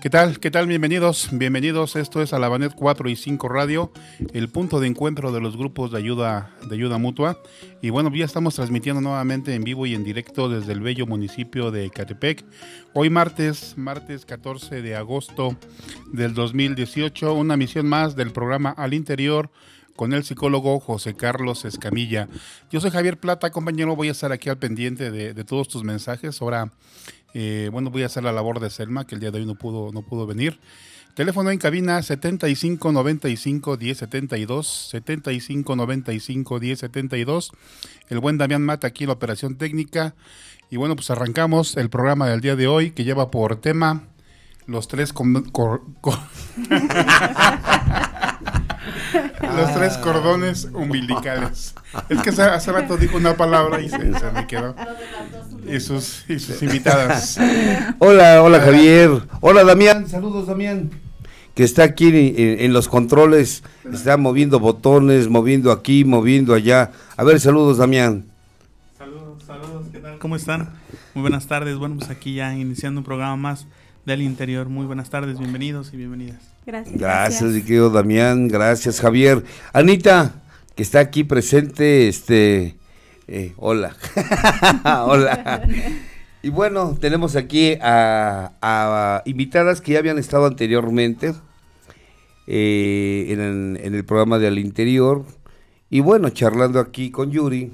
¿Qué tal? ¿Qué tal? Bienvenidos, bienvenidos. Esto es Alabanet 4 y 5 Radio, el punto de encuentro de los grupos de ayuda, de ayuda mutua. Y bueno, ya estamos transmitiendo nuevamente en vivo y en directo desde el bello municipio de Catepec. Hoy martes, martes 14 de agosto del 2018, una misión más del programa Al Interior con el psicólogo José Carlos Escamilla. Yo soy Javier Plata, compañero, voy a estar aquí al pendiente de, de todos tus mensajes. Ahora eh, bueno, voy a hacer la labor de Selma, que el día de hoy no pudo, no pudo venir. Teléfono en cabina 75 95 10 75 95 10 El buen Damián Mata aquí la operación técnica. Y bueno, pues arrancamos el programa del día de hoy que lleva por tema los tres Los tres ah. cordones umbilicales. Es que hace, rato dijo una palabra y se, me quedó. Y sus, invitadas. Hola, hola Javier. Hola Damián. Saludos Damián. Que está aquí en, en los controles. Está moviendo botones, moviendo aquí, moviendo allá. A ver, saludos Damián. Saludos, saludos. ¿Qué tal? ¿Cómo están? Muy buenas tardes. Bueno, pues aquí ya iniciando un programa más del interior. Muy buenas tardes, bienvenidos y bienvenidas. Gracias. Gracias, querido Damián, gracias Javier. Anita, que está aquí presente, este, eh, hola, hola. Y bueno, tenemos aquí a, a, invitadas que ya habían estado anteriormente eh, en, en el programa del Interior. Y bueno, charlando aquí con Yuri,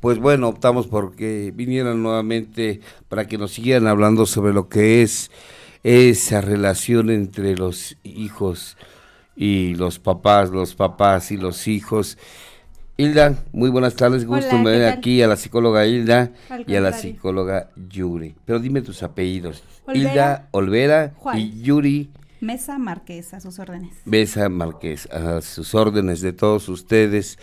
pues bueno, optamos porque vinieran nuevamente para que nos siguieran hablando sobre lo que es esa relación entre los hijos y los papás, los papás y los hijos. Hilda, muy buenas tardes, gusto ver aquí a la psicóloga Hilda y a la psicóloga Yuri. Pero dime tus apellidos. Hilda Olvera y Yuri. Mesa Marqués, a sus órdenes. Mesa Marqués, a sus órdenes de todos ustedes.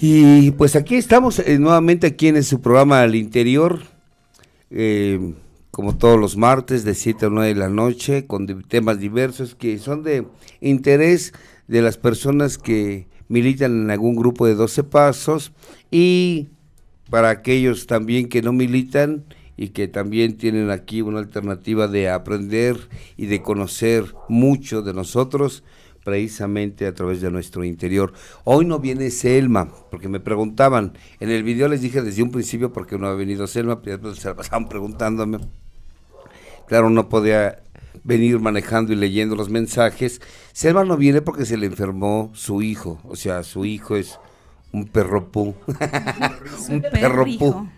Y pues aquí estamos eh, nuevamente aquí en su programa al interior, eh, como todos los martes de 7 a 9 de la noche, con temas diversos que son de interés de las personas que militan en algún grupo de 12 pasos y para aquellos también que no militan y que también tienen aquí una alternativa de aprender y de conocer mucho de nosotros, precisamente a través de nuestro interior. Hoy no viene Selma, porque me preguntaban, en el video les dije desde un principio porque no ha venido Selma, pero se la preguntándome. Claro, no podía venir manejando y leyendo los mensajes. Selma no viene porque se le enfermó su hijo, o sea, su hijo es un perro pú. un perro pú.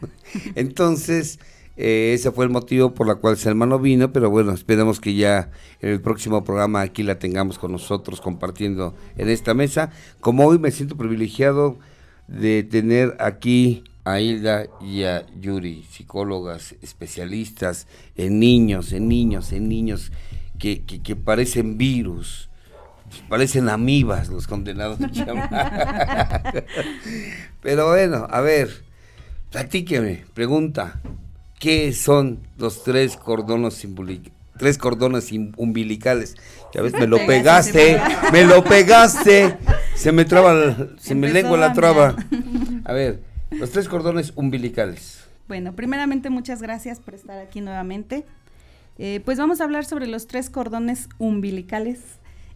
Entonces, eh, ese fue el motivo por el cual sermano hermano vino, pero bueno, esperemos que ya en el próximo programa aquí la tengamos con nosotros compartiendo en esta mesa. Como hoy me siento privilegiado de tener aquí a Hilda y a Yuri, psicólogas especialistas en niños, en niños, en niños que, parecen virus, parecen amibas los condenados de Pero bueno, a ver, platíqueme, pregunta. ¿Qué son los tres cordones, tres cordones umbilicales? Ya ves, me lo pegaste, me lo pegaste, se me traba, se me lengua la traba. A ver, los tres cordones umbilicales. Bueno, primeramente muchas gracias por estar aquí nuevamente. Eh, pues vamos a hablar sobre los tres cordones umbilicales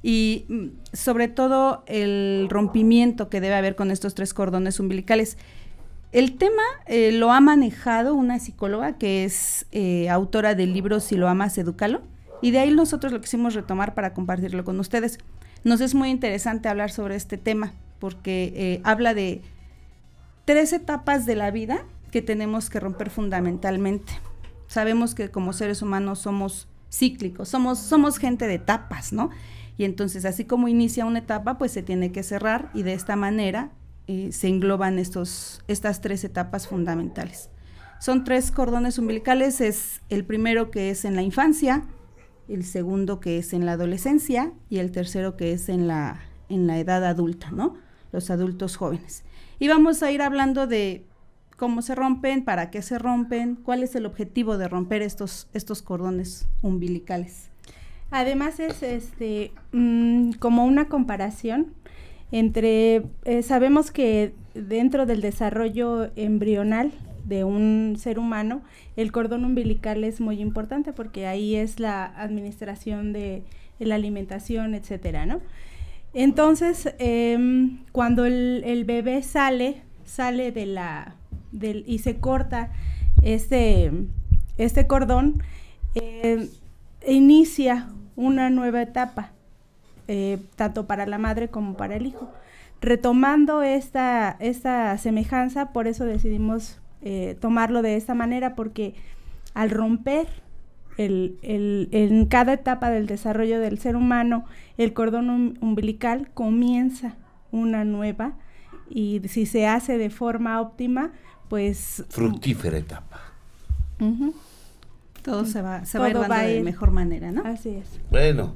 y mm, sobre todo el rompimiento que debe haber con estos tres cordones umbilicales. El tema eh, lo ha manejado una psicóloga que es eh, autora del libro Si lo amas, edúcalo. Y de ahí nosotros lo quisimos retomar para compartirlo con ustedes. Nos es muy interesante hablar sobre este tema porque eh, habla de tres etapas de la vida que tenemos que romper fundamentalmente. Sabemos que como seres humanos somos cíclicos, somos, somos gente de etapas, ¿no? Y entonces así como inicia una etapa, pues se tiene que cerrar y de esta manera se engloban estos, estas tres etapas fundamentales. Son tres cordones umbilicales, es el primero que es en la infancia, el segundo que es en la adolescencia y el tercero que es en la, en la edad adulta, ¿no? Los adultos jóvenes. Y vamos a ir hablando de cómo se rompen, para qué se rompen, cuál es el objetivo de romper estos, estos cordones umbilicales. Además es este mm, como una comparación entre, eh, sabemos que dentro del desarrollo embrional de un ser humano, el cordón umbilical es muy importante porque ahí es la administración de la alimentación, etcétera, ¿no? Entonces, em, cuando el, bebé sale, sale de la, y se corta este, este cordón, em, inicia una nueva etapa eh, tanto para la madre como para el hijo. Retomando esta, semejanza, por eso decidimos eh, tomarlo de esta manera, porque al romper el, en cada etapa del desarrollo del ser humano, el cordón um, umbilical comienza una nueva y si se hace de forma óptima, pues... Fructífera etapa. Todo se va, se de mejor manera, ¿no? Así es. Bueno,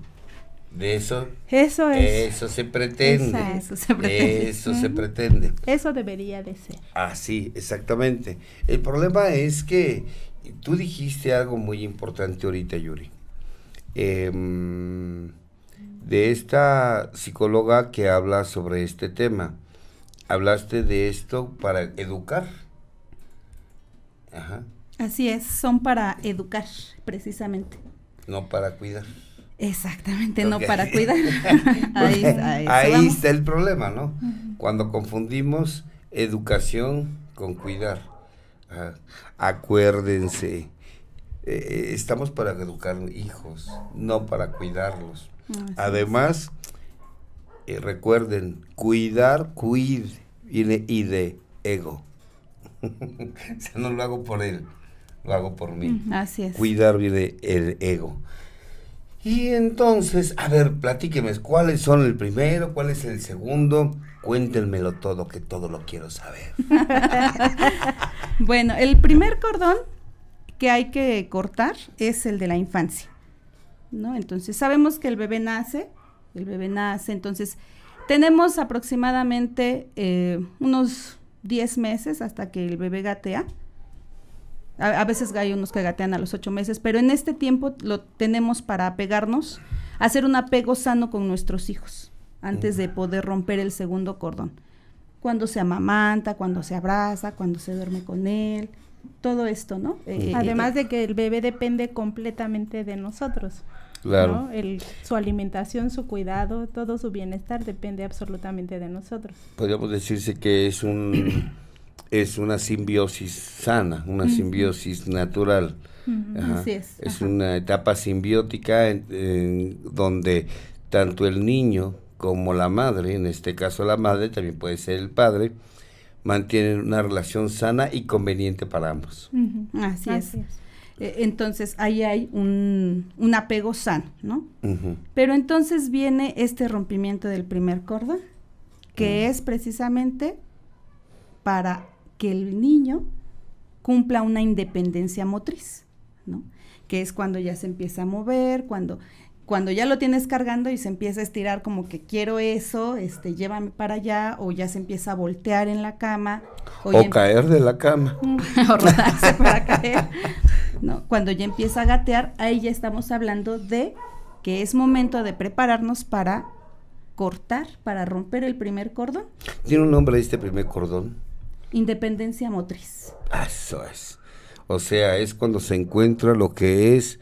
de eso. Eso es. Eso se pretende. eso se pretende. Eso se pretende. Eso debería de ser. Ah, sí, exactamente. El problema es que tú dijiste algo muy importante ahorita, Yuri. Em, de esta psicóloga que habla sobre este tema. Hablaste de esto para educar. Ajá. Así es, son para educar, precisamente. No para cuidar. Exactamente, no para cuidar. ahí, está el problema, ¿no? Cuando confundimos educación con cuidar. Ah, acuérdense, eh, eh, estamos para educar hijos, no para cuidarlos. Además, eh, recuerden, cuidar, cuid Viene y de ego. o sea, no lo hago por él, lo hago por mí. Así es. Cuidar viene el ego. Y entonces, a ver, platíqueme, ¿cuáles son el primero? ¿Cuál es el segundo? Cuéntenmelo todo, que todo lo quiero saber. bueno, el primer cordón que hay que cortar es el de la infancia, ¿no? Entonces, sabemos que el bebé nace, el bebé nace, entonces, tenemos aproximadamente eh, unos 10 meses hasta que el bebé gatea a, veces hay unos que gatean a los ocho meses, pero en este tiempo lo tenemos para apegarnos, hacer un apego sano con nuestros hijos, antes de poder romper el segundo cordón. Cuando se amamanta, cuando se abraza, cuando se duerme con él, todo esto, ¿no? Eh, eh, Además eh, de que el bebé depende completamente de nosotros. Claro. su alimentación, su cuidado, todo su bienestar depende absolutamente de nosotros. Podríamos decirse que es un es una simbiosis sana, una simbiosis natural. Así es. es una etapa simbiótica donde tanto el niño como la madre, en este caso la madre, también puede ser el padre, mantienen una relación sana y conveniente para ambos. Así, es. E, entonces ahí hay un, apego sano, ¿no? Pero entonces viene este rompimiento del primer cordón, que es precisamente para que el niño cumpla una independencia motriz, ¿no? Que es cuando ya se empieza a mover, cuando cuando ya lo tienes cargando y se empieza a estirar como que quiero eso, este, llévame para allá, o ya se empieza a voltear en la cama. O, caer de la cama. o rodarse para caer. No, cuando ya empieza a gatear, ahí ya estamos hablando de que es momento de prepararnos para cortar, para romper el primer cordón. ¿Tiene un nombre este primer cordón? independencia motriz. Eso es. O sea, es cuando se encuentra lo que es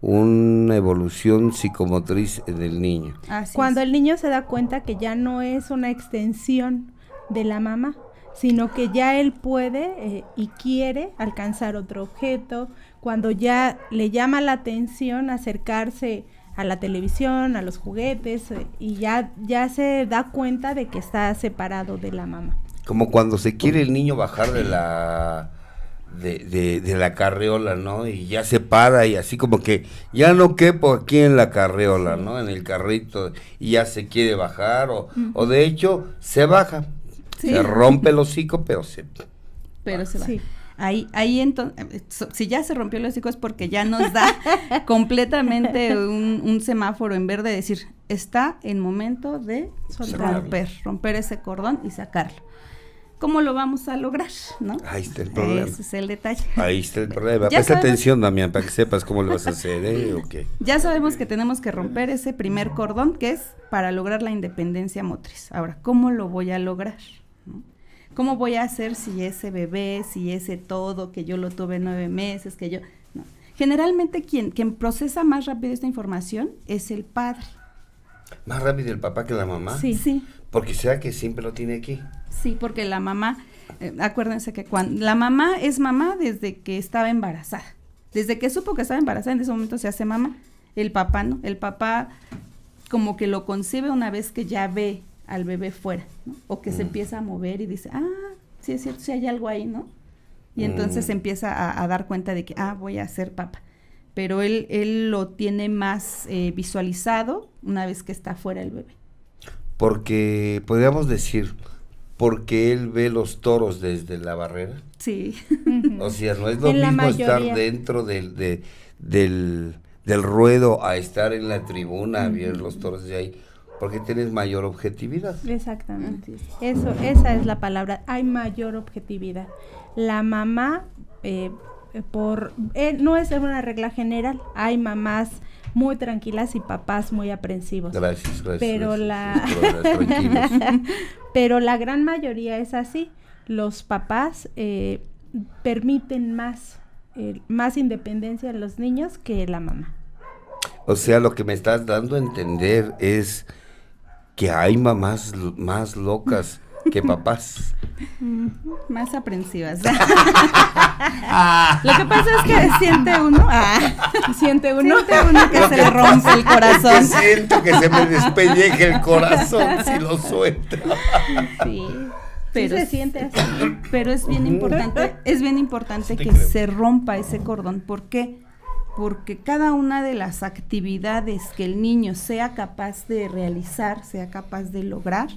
una evolución psicomotriz del niño. cuando el niño se da cuenta que ya no es una extensión de la mamá, sino que ya él puede eh, y quiere alcanzar otro objeto, cuando ya le llama la atención acercarse a la televisión, a los juguetes, eh, y ya, ya se da cuenta de que está separado de la mamá como cuando se quiere el niño bajar de la de, la Carreola, ¿no? Y ya se para y así como que ya no quepo aquí en la carreola, ¿no? En el carrito y ya se quiere bajar o, o de hecho se baja, se rompe el hocico, pero se... Pero se baja. Ahí, ahí entonces, eh, si ya se rompió el hocico es porque ya nos da completamente un, semáforo en verde, decir, está en momento de romper, romper ese cordón y sacarlo. ¿Cómo lo vamos a lograr? Ahí está el problema. Ese es el detalle. Ahí está el problema. Presta atención, Damián, para que sepas cómo lo vas a hacer. ¿eh? Ya sabemos que tenemos que romper ese primer cordón que es para lograr la independencia motriz. Ahora, ¿cómo lo voy a lograr? ¿Cómo voy a hacer si ese bebé, si ese todo, que yo lo tuve nueve meses, que yo... Generalmente quien, quien procesa más rápido esta información es el padre. ¿Más rápido el papá que la mamá? Sí, sí. Porque sea que siempre lo tiene aquí. Sí, porque la mamá, eh, acuérdense que cuando la mamá es mamá desde que estaba embarazada. Desde que supo que estaba embarazada, en ese momento se hace mamá. El papá, ¿no? El papá como que lo concibe una vez que ya ve al bebé fuera, ¿no? O que se mm. empieza a mover y dice, ah, sí es cierto, sí hay algo ahí, ¿no? Y mm. entonces empieza a, dar cuenta de que, ah, voy a ser papá. Pero él, él lo tiene más eh, visualizado una vez que está fuera el bebé. Porque podríamos decir, porque él ve los toros desde la barrera. Sí. o sea, no es lo mismo estar dentro del, del, del, ruedo a estar en la tribuna a ver los toros de ahí. Porque tienes mayor objetividad. Exactamente. Eso, esa es la palabra. Hay mayor objetividad. La mamá, eh, por eh, no es una regla general. Hay mamás muy tranquilas y papás muy aprensivos. Gracias, gracias. Pero la pero la gran mayoría es así. Los papás eh, permiten más más independencia a los niños que la mamá. O sea, lo que me estás dando a entender es que hay mamás más locas que papás. Mm, más aprensivas. Lo que pasa es que siente uno, ah, siente uno, que, se le rompe el corazón. siento que se me despelleje el corazón si lo suelto. sí. Pero, se siente así, pero es bien importante, es bien importante que se rompa ese cordón. ¿Por qué? Porque cada una de las actividades que el niño sea capaz de realizar, sea capaz de lograr,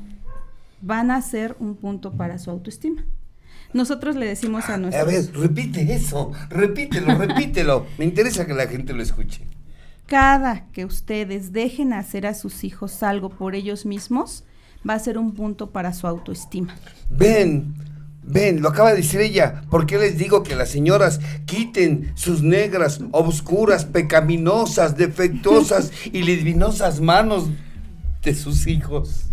van a ser un punto para su autoestima. Nosotros le decimos a nuestros... A ver, repite eso, repítelo, repítelo. Me interesa que la gente lo escuche. Cada que ustedes dejen hacer a sus hijos algo por ellos mismos, va a ser un punto para su autoestima. Ven, ven, lo acaba de decir ella. ¿Por qué les digo que las señoras quiten sus negras, obscuras, pecaminosas, defectuosas y lidvinosas manos de sus hijos?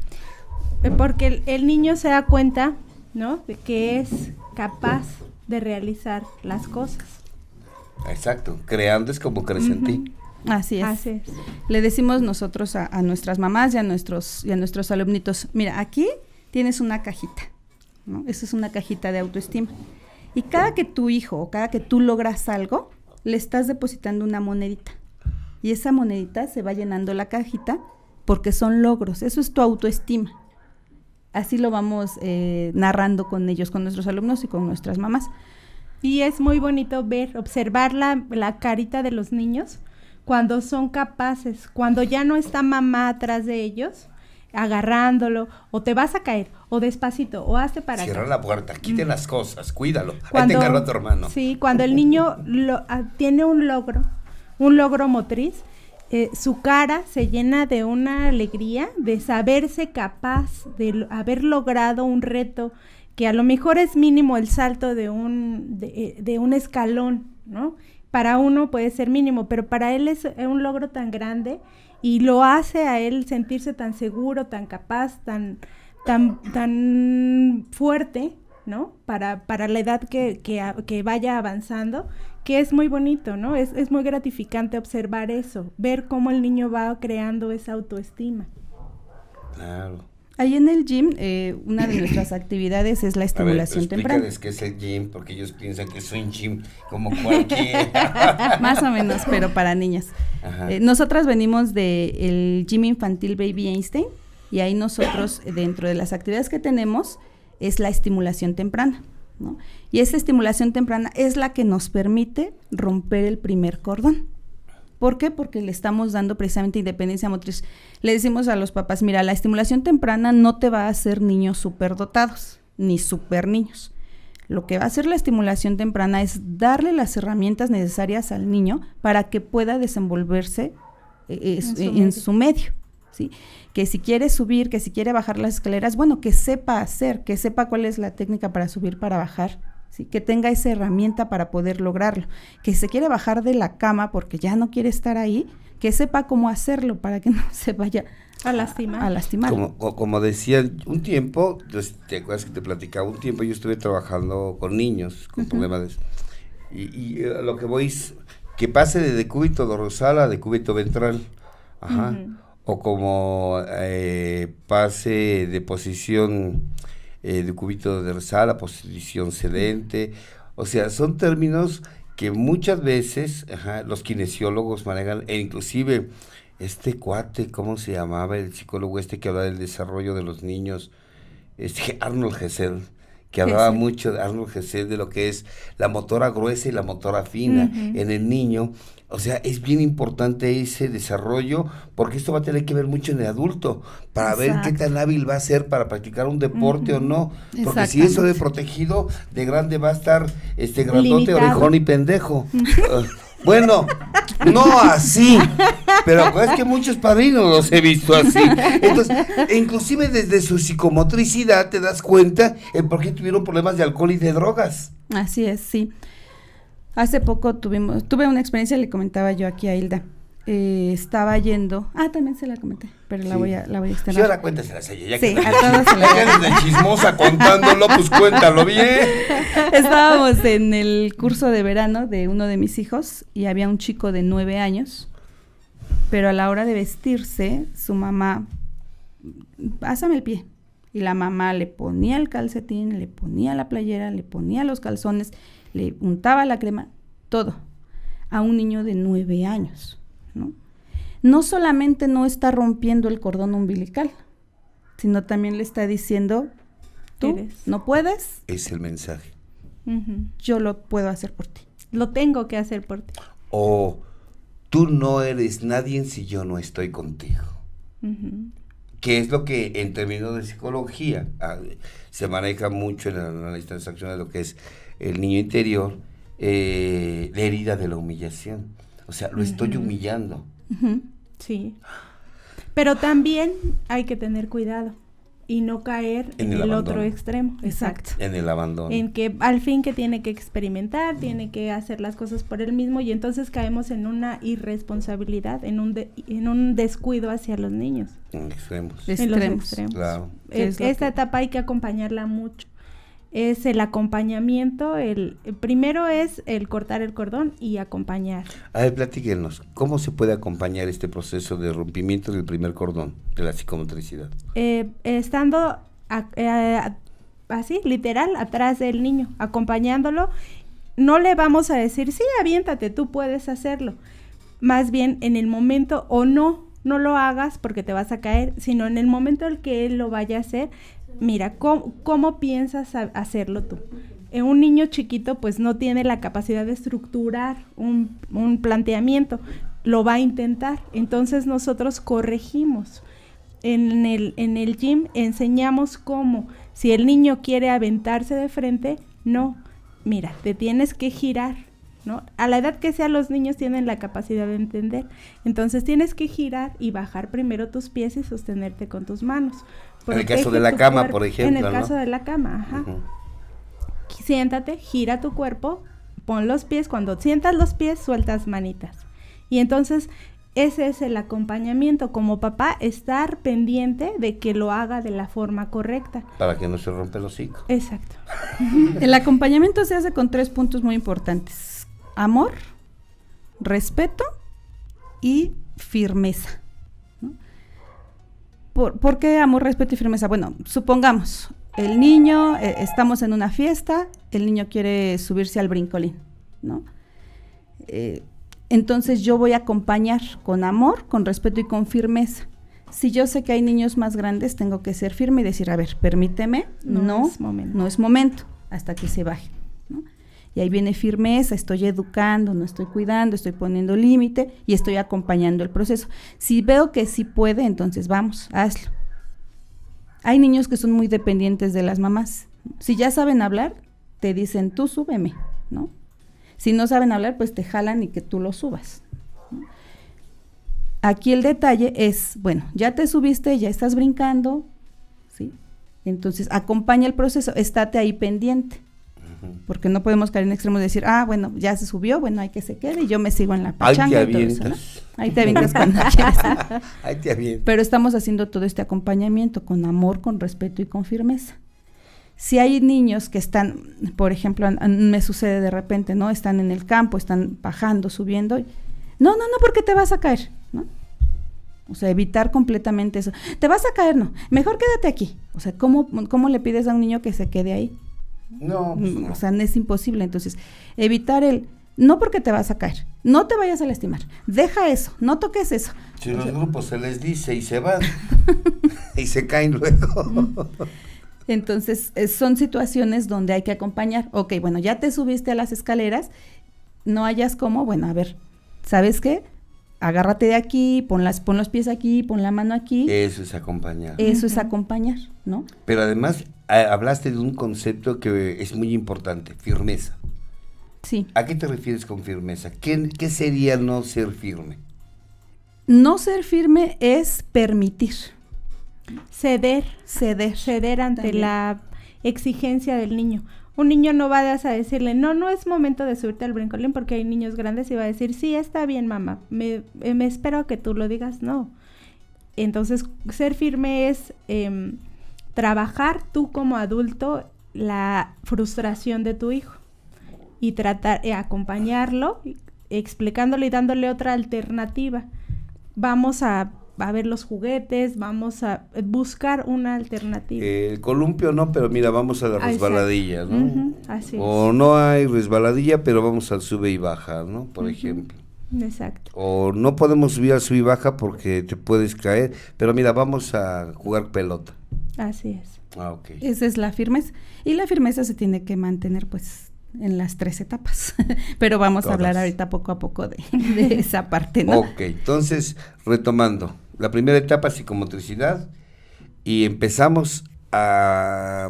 Eh, porque el, niño se da cuenta, ¿no? De que es capaz de realizar las cosas. Exacto, creando es como crece en ti. Así es. Le decimos nosotros a, nuestras mamás y a nuestros y a nuestros alumnitos, mira, aquí tienes una cajita, ¿no? Esa es una cajita de autoestima. Y cada que tu hijo o cada que tú logras algo, le estás depositando una monedita. Y esa monedita se va llenando la cajita porque son logros, eso es tu autoestima así lo vamos eh, narrando con ellos, con nuestros alumnos y con nuestras mamás. Y es muy bonito ver, observar la, carita de los niños cuando son capaces, cuando ya no está mamá atrás de ellos, agarrándolo, o te vas a caer, o despacito, o hazte para Cierra la puerta, quite las cosas, cuídalo, cuando, te a tu hermano. Sí, cuando el niño ah, tiene un logro, un logro motriz, eh, su cara se llena de una alegría de saberse capaz de haber logrado un reto que a lo mejor es mínimo el salto de un, de, eh, un escalón, ¿no? Para uno puede ser mínimo, pero para él es un logro tan grande y lo hace a él sentirse tan seguro, tan capaz, tan, tan, tan fuerte, ¿no? Para, para la edad que, que vaya avanzando, que es muy bonito, ¿no? Es, es muy gratificante observar eso, ver cómo el niño va creando esa autoestima. Claro. Ahí en el gym, eh, una de nuestras actividades es la estimulación temprana. qué es el gym, porque ellos piensan que es un gym como cualquier. Más o menos, pero para niñas. Eh, nosotras venimos del gym infantil Baby Einstein y ahí nosotros, eh, dentro de las actividades que tenemos, es la estimulación temprana. Y esa estimulación temprana es la que nos permite romper el primer cordón. ¿Por qué? Porque le estamos dando precisamente independencia motriz. Le decimos a los papás, mira, la estimulación temprana no te va a hacer niños superdotados, ni super niños. Lo que va a hacer la estimulación temprana es darle las herramientas necesarias al niño para que pueda desenvolverse eh, en, su medio. Que si quiere subir, que si quiere bajar las escaleras, bueno, que sepa hacer, que sepa cuál es la técnica para subir, para bajar, ¿sí? Que tenga esa herramienta para poder lograrlo. Que se quiere bajar de la cama porque ya no quiere estar ahí, que sepa cómo hacerlo para que no se vaya a lastimar. A, Como, como, decía, un tiempo, pues, ¿te acuerdas que te platicaba? Un tiempo yo estuve trabajando con niños con problemas Y, eh, lo que voy es que pase de decúbito dorsal a decúbito ventral. Ajá o como eh, pase de posición eh, de cubito dorsal a posición sedente. O sea, son términos que muchas veces los kinesiólogos manejan, e inclusive este cuate, ¿cómo se llamaba? El psicólogo este que hablaba del desarrollo de los niños, este Arnold Hessel que hablaba mucho de Arnold Gesell de lo que es la motora gruesa y la motora fina en el niño o sea, es bien importante ese desarrollo porque esto va a tener que ver mucho en el adulto para ver qué tan hábil va a ser para practicar un deporte o no. Porque si eso de protegido, de grande va a estar este grandote, orejón y pendejo. Ah, bueno, no así, pero es que muchos padrinos los he visto así. Entonces, inclusive desde su psicomotricidad te das cuenta en por qué tuvieron problemas de alcohol y de drogas. Así es, sí. Hace poco tuvimos, tuve una experiencia, le comentaba yo aquí a Hilda. Eh, estaba yendo. Ah, también se la comenté, pero la voy a la voy a externar. Sí, la ella. Ya sí, a todos se la chismosa contándolo, pues cuéntalo bien. Estábamos en el curso de verano de uno de mis hijos y había un chico de nueve años, pero a la hora de vestirse, su mamá, pásame el pie. Y la mamá le ponía el calcetín, le ponía la playera, le ponía los calzones le untaba la crema, todo, a un niño de nueve años. ¿no? no solamente no está rompiendo el cordón umbilical, sino también le está diciendo, tú no puedes. Es el mensaje. Yo lo puedo hacer por ti. Lo tengo que hacer por ti. O tú no eres nadie si yo no estoy contigo. Que es lo que en términos de psicología ah, se maneja mucho en la análisis transaccional, lo que es el niño interior, eh, la herida de la humillación. O sea, lo estoy humillando. Sí. Pero también hay que tener cuidado y no caer en, el, otro extremo. Exacto. En el abandono. En que al fin que tiene que experimentar, tiene que hacer las cosas por él mismo y entonces caemos en una irresponsabilidad, en un, en un descuido hacia los niños. En extremos. En los extremos. Claro. E, esta etapa hay que acompañarla mucho es el acompañamiento. El, primero es el cortar el cordón y acompañar. A ver, platíquenos, ¿cómo se puede acompañar este proceso de rompimiento del primer cordón de la psicomotricidad? Eh, estando eh, así, literal, atrás del niño, acompañándolo. No le vamos a decir, sí, aviéntate, tú puedes hacerlo. Más bien en el momento o no, no lo hagas porque te vas a caer, sino en el momento en que él lo vaya a hacer, mira, ¿cómo, piensas hacerlo tú? Eh, un niño chiquito pues no tiene la capacidad de estructurar un, planteamiento, lo va a intentar, entonces nosotros corregimos. En el, en el gym enseñamos cómo, si el niño quiere aventarse de frente, no, mira, te tienes que girar, a la edad que sea los niños tienen la capacidad de entender. Entonces tienes que girar y bajar primero tus pies y sostenerte con tus manos. En el caso de la cama, por ejemplo. En el caso de la cama, ajá. Siéntate, gira tu cuerpo, pon los pies, cuando sientas los pies, sueltas manitas. Y entonces ese es el acompañamiento como papá, estar pendiente de que lo haga de la forma correcta. Para que no se rompa los hijos Exacto. el acompañamiento se hace con tres puntos muy importantes amor, respeto y firmeza. ¿Por, qué amor, respeto y firmeza? Bueno, supongamos, el niño, eh, estamos en una fiesta, el niño quiere subirse al brincolín, ¿no? Eh, entonces yo voy a acompañar con amor, con respeto y con firmeza. Si yo sé que hay niños más grandes, tengo que ser firme y decir, a ver, permíteme, no, No es momento hasta que se baje. Y ahí viene firmeza, estoy educando, no estoy cuidando, estoy poniendo límite y estoy acompañando el proceso. Si veo que sí puede, entonces vamos, hazlo. Hay niños que son muy dependientes de las mamás. Si ya saben hablar, te dicen tú súbeme, ¿no? Si no saben hablar, pues te jalan y que tú lo subas. Aquí el detalle es, bueno, ya te subiste, ya estás brincando, ¿sí? Entonces, acompaña el proceso, estate ahí pendiente. Porque no podemos caer en extremos y decir, ah, bueno, ya se subió, bueno, hay que se quede y yo me sigo en la pachanga. Ahí te avientas. Y todo eso, Ahí te avientas cuando Pero estamos haciendo todo este acompañamiento con amor, con respeto y con firmeza. Si hay niños que están, por ejemplo, me sucede de repente, ¿no? Están en el campo, están bajando, subiendo. no, no, no, porque te vas a caer, ¿no? O sea, evitar completamente eso. Te vas a caer, no. Mejor quédate aquí. O sea, ¿cómo, ¿cómo, le pides a un niño que se quede ahí? Pues, mm, no, O sea, es imposible. Entonces, evitar el no porque te vas a caer, no te vayas a lastimar, deja eso, no toques eso. Si los grupos se les dice y se van y se caen luego. Mm. Entonces, son situaciones donde hay que acompañar. Ok, bueno, ya te subiste a las escaleras, no hayas como, bueno, a ver, ¿sabes qué? Agárrate de aquí, pon, las, pon los pies aquí, pon la mano aquí. Eso es acompañar. Eso es acompañar, ¿no? Pero además Ah, hablaste de un concepto que es muy importante, firmeza. Sí. ¿A qué te refieres con firmeza? ¿Qué, ¿Qué, sería no ser firme? No ser firme es permitir, ceder, ceder, ceder ante la exigencia del niño. Un niño no va a decirle, no, no es momento de subirte al brincolín porque hay niños grandes y va a decir, sí, está bien, mamá, me, eh, espero que tú lo digas, no. Entonces, ser firme es em, trabajar tú como adulto la frustración de tu hijo y tratar de eh, acompañarlo explicándole y dándole otra alternativa. Vamos a, a ver los juguetes, vamos a buscar una alternativa. el columpio no, pero mira, vamos a la ah, resbaladilla o no hay resbaladilla, pero vamos al sube y baja, ¿no? Por ejemplo. Exacto. O no podemos subir al sube y baja porque te puedes caer, pero mira, vamos a jugar pelota. Así es. Ah, esa es la firmeza. Y la firmeza se tiene que mantener, pues, en las tres etapas. Pero vamos a hablar ahorita poco a poco de, esa parte, ¿no? Ok, entonces, retomando. La primera etapa, psicomotricidad, y empezamos a,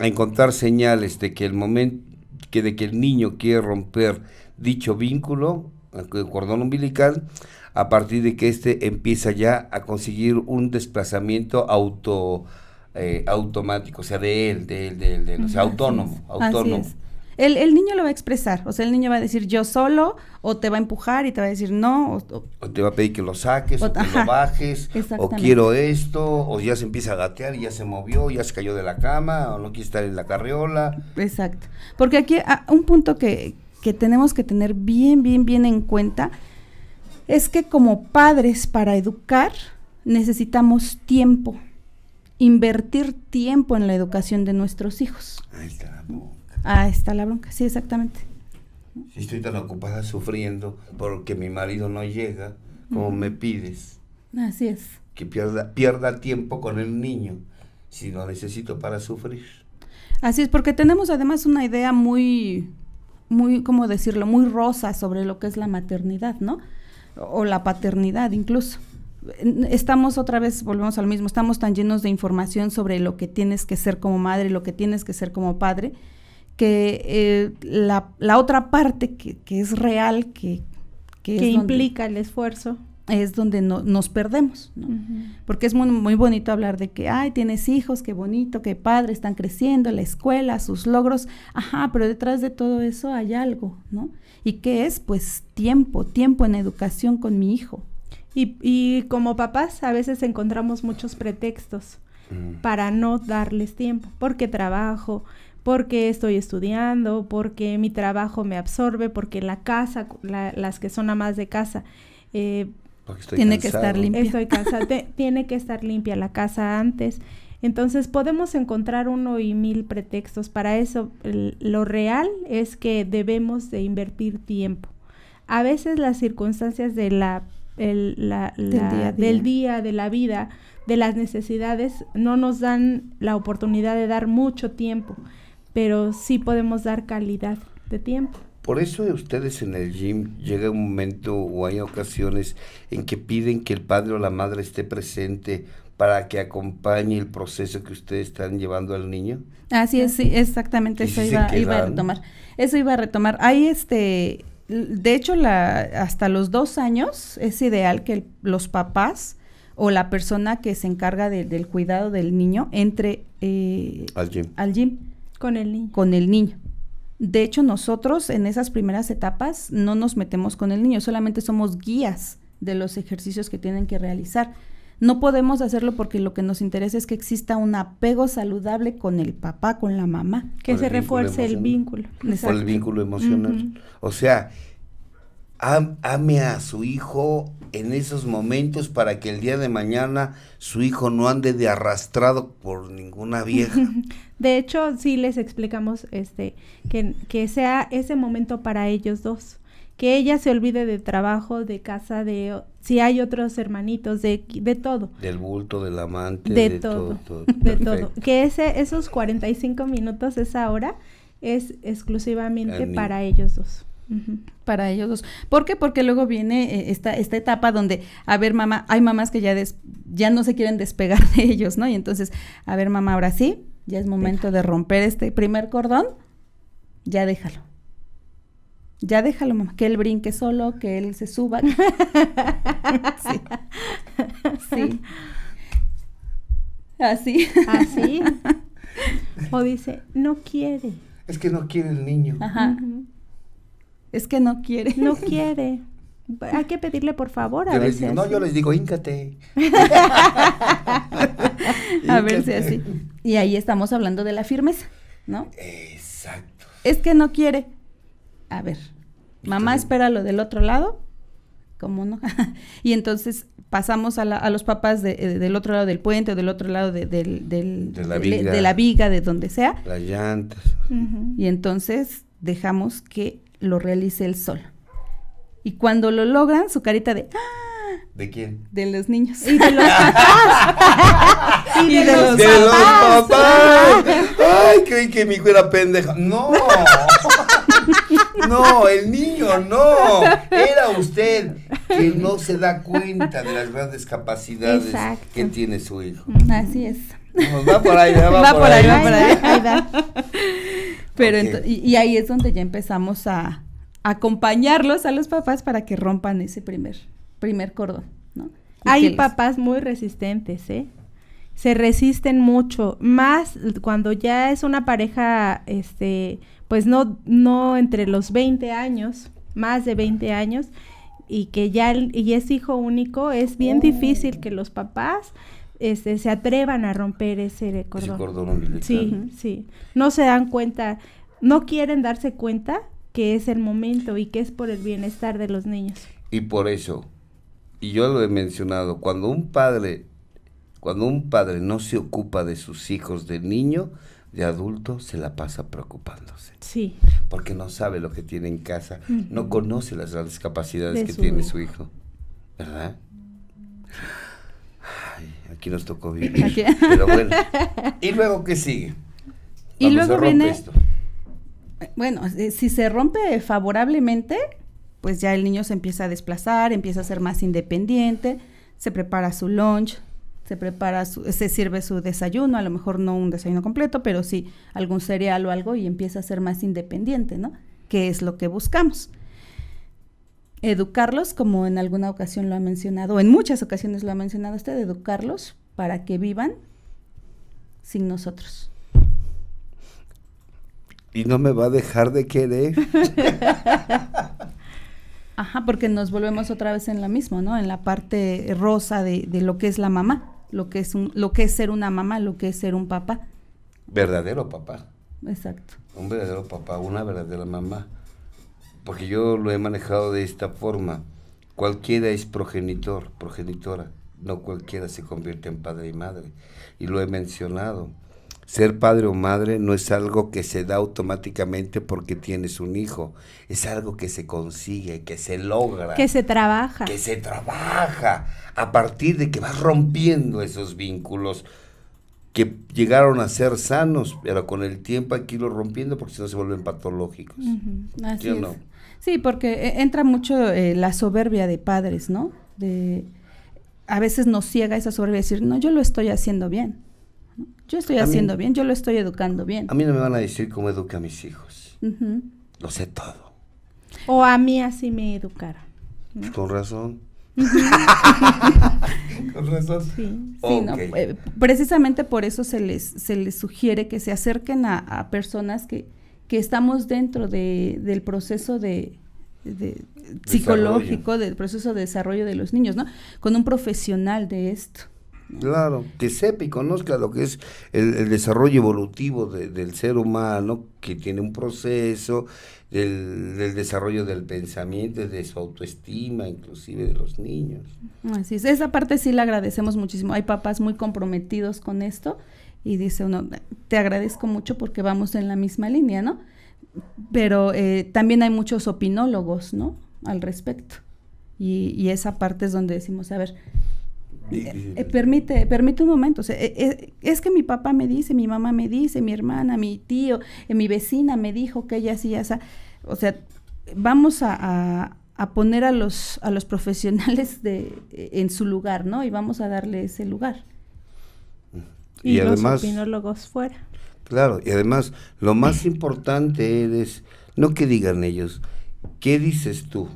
encontrar señales de que el momento, que de que el niño quiere romper dicho vínculo, el cordón umbilical, a partir de que éste empieza ya a conseguir un desplazamiento auto eh, automático, o sea, de él, de él, de él, o sea, autónomo, autónomo. El, niño lo va a expresar, o sea, el niño va a decir yo solo, o te va a empujar y te va a decir no. O, te va a pedir que lo saques, o, que lo bajes, o quiero esto, o ya se empieza a gatear y ya se movió, ya se cayó de la cama, o no quiere estar en la carriola. Exacto, porque aquí ah, un punto que, que tenemos que tener bien, bien, bien en cuenta es que como padres para educar necesitamos tiempo invertir tiempo en la educación de nuestros hijos. Ahí está la bronca. Ahí está la bronca, sí, exactamente. Si estoy tan ocupada sufriendo porque mi marido no llega, como me pides. Así es. Que pierda, pierda tiempo con el niño, si lo necesito para sufrir. Así es, porque tenemos además una idea muy, muy, ¿cómo decirlo? Muy rosa sobre lo que es la maternidad, ¿no? O la paternidad incluso estamos otra vez, volvemos al mismo, estamos tan llenos de información sobre lo que tienes que ser como madre, lo que tienes que ser como padre, que eh, la, otra parte que, es real, que, implica el esfuerzo. Es donde nos perdemos, Porque es muy, muy bonito hablar de que, ay, tienes hijos, qué bonito, qué padre, están creciendo, la escuela, sus logros, ajá, pero detrás de todo eso hay algo, ¿no? ¿Y qué es? Pues tiempo, tiempo en educación con mi hijo, y, como papás a veces encontramos muchos pretextos mm. para no darles tiempo, porque trabajo, porque estoy estudiando, porque mi trabajo me absorbe, porque la casa, las que son amas de casa, eh, tiene que estar limpia. Estoy cansada, tiene que estar limpia la casa antes. Entonces podemos encontrar uno y mil pretextos para eso. lo real es que debemos de invertir tiempo. A veces las circunstancias de la el, del, día de la vida, de las necesidades, no nos dan la oportunidad de dar mucho tiempo, pero sí podemos dar calidad de tiempo. Por eso ustedes en el gym llega un momento o hay ocasiones en que piden que el padre o la madre esté presente para que acompañe el proceso que ustedes están llevando al niño. Así es, exactamente eso iba, a retomar. Eso iba a retomar. Hay este de hecho, hasta los dos años es ideal que los papás o la persona que se encarga del cuidado del niño entre eh, al, gym. Con el niño. Con el niño. De hecho, nosotros en esas primeras etapas no nos metemos con el niño, solamente somos guías de los ejercicios que tienen que realizar no podemos hacerlo porque lo que nos interesa es que exista un apego saludable con el papá, con la mamá. Que se refuerce el vínculo. el vínculo emocional. O sea, ame a su hijo en esos momentos para que el día de mañana su hijo no ande de arrastrado por ninguna vieja. de hecho, sí les explicamos este que, que sea ese momento para ellos dos que ella se olvide de trabajo, de casa, de si hay otros hermanitos, de, de todo. Del bulto, del amante, de, todo, De todo. Que ese, esos 45 minutos, esa hora, es exclusivamente para ellos dos. Para ellos dos. ¿Por qué? Porque luego viene eh, esta, esta etapa donde, a ver, mamá, hay mamás que ya, ya no se quieren despegar de ellos, ¿no? Y entonces, a ver, mamá, ahora sí, ya es momento de romper este primer cordón, ya déjalo ya déjalo, mamá. Que él brinque solo, que él se suba. sí. sí. Así. Así. O dice, no quiere. Es que no quiere el niño. Ajá. Es que no quiere. No quiere. Hay que pedirle por favor a ver No, yo les digo, íncate. a ver si así. Y ahí estamos hablando de la firmeza, ¿no? Exacto. Es que no quiere a ver, mamá espera lo del otro lado, ¿cómo no? y entonces pasamos a, a los papás de, eh, del otro lado del puente o del otro lado de, la viga, de, donde sea. Las llantas. Y entonces dejamos que lo realice el sol. Y cuando lo logran, su carita de... ¡ah! ¿De quién? De los niños. Y de los papás. y de, los, papás. Ay, que mi hijo era pendejo. No. No, el niño no. Era usted que no se da cuenta de las grandes capacidades que tiene su hijo. Así es. va por ahí, va, por, ahí, va por ahí. Pero y, ahí es donde ya empezamos a, acompañarlos a los papás para que rompan ese primer, primer cordón, ¿no? Hay papás muy resistentes, ¿eh? Se resisten mucho, más cuando ya es una pareja, este, pues no, no entre los 20 años, más de 20 años, y que ya y es hijo único, es bien oh. difícil que los papás este, se atrevan a romper ese cordón. Ese Sí, sí. No se dan cuenta, no quieren darse cuenta que es el momento y que es por el bienestar de los niños. Y por eso, y yo lo he mencionado, cuando un padre, cuando un padre no se ocupa de sus hijos de niño, de adulto se la pasa preocupándose. Sí. Porque no sabe lo que tiene en casa, no conoce las grandes capacidades que tiene su hijo, ¿verdad? Ay, aquí nos tocó vivir. Pero bueno. ¿Y luego qué sigue? y luego viene. Esto. Bueno, eh, si se rompe favorablemente, pues ya el niño se empieza a desplazar, empieza a ser más independiente, se prepara su lunch, se prepara, su, se sirve su desayuno, a lo mejor no un desayuno completo, pero sí algún cereal o algo y empieza a ser más independiente, ¿no? ¿Qué es lo que buscamos. Educarlos, como en alguna ocasión lo ha mencionado, o en muchas ocasiones lo ha mencionado usted, educarlos para que vivan sin nosotros. Y no me va a dejar de querer. Ajá, porque nos volvemos otra vez en la mismo, ¿no? En la parte rosa de, de lo que es la mamá lo que es lo que es ser una mamá, lo que es ser un papá. Verdadero papá. Exacto. Un verdadero papá, una verdadera mamá. Porque yo lo he manejado de esta forma. Cualquiera es progenitor, progenitora. No cualquiera se convierte en padre y madre. Y lo he mencionado. Ser padre o madre no es algo que se da automáticamente porque tienes un hijo, es algo que se consigue, que se logra. Que se trabaja. Que se trabaja a partir de que vas rompiendo esos vínculos que llegaron a ser sanos, pero con el tiempo aquí lo rompiendo porque si no se vuelven patológicos. ¿Sí, ¿Sí porque eh, entra mucho eh, la soberbia de padres, ¿no? De, a veces nos ciega esa soberbia de decir, no, yo lo estoy haciendo bien yo estoy haciendo bien, yo lo estoy educando bien. A mí no me van a decir cómo educa a mis hijos. Lo sé todo. O a mí así me educaron. con razón. con razón. Sí, eh, precisamente por eso se les, se les sugiere que se acerquen a, personas que, que, estamos dentro del proceso de psicológico, del proceso de desarrollo de los niños, ¿no? Con un profesional de esto. Claro, que sepa y conozca lo que es el, desarrollo evolutivo del ser humano, que tiene un proceso, del, desarrollo del pensamiento, de su autoestima, inclusive de los niños. Así es, esa parte sí la agradecemos muchísimo. Hay papás muy comprometidos con esto y dice uno, te agradezco mucho porque vamos en la misma línea, ¿no? Pero eh, también hay muchos opinólogos, ¿no? Al respecto. Y, y esa parte es donde decimos, a ver, eh, eh, permite, permite un momento. Eh, es que mi papá me dice, mi mamá me dice, mi hermana, mi tío, mi vecina me dijo que ella sí, esa. O sea, vamos a, a, poner a los, a los profesionales de, en su lugar, ¿no? Y vamos a darle ese lugar. Y, además, los opinólogos fuera. Claro, y además, lo más importante es, no que digan ellos, ¿qué dices tú?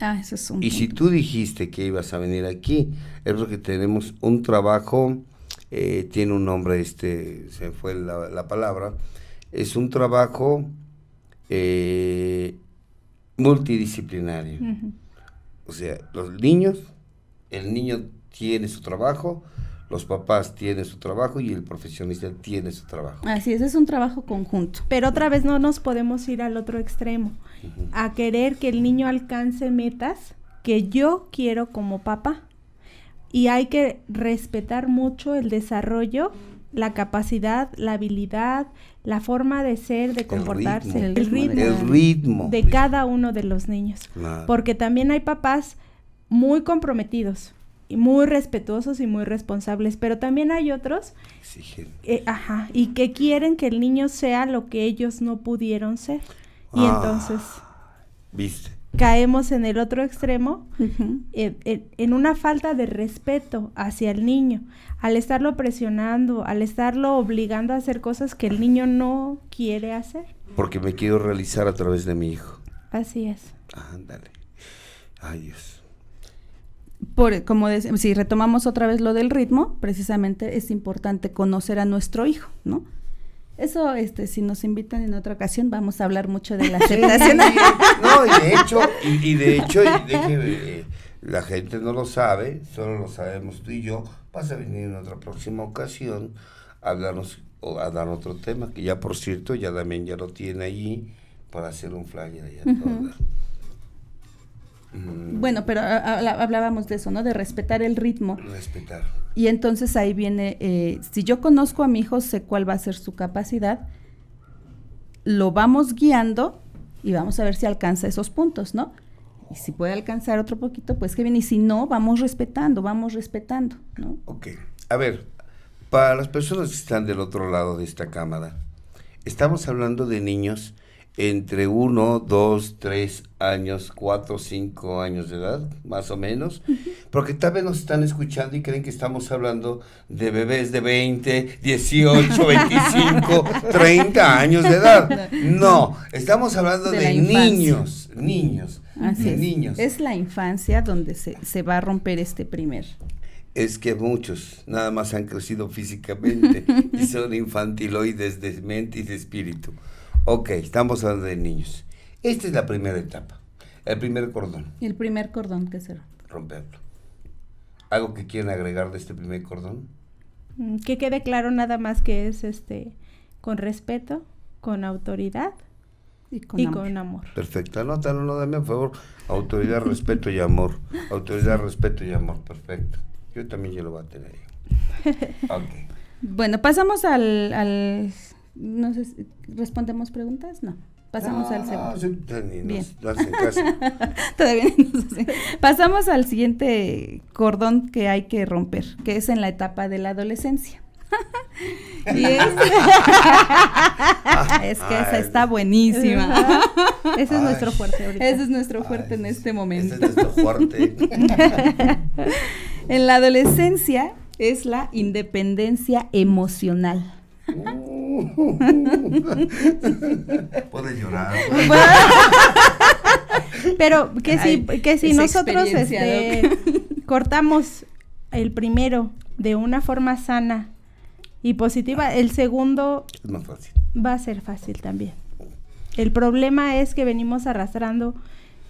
Ah, eso es un. Y si tú dijiste que ibas a venir aquí, es porque tenemos un trabajo, eh, tiene un nombre, este, se fue la, palabra, es un trabajo eh, multidisciplinario. O sea, los niños, el niño tiene su trabajo, los papás tienen su trabajo y el profesionista tiene su trabajo. Así es, es un trabajo conjunto. Pero otra vez no nos podemos ir al otro extremo, a querer que el niño alcance metas que yo quiero como papá y hay que respetar mucho el desarrollo, la capacidad, la habilidad, la forma de ser, de comportarse, el ritmo, de cada uno de los niños. Porque también hay papás muy comprometidos y muy respetuosos y muy responsables, pero también hay otros ajá, y que quieren que el niño sea lo que ellos no pudieron ser. Y ah, entonces... ¿Viste? caemos en el otro extremo, eh, eh, en una falta de respeto hacia el niño, al estarlo presionando, al estarlo obligando a hacer cosas que el niño no quiere hacer. Porque me quiero realizar a través de mi hijo. Así es. Ándale. Adiós. Por, como si retomamos otra vez lo del ritmo, precisamente es importante conocer a nuestro hijo, ¿no? Eso, este, si nos invitan en otra ocasión, vamos a hablar mucho de la aceptación. no, y de hecho, y, de hecho, eh, la gente no lo sabe, solo lo sabemos tú y yo. Vas a venir en otra próxima ocasión a o a dar otro tema, que ya por cierto, ya también ya lo tiene allí para hacer un flyer mm. Bueno, pero hablábamos de eso, ¿no? De respetar el ritmo. Respetar y entonces ahí viene, eh, si yo conozco a mi hijo, sé cuál va a ser su capacidad, lo vamos guiando y vamos a ver si alcanza esos puntos, ¿no? Y si puede alcanzar otro poquito, pues qué bien. Y si no, vamos respetando, vamos respetando, ¿no? Ok. A ver, para las personas que están del otro lado de esta cámara, estamos hablando de niños entre 1, 2, 3 años, 4, 5 años de edad, más o menos, porque tal vez nos están escuchando y creen que estamos hablando de bebés de 20, 18, 25, 30 años de edad. No, estamos hablando de, niños, niños, es. niños. Es la infancia donde se, se va a romper este primer es que muchos nada más han crecido físicamente y son infantiloides de mente y de espíritu. Ok, estamos hablando de niños. Esta es la primera etapa, el primer cordón. El primer cordón que se Romperlo. ¿Algo que quieran agregar de este primer cordón? Mm, que quede claro nada más que es este con respeto, con autoridad y con, amor. Perfecto, anótalo, no, dame por favor. Autoridad, respeto y amor. Autoridad, respeto y amor, perfecto. Yo también ya lo voy a tener. Okay. bueno, pasamos al, al no ¿respondemos preguntas? No. Pasamos al Pasamos al siguiente cordón que hay que romper, que es en la etapa de la adolescencia. es, que esa está buenísima. Ese es nuestro fuerte este Ese es nuestro fuerte en este momento. en la adolescencia es la independencia emocional. puede llorar. Pero que si, que si nosotros este, cortamos el primero de una forma sana y positiva, el segundo va a ser fácil también. El problema es que venimos arrastrando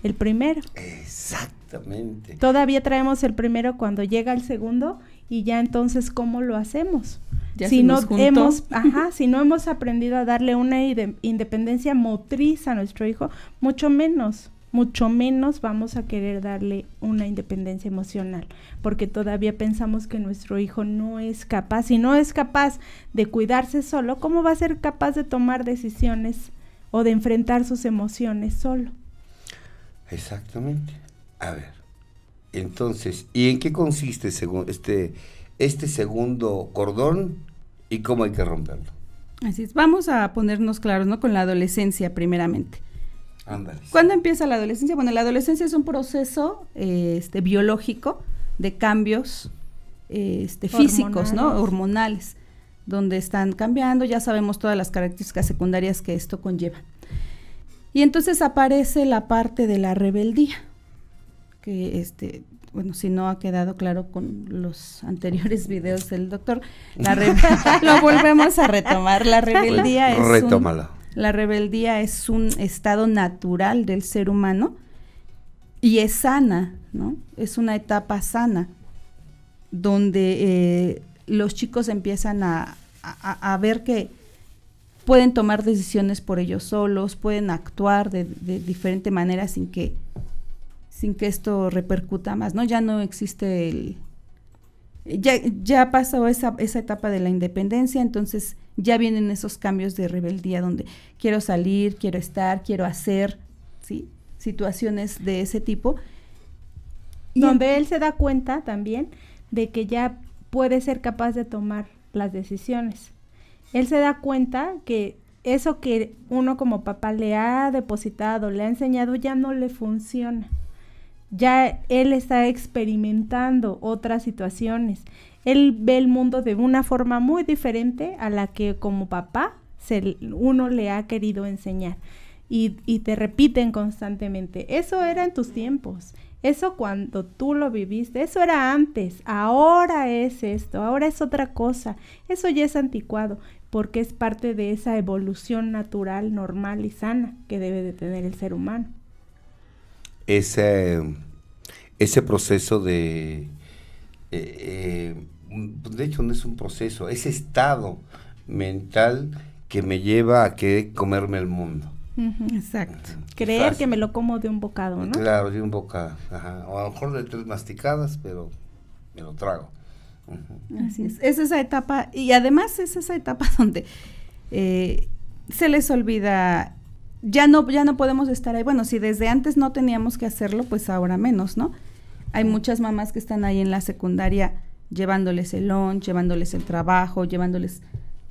el primero. Exactamente. Todavía traemos el primero cuando llega el segundo y ya entonces cómo lo hacemos. si no hemos, ajá, si no hemos aprendido a darle una independencia motriz a nuestro hijo, mucho menos, mucho menos vamos a querer darle una independencia emocional, porque todavía pensamos que nuestro hijo no es capaz, si no es capaz de cuidarse solo, ¿cómo va a ser capaz de tomar decisiones o de enfrentar sus emociones solo? Exactamente. A ver, entonces, ¿y en qué consiste este, este segundo cordón y cómo hay que romperlo? Así es, vamos a ponernos claros, ¿no? Con la adolescencia primeramente. Ándale. ¿Cuándo empieza la adolescencia? Bueno, la adolescencia es un proceso este, biológico de cambios este, físicos, ¿no? Hormonales, donde están cambiando, ya sabemos todas las características secundarias que esto conlleva. Y entonces aparece la parte de la rebeldía, que este bueno, si no ha quedado claro con los anteriores videos del doctor, la lo volvemos a retomar. La rebeldía es Un, la rebeldía es un estado natural del ser humano y es sana, ¿no? Es una etapa sana donde eh, los chicos empiezan a, a, ver que pueden tomar decisiones por ellos solos, pueden actuar de, de diferente manera sin que sin que esto repercuta más, ¿no? Ya no existe el... Ya, ya pasó esa, esa etapa de la independencia, entonces ya vienen esos cambios de rebeldía donde quiero salir, quiero estar, quiero hacer, ¿sí? Situaciones de ese tipo. donde él se da cuenta también de que ya puede ser capaz de tomar las decisiones. Él se da cuenta que eso que uno como papá le ha depositado, le ha enseñado, ya no le funciona ya él está experimentando otras situaciones. Él ve el mundo de una forma muy diferente a la que como papá se, uno le ha querido enseñar. Y, y, te repiten constantemente, eso era en tus tiempos, eso cuando tú lo viviste, eso era antes, ahora es esto, ahora es otra cosa, eso ya es anticuado, porque es parte de esa evolución natural, normal y sana que debe de tener el ser humano. Ese ese proceso de... Eh, eh, pues, de hecho, no es un proceso, ese estado mental que me lleva a que comerme el mundo. exacto. Creer que me lo como de un bocado, ¿no? Claro, de un bocado. O a lo mejor de tres masticadas, pero me lo trago. Así es. Es esa etapa, y además es esa etapa donde eh, se les olvida ya no, ya no podemos estar ahí. Bueno, si desde antes no teníamos que hacerlo, pues ahora menos, ¿no? Hay muchas mamás que están ahí en la secundaria llevándoles el lunch, llevándoles el trabajo, llevándoles...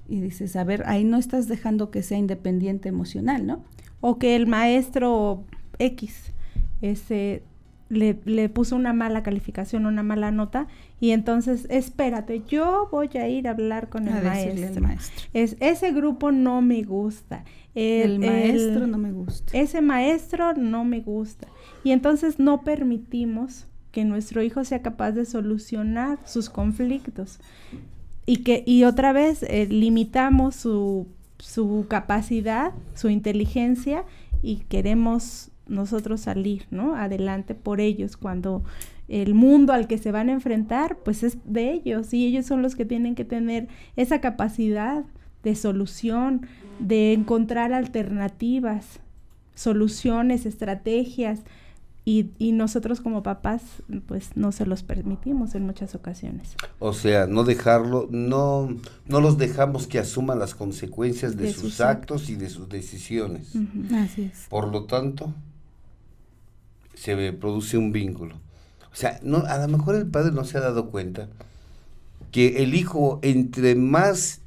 Y dices, a ver, ahí no estás dejando que sea independiente emocional, ¿no? O que el maestro X ese, le, puso una mala calificación, una mala nota, y entonces, espérate, yo voy a ir a hablar con el, maestro. maestro. Es, ese grupo no me gusta el, maestro no me gusta. Ese maestro no me gusta. Y entonces no permitimos que nuestro hijo sea capaz de solucionar sus conflictos. Y que, y otra vez eh, limitamos su, su capacidad, su inteligencia, y queremos nosotros salir, ¿no? Adelante por ellos cuando el mundo al que se van a enfrentar, pues es de ellos y ellos son los que tienen que tener esa capacidad de solución, de encontrar alternativas, soluciones, estrategias, y, nosotros como papás pues no se los permitimos en muchas ocasiones. O sea, no dejarlo, no, no los dejamos que asuman las consecuencias de, sus, actos, y de sus decisiones. Así es. Por lo tanto, se produce un vínculo. O sea, no, a lo mejor el padre no se ha dado cuenta que el hijo entre más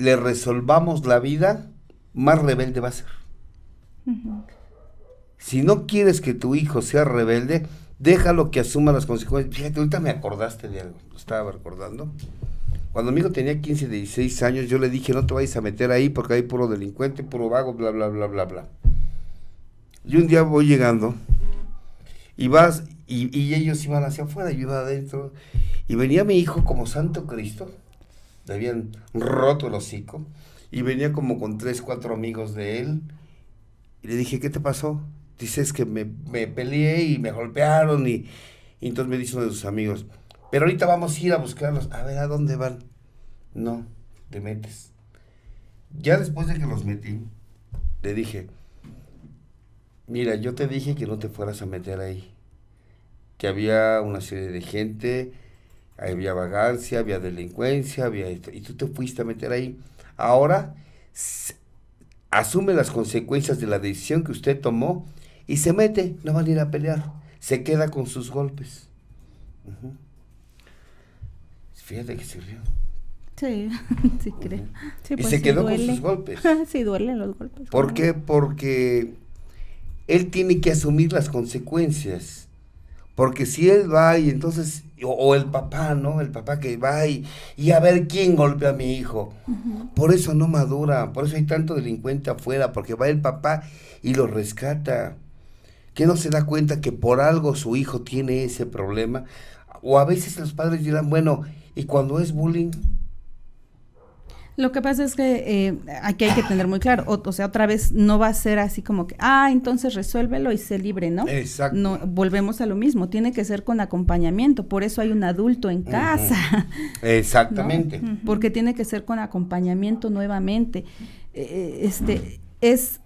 le resolvamos la vida, más rebelde va a ser. Si no quieres que tu hijo sea rebelde, déjalo que asuma las consecuencias. Fíjate, ahorita me acordaste de algo, estaba recordando. Cuando mi hijo tenía 15, 16 años, yo le dije, no te vayas a meter ahí porque hay puro delincuente, puro vago, bla, bla, bla, bla, bla. Y un día voy llegando y vas, y, ellos iban hacia afuera, yo iba adentro, y venía mi hijo como Santo Cristo, le habían roto el hocico, y venía como con tres, cuatro amigos de él, y le dije, ¿qué te pasó? Dices que me, peleé y me golpearon, y, y, entonces me dice uno de sus amigos, pero ahorita vamos a ir a buscarlos, a ver a dónde van. No, te metes. Ya después de que los metí, le dije, mira, yo te dije que no te fueras a meter ahí, que había una serie de gente había vagancia, había delincuencia, había esto, y tú te fuiste a meter ahí. Ahora asume las consecuencias de la decisión que usted tomó y se mete, no van a ir a pelear, se queda con sus golpes. Fíjate que se rió. Sí, sí creo. y pues se quedó con sus golpes. sí, duelen los golpes. ¿Por Porque él tiene que asumir las consecuencias porque si él va y entonces, o, el papá, ¿no? El papá que va y, a ver quién golpea a mi hijo. Por eso no madura, por eso hay tanto delincuente afuera, porque va el papá y lo rescata. Que no se da cuenta que por algo su hijo tiene ese problema. O a veces los padres dirán, bueno, ¿y cuando es bullying? Lo que pasa es que eh, aquí hay que tener muy claro, o, sea, otra vez no va a ser así como que, ah, entonces resuélvelo y sé libre, ¿no? Exacto. No, volvemos a lo mismo, tiene que ser con acompañamiento, por eso hay un adulto en casa. Exactamente. Porque tiene que ser con acompañamiento nuevamente. Eh, eh, este, es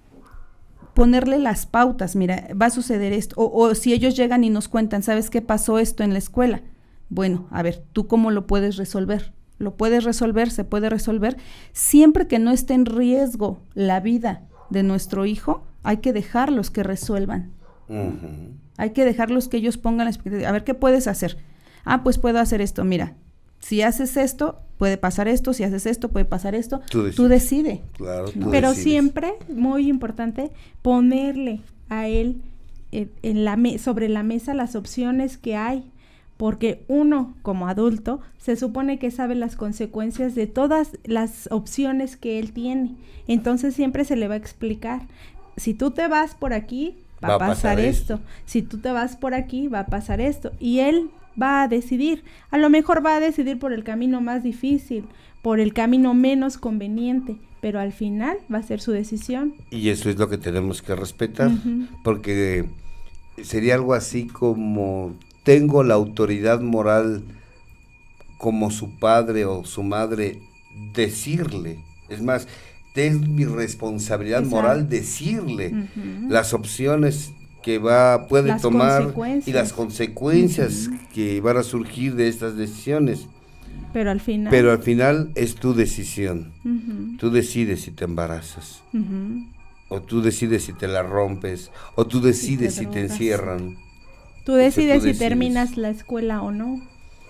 ponerle las pautas, mira, va a suceder esto, o si ellos llegan y nos cuentan, ¿sabes qué pasó esto en la escuela? Bueno, a ver, ¿tú cómo lo puedes resolver? lo puedes resolver, se puede resolver, siempre que no esté en riesgo la vida de nuestro hijo, hay que dejarlos que resuelvan. Hay que dejarlos que ellos pongan A ver, ¿qué puedes hacer? Ah, pues puedo hacer esto, mira. Si haces esto, puede pasar esto, si haces esto, puede pasar esto. Tú, decides. Claro, Pero siempre, muy importante, ponerle a él eh, en la sobre la mesa las opciones que hay porque uno como adulto se supone que sabe las consecuencias de todas las opciones que él tiene. Entonces siempre se le va a explicar, si tú te vas por aquí, va, a pasar, esto. si tú te vas por aquí, va a pasar esto. Y él va a decidir, a lo mejor va a decidir por el camino más difícil, por el camino menos conveniente, pero al final va a ser su decisión. Y eso es lo que tenemos que respetar, porque sería algo así como tengo la autoridad moral como su padre o su madre decirle. Es más, es mi responsabilidad moral decirle las opciones que va puede tomar y las consecuencias que van a surgir de estas decisiones. Pero al final. Pero al final es tu decisión. Tú decides si te embarazas. O tú decides si te la rompes. O tú decides si te encierran. Tú decides si terminas la escuela o no.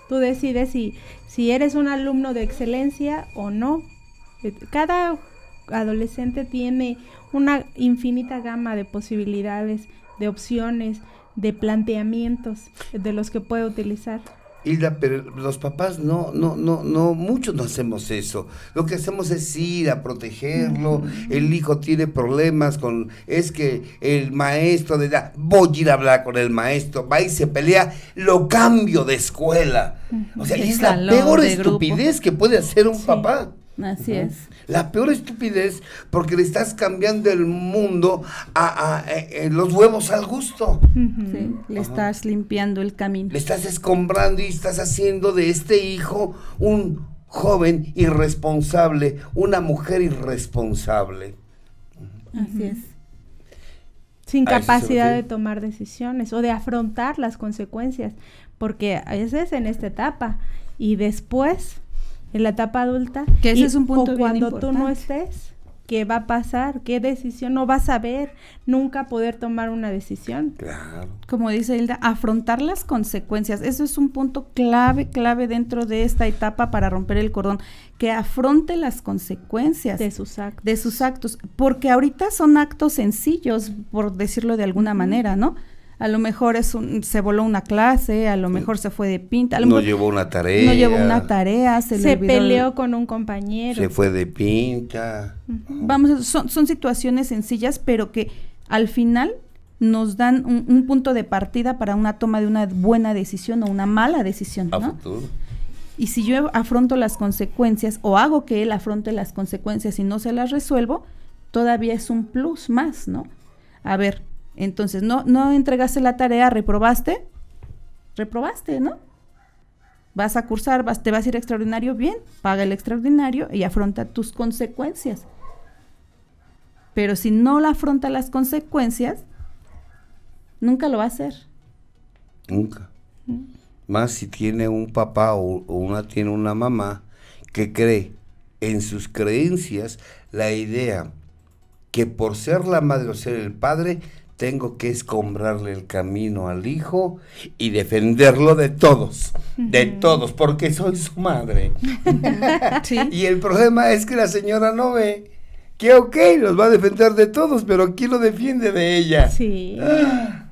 Tú decides si, si eres un alumno de excelencia o no. Eh, cada adolescente tiene una infinita gama de posibilidades, de opciones, de planteamientos eh, de los que puede utilizar. Hilda, pero los papás no, no, no, no, muchos no hacemos eso. Lo que hacemos es ir a protegerlo. Mm. El hijo tiene problemas con, es que el maestro de la, voy a ir a hablar con el maestro, va y se pelea, lo cambio de escuela. O sea, es la peor estupidez que puede hacer un papá. Así es. La peor estupidez porque le estás cambiando el mundo a, eh, eh, los huevos al gusto. le estás limpiando el camino. Le estás escombrando y estás haciendo de este hijo un joven irresponsable, una mujer irresponsable. Así es. Sin capacidad de tomar decisiones o de afrontar las consecuencias, porque a veces en esta etapa y después en la etapa adulta. Que es un punto cuando tú no estés, ¿qué va a pasar? ¿Qué decisión? No vas a ver nunca poder tomar una decisión. Claro. Como dice Hilda, afrontar las consecuencias. Eso es un punto clave, clave dentro de esta etapa para romper el cordón. Que afronte las consecuencias. De sus actos. De sus actos. Porque ahorita son actos sencillos, por decirlo de alguna manera, ¿no? a lo mejor es un, se voló una clase, a lo mejor se fue de pinta. no llevó una tarea. una tarea, se, peleó con un compañero. Se fue de pinta. Vamos, son, situaciones sencillas, pero que al final nos dan un, punto de partida para una toma de una buena decisión o una mala decisión. Y si yo afronto las consecuencias o hago que él afronte las consecuencias y no se las resuelvo, todavía es un plus más, ¿no? A ver, entonces, no, no entregaste la tarea, reprobaste, reprobaste, ¿no? Vas a cursar, vas, te vas a ir extraordinario, bien, paga el extraordinario y afronta tus consecuencias. Pero si no la afronta las consecuencias, nunca lo va a hacer. Nunca. Más si tiene un papá o, o una tiene una mamá que cree en sus creencias la idea que por ser la madre o ser el padre tengo que escombrarle el camino al hijo y defenderlo de todos, de todos, porque soy su madre. ¿Sí? y el problema es que la señora no ve que, ok, los va a defender de todos, pero ¿quién lo defiende de ella? Sí. ¡Ah!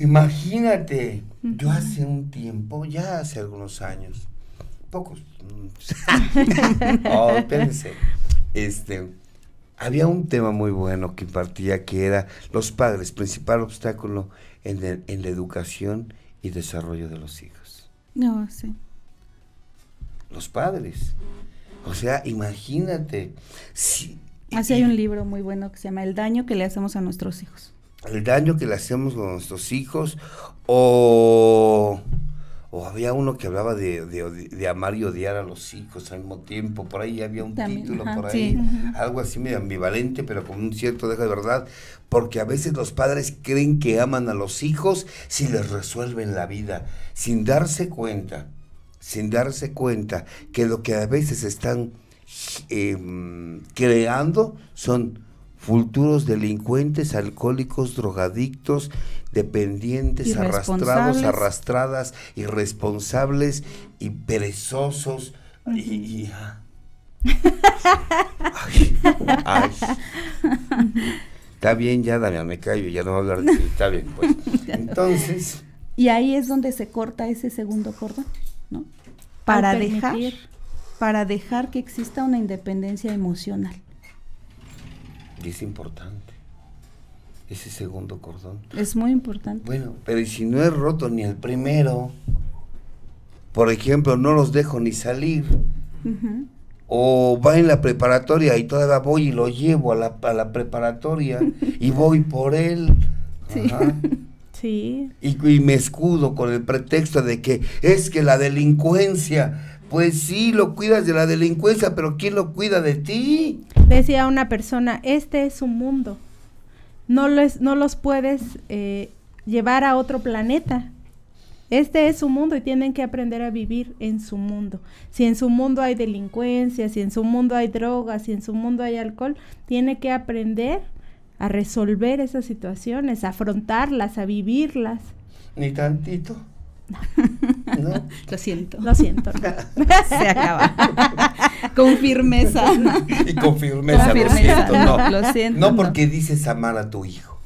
imagínate, yo hace un tiempo, ya hace algunos años, pocos, oh, espérense, este había un tema muy bueno que impartía que era los padres, principal obstáculo en, la educación y desarrollo de los hijos. No, sí. Los padres. O sea, imagínate. Así hay un libro muy bueno que se llama El daño que le hacemos a nuestros hijos. El daño que le hacemos a nuestros hijos o o había uno que hablaba de, amar y odiar a los hijos al mismo tiempo, por ahí había un título, por ahí, algo así medio ambivalente, pero con un cierto dejo de verdad, porque a veces los padres creen que aman a los hijos si les resuelven la vida, sin darse cuenta, sin darse cuenta que lo que a veces están eh, creando son futuros delincuentes, alcohólicos, drogadictos, dependientes, arrastrados, arrastradas, irresponsables y perezosos. y, ah. ay, Está bien, ya Damián, me callo, ya no voy a hablar de ti. Está bien, pues. Entonces. Y ahí es donde se corta ese segundo cordón, ¿no? Para dejar, para dejar que exista una independencia emocional es importante. Ese segundo cordón. Es muy importante. Bueno, pero si no es roto ni el primero? Por ejemplo, no los dejo ni salir. O va en la preparatoria y todavía voy y lo llevo a la, preparatoria y voy por él. Sí. Y, y, me escudo con el pretexto de que es que la delincuencia pues sí, lo cuidas de la delincuencia, pero ¿quién lo cuida de ti? Decía una persona, este es su mundo. No los, no los puedes eh, llevar a otro planeta. Este es su mundo y tienen que aprender a vivir en su mundo. Si en su mundo hay delincuencia, si en su mundo hay drogas, si en su mundo hay alcohol, tiene que aprender a resolver esas situaciones, a afrontarlas, a vivirlas. Ni tantito. Lo siento. Lo siento. Se acaba. con firmeza. Y con firmeza, Lo, siento, no. lo siento. No, porque dices amar a tu hijo.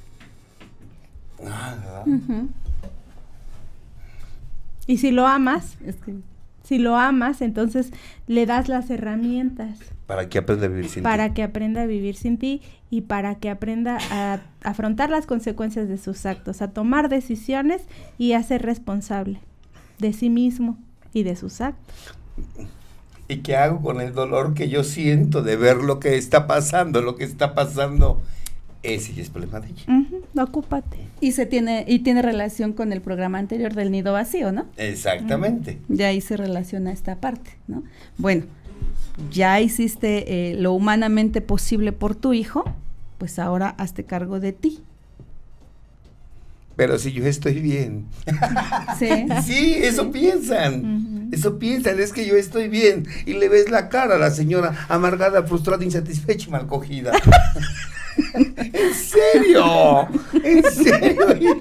Ah, Y si lo amas, es que si lo amas, entonces le das las herramientas. Para que aprenda a vivir sin ti. Para que aprenda a vivir sin ti y para que aprenda a afrontar las consecuencias de sus actos, a tomar decisiones y a ser responsable de sí mismo y de sus actos. ¿Y qué hago con el dolor que yo siento de ver lo que está pasando? Lo que está pasando, ese es problema de ella. No, ocúpate. Y se tiene, y tiene relación con el programa anterior del nido vacío, ¿no? Exactamente. De mm. ahí se relaciona esta parte, ¿no? Bueno, ya hiciste eh, lo humanamente posible por tu hijo, pues ahora hazte cargo de ti. Pero si yo estoy bien. Sí, sí eso piensan. Eso piensan, es que yo estoy bien. Y le ves la cara a la señora amargada, frustrada, insatisfecha y mal cogida. ¿En serio? ¿En serio,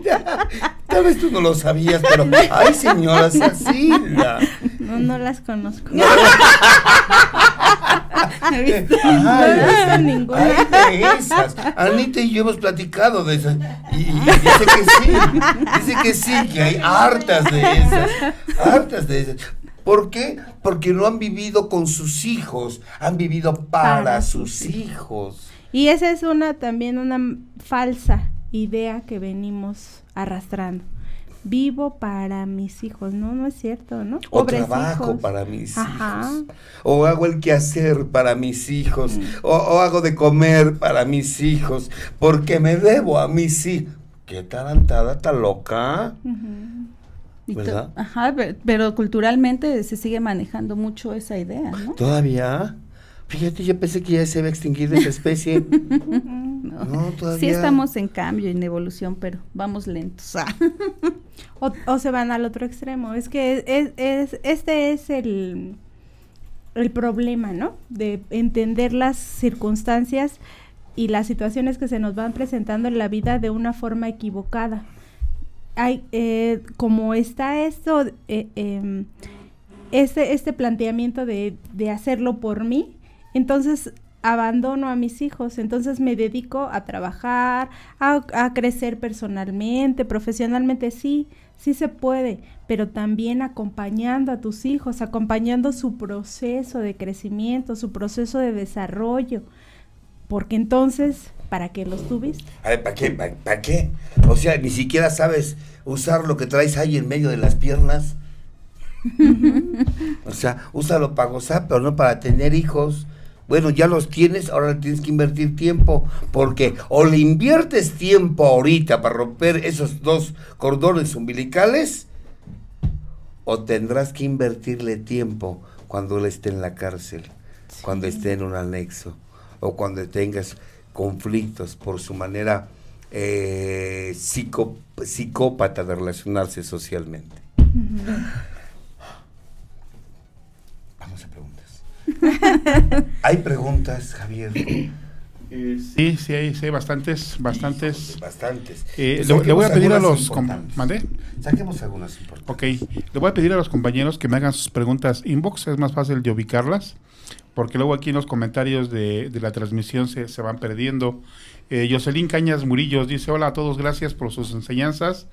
Tal vez tú no lo sabías, pero ay, señoras así No, no las conozco. no no, ninguna. hay de esas. Anita y yo hemos platicado de esas. Y, dice que sí. Dice que sí, que hay hartas de esas. Hartas de esas. ¿Por qué? Porque no han vivido con sus hijos, han vivido para sus hijos. Y esa es una también una falsa idea que venimos arrastrando. Vivo para mis hijos, no, no es cierto, ¿no? O trabajo para mis hijos. O hago el quehacer para mis hijos. Mm. O, hago de comer para mis hijos. Porque me debo a mis hijos. Qué tarantada, tan loca. ¿Verdad? Ajá, pero, pero, culturalmente se sigue manejando mucho esa idea, ¿no? ¿Todavía? Fíjate, yo pensé que ya se a extinguido esa especie. no, Sí estamos en cambio, en evolución, pero vamos lentos. Ah. o, se van al otro extremo. Es que es, este es el, el problema, ¿no? De entender las circunstancias y las situaciones que se nos van presentando en la vida de una forma equivocada. Hay, eh, como está esto, eh, em, este, este planteamiento de, de hacerlo por mí, entonces abandono a mis hijos, entonces me dedico a trabajar, a, crecer personalmente, profesionalmente, sí, sí se puede, pero también acompañando a tus hijos, acompañando su proceso de crecimiento, su proceso de desarrollo, porque entonces ¿Para qué los tuviste? A ver, ¿para qué? ¿Para, ¿Para, qué? O sea, ni siquiera sabes usar lo que traes ahí en medio de las piernas. o sea, úsalo para gozar, pero no para tener hijos. Bueno, ya los tienes, ahora tienes que invertir tiempo, porque o le inviertes tiempo ahorita para romper esos dos cordones umbilicales, o tendrás que invertirle tiempo cuando él esté en la cárcel, cuando esté en un anexo, o cuando tengas conflictos por su manera eh, psicópata de relacionarse socialmente. Hay preguntas, Javier. Eh, sí, sí hay, sí, bastantes, bastantes. bastantes. Eh, le, voy a pedir a los... le voy a pedir a los compañeros que me hagan sus preguntas inbox, es más fácil de ubicarlas, porque luego aquí en los comentarios de, la transmisión se, se van perdiendo. Eh, Jocelyn Cañas Murillos dice, hola a todos, gracias por sus enseñanzas,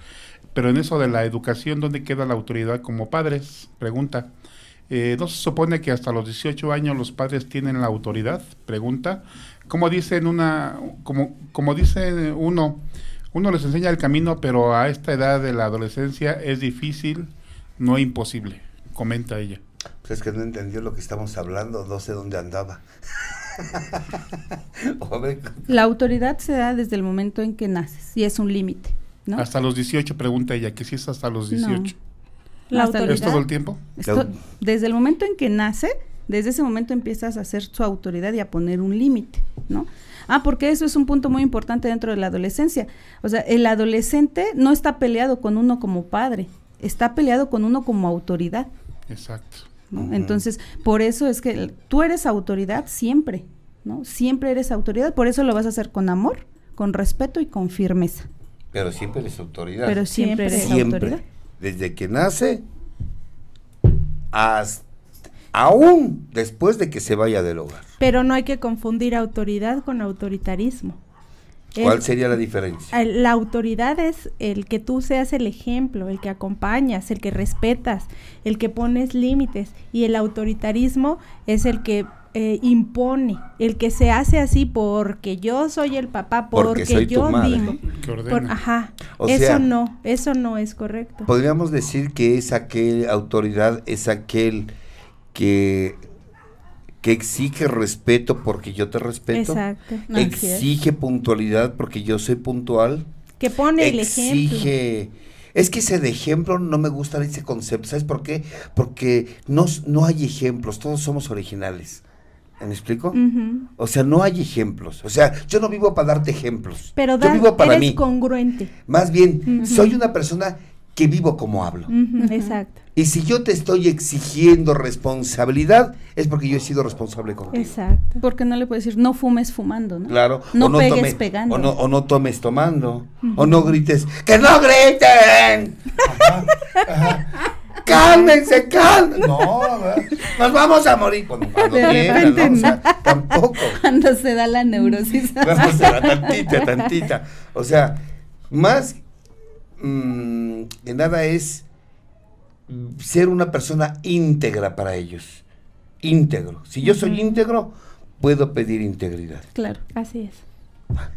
pero en eso de la educación, ¿dónde queda la autoridad como padres? Pregunta. Eh, ¿No se supone que hasta los 18 años los padres tienen la autoridad? Pregunta. Como dicen una, como, como dice uno, uno les enseña el camino, pero a esta edad de la adolescencia es difícil, no imposible, comenta ella. Pues es que no entendió lo que estamos hablando, no sé dónde andaba. la autoridad se da desde el momento en que naces y es un límite. Hasta los 18, pregunta ella, que si es hasta los 18. La autoridad. todo el tiempo? desde el momento en que nace, desde ese momento empiezas a hacer su autoridad y a poner un límite, ¿no? Ah, porque eso es un punto muy importante dentro de la adolescencia. O sea, el adolescente no está peleado con uno como padre, está peleado con uno como autoridad. Exacto. Entonces, por eso es que tú eres autoridad siempre, ¿no? Siempre eres autoridad, por eso lo vas a hacer con amor, con respeto y con firmeza. Pero siempre eres autoridad. Pero siempre. eres autoridad desde que nace hasta aún después de que se vaya del hogar. Pero no hay que confundir autoridad con autoritarismo. ¿Cuál sería la diferencia? La autoridad es el que tú seas el ejemplo, el que acompañas, el que respetas, el que pones límites y el autoritarismo es el que eh, impone, el que se hace así porque yo soy el papá, porque, soy yo tu madre. ajá. eso no, eso no es correcto. Podríamos decir que es aquel, autoridad es aquel que que exige respeto porque yo te respeto. exige puntualidad porque yo soy puntual. Que pone el ejemplo. Exige es que ese de ejemplo no me gusta ese concepto. ¿Sabes por qué? Porque no, no hay ejemplos, todos somos originales. ¿Me explico? O sea, no hay ejemplos. O sea, yo no vivo para darte ejemplos. Pero da, yo vivo para mí. Más bien, soy una persona que vivo como hablo. Exacto. Y si yo te estoy exigiendo responsabilidad, es porque yo he sido responsable con Exacto. Porque no le puedes decir, no fumes fumando, ¿no? Claro. No, pegues pegando. O no, o no, tomes tomando. O no grites, ¡que no griten! cálmense, cálmense. No, nos vamos a morir. Pues, cuando tampoco. Cuando se da la neurosis. Cuando se da tantita, tantita. O sea, más mm, que nada es ser una persona íntegra para ellos. Íntegro. Si yo soy íntegro, puedo pedir integridad. Claro, así es. Ah,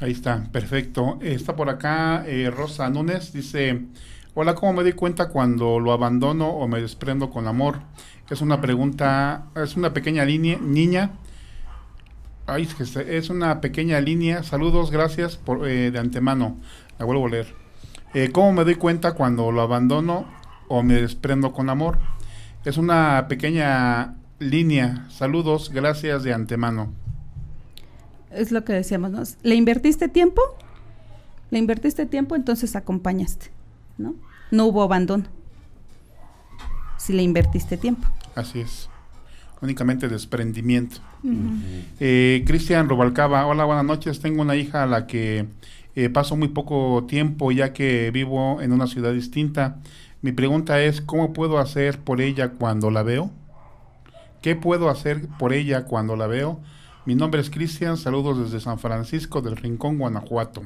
Ahí está, perfecto. Está por acá eh, Rosa Núñez, dice, Hola, ¿cómo me doy cuenta cuando lo abandono o me desprendo con amor? Es una pregunta, es una pequeña línea, niña. Ay, es una pequeña línea. Saludos, gracias por, eh, de antemano. La vuelvo a leer. Eh, ¿Cómo me doy cuenta cuando lo abandono o me desprendo con amor? Es una pequeña línea. Saludos, gracias de antemano. Es lo que decíamos, ¿Le invertiste tiempo? ¿Le invertiste tiempo? Entonces acompañaste. ¿no? hubo abandono si le invertiste tiempo. Así es. Únicamente desprendimiento. Eh, Cristian Rubalcaba, hola, buenas noches. Tengo una hija a la que eh, paso muy poco tiempo ya que vivo en una ciudad distinta. Mi pregunta es, ¿cómo puedo hacer por ella cuando la veo? ¿Qué puedo hacer por ella cuando la veo? Mi nombre es Cristian, saludos desde San Francisco del Rincón, Guanajuato.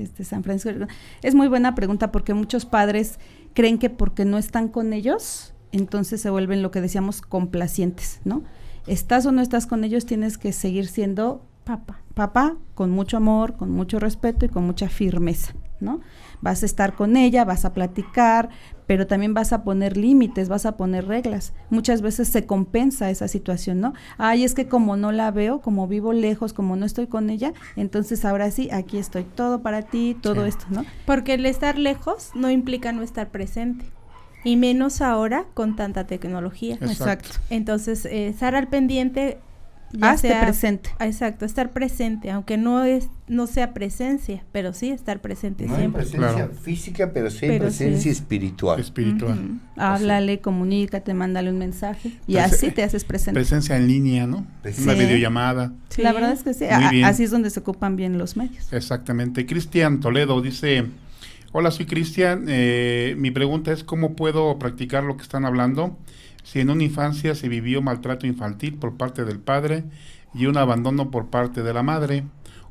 Este, San Francisco? Es muy buena pregunta porque muchos padres creen que porque no están con ellos, entonces se vuelven lo que decíamos complacientes, ¿no? Estás o no estás con ellos, tienes que seguir siendo papá. Papá con mucho amor, con mucho respeto y con mucha firmeza, ¿no? Vas a estar con ella, vas a platicar, pero también vas a poner límites, vas a poner reglas. Muchas veces se compensa esa situación, ¿no? Ay, es que como no la veo, como vivo lejos, como no estoy con ella, entonces ahora sí, aquí estoy, todo para ti, todo esto, ¿no? Porque el estar lejos no implica no estar presente. Y menos ahora con tanta tecnología. Exacto. Entonces, eh, estar al pendiente Hazte presente. Exacto, estar presente, aunque no es no sea presencia, pero sí estar presente no siempre. presencia física, pero sí presencia espiritual. Espiritual. Háblale, comunícate, mándale un mensaje y así te haces presente. Presencia en línea, ¿no? Una videollamada. La verdad es que sí, así es donde se ocupan bien los medios. Exactamente. Cristian Toledo dice, hola, soy Cristian, eh, mi pregunta es, ¿cómo puedo practicar lo que están hablando? Si en una infancia se vivió maltrato infantil por parte del padre y un abandono por parte de la madre,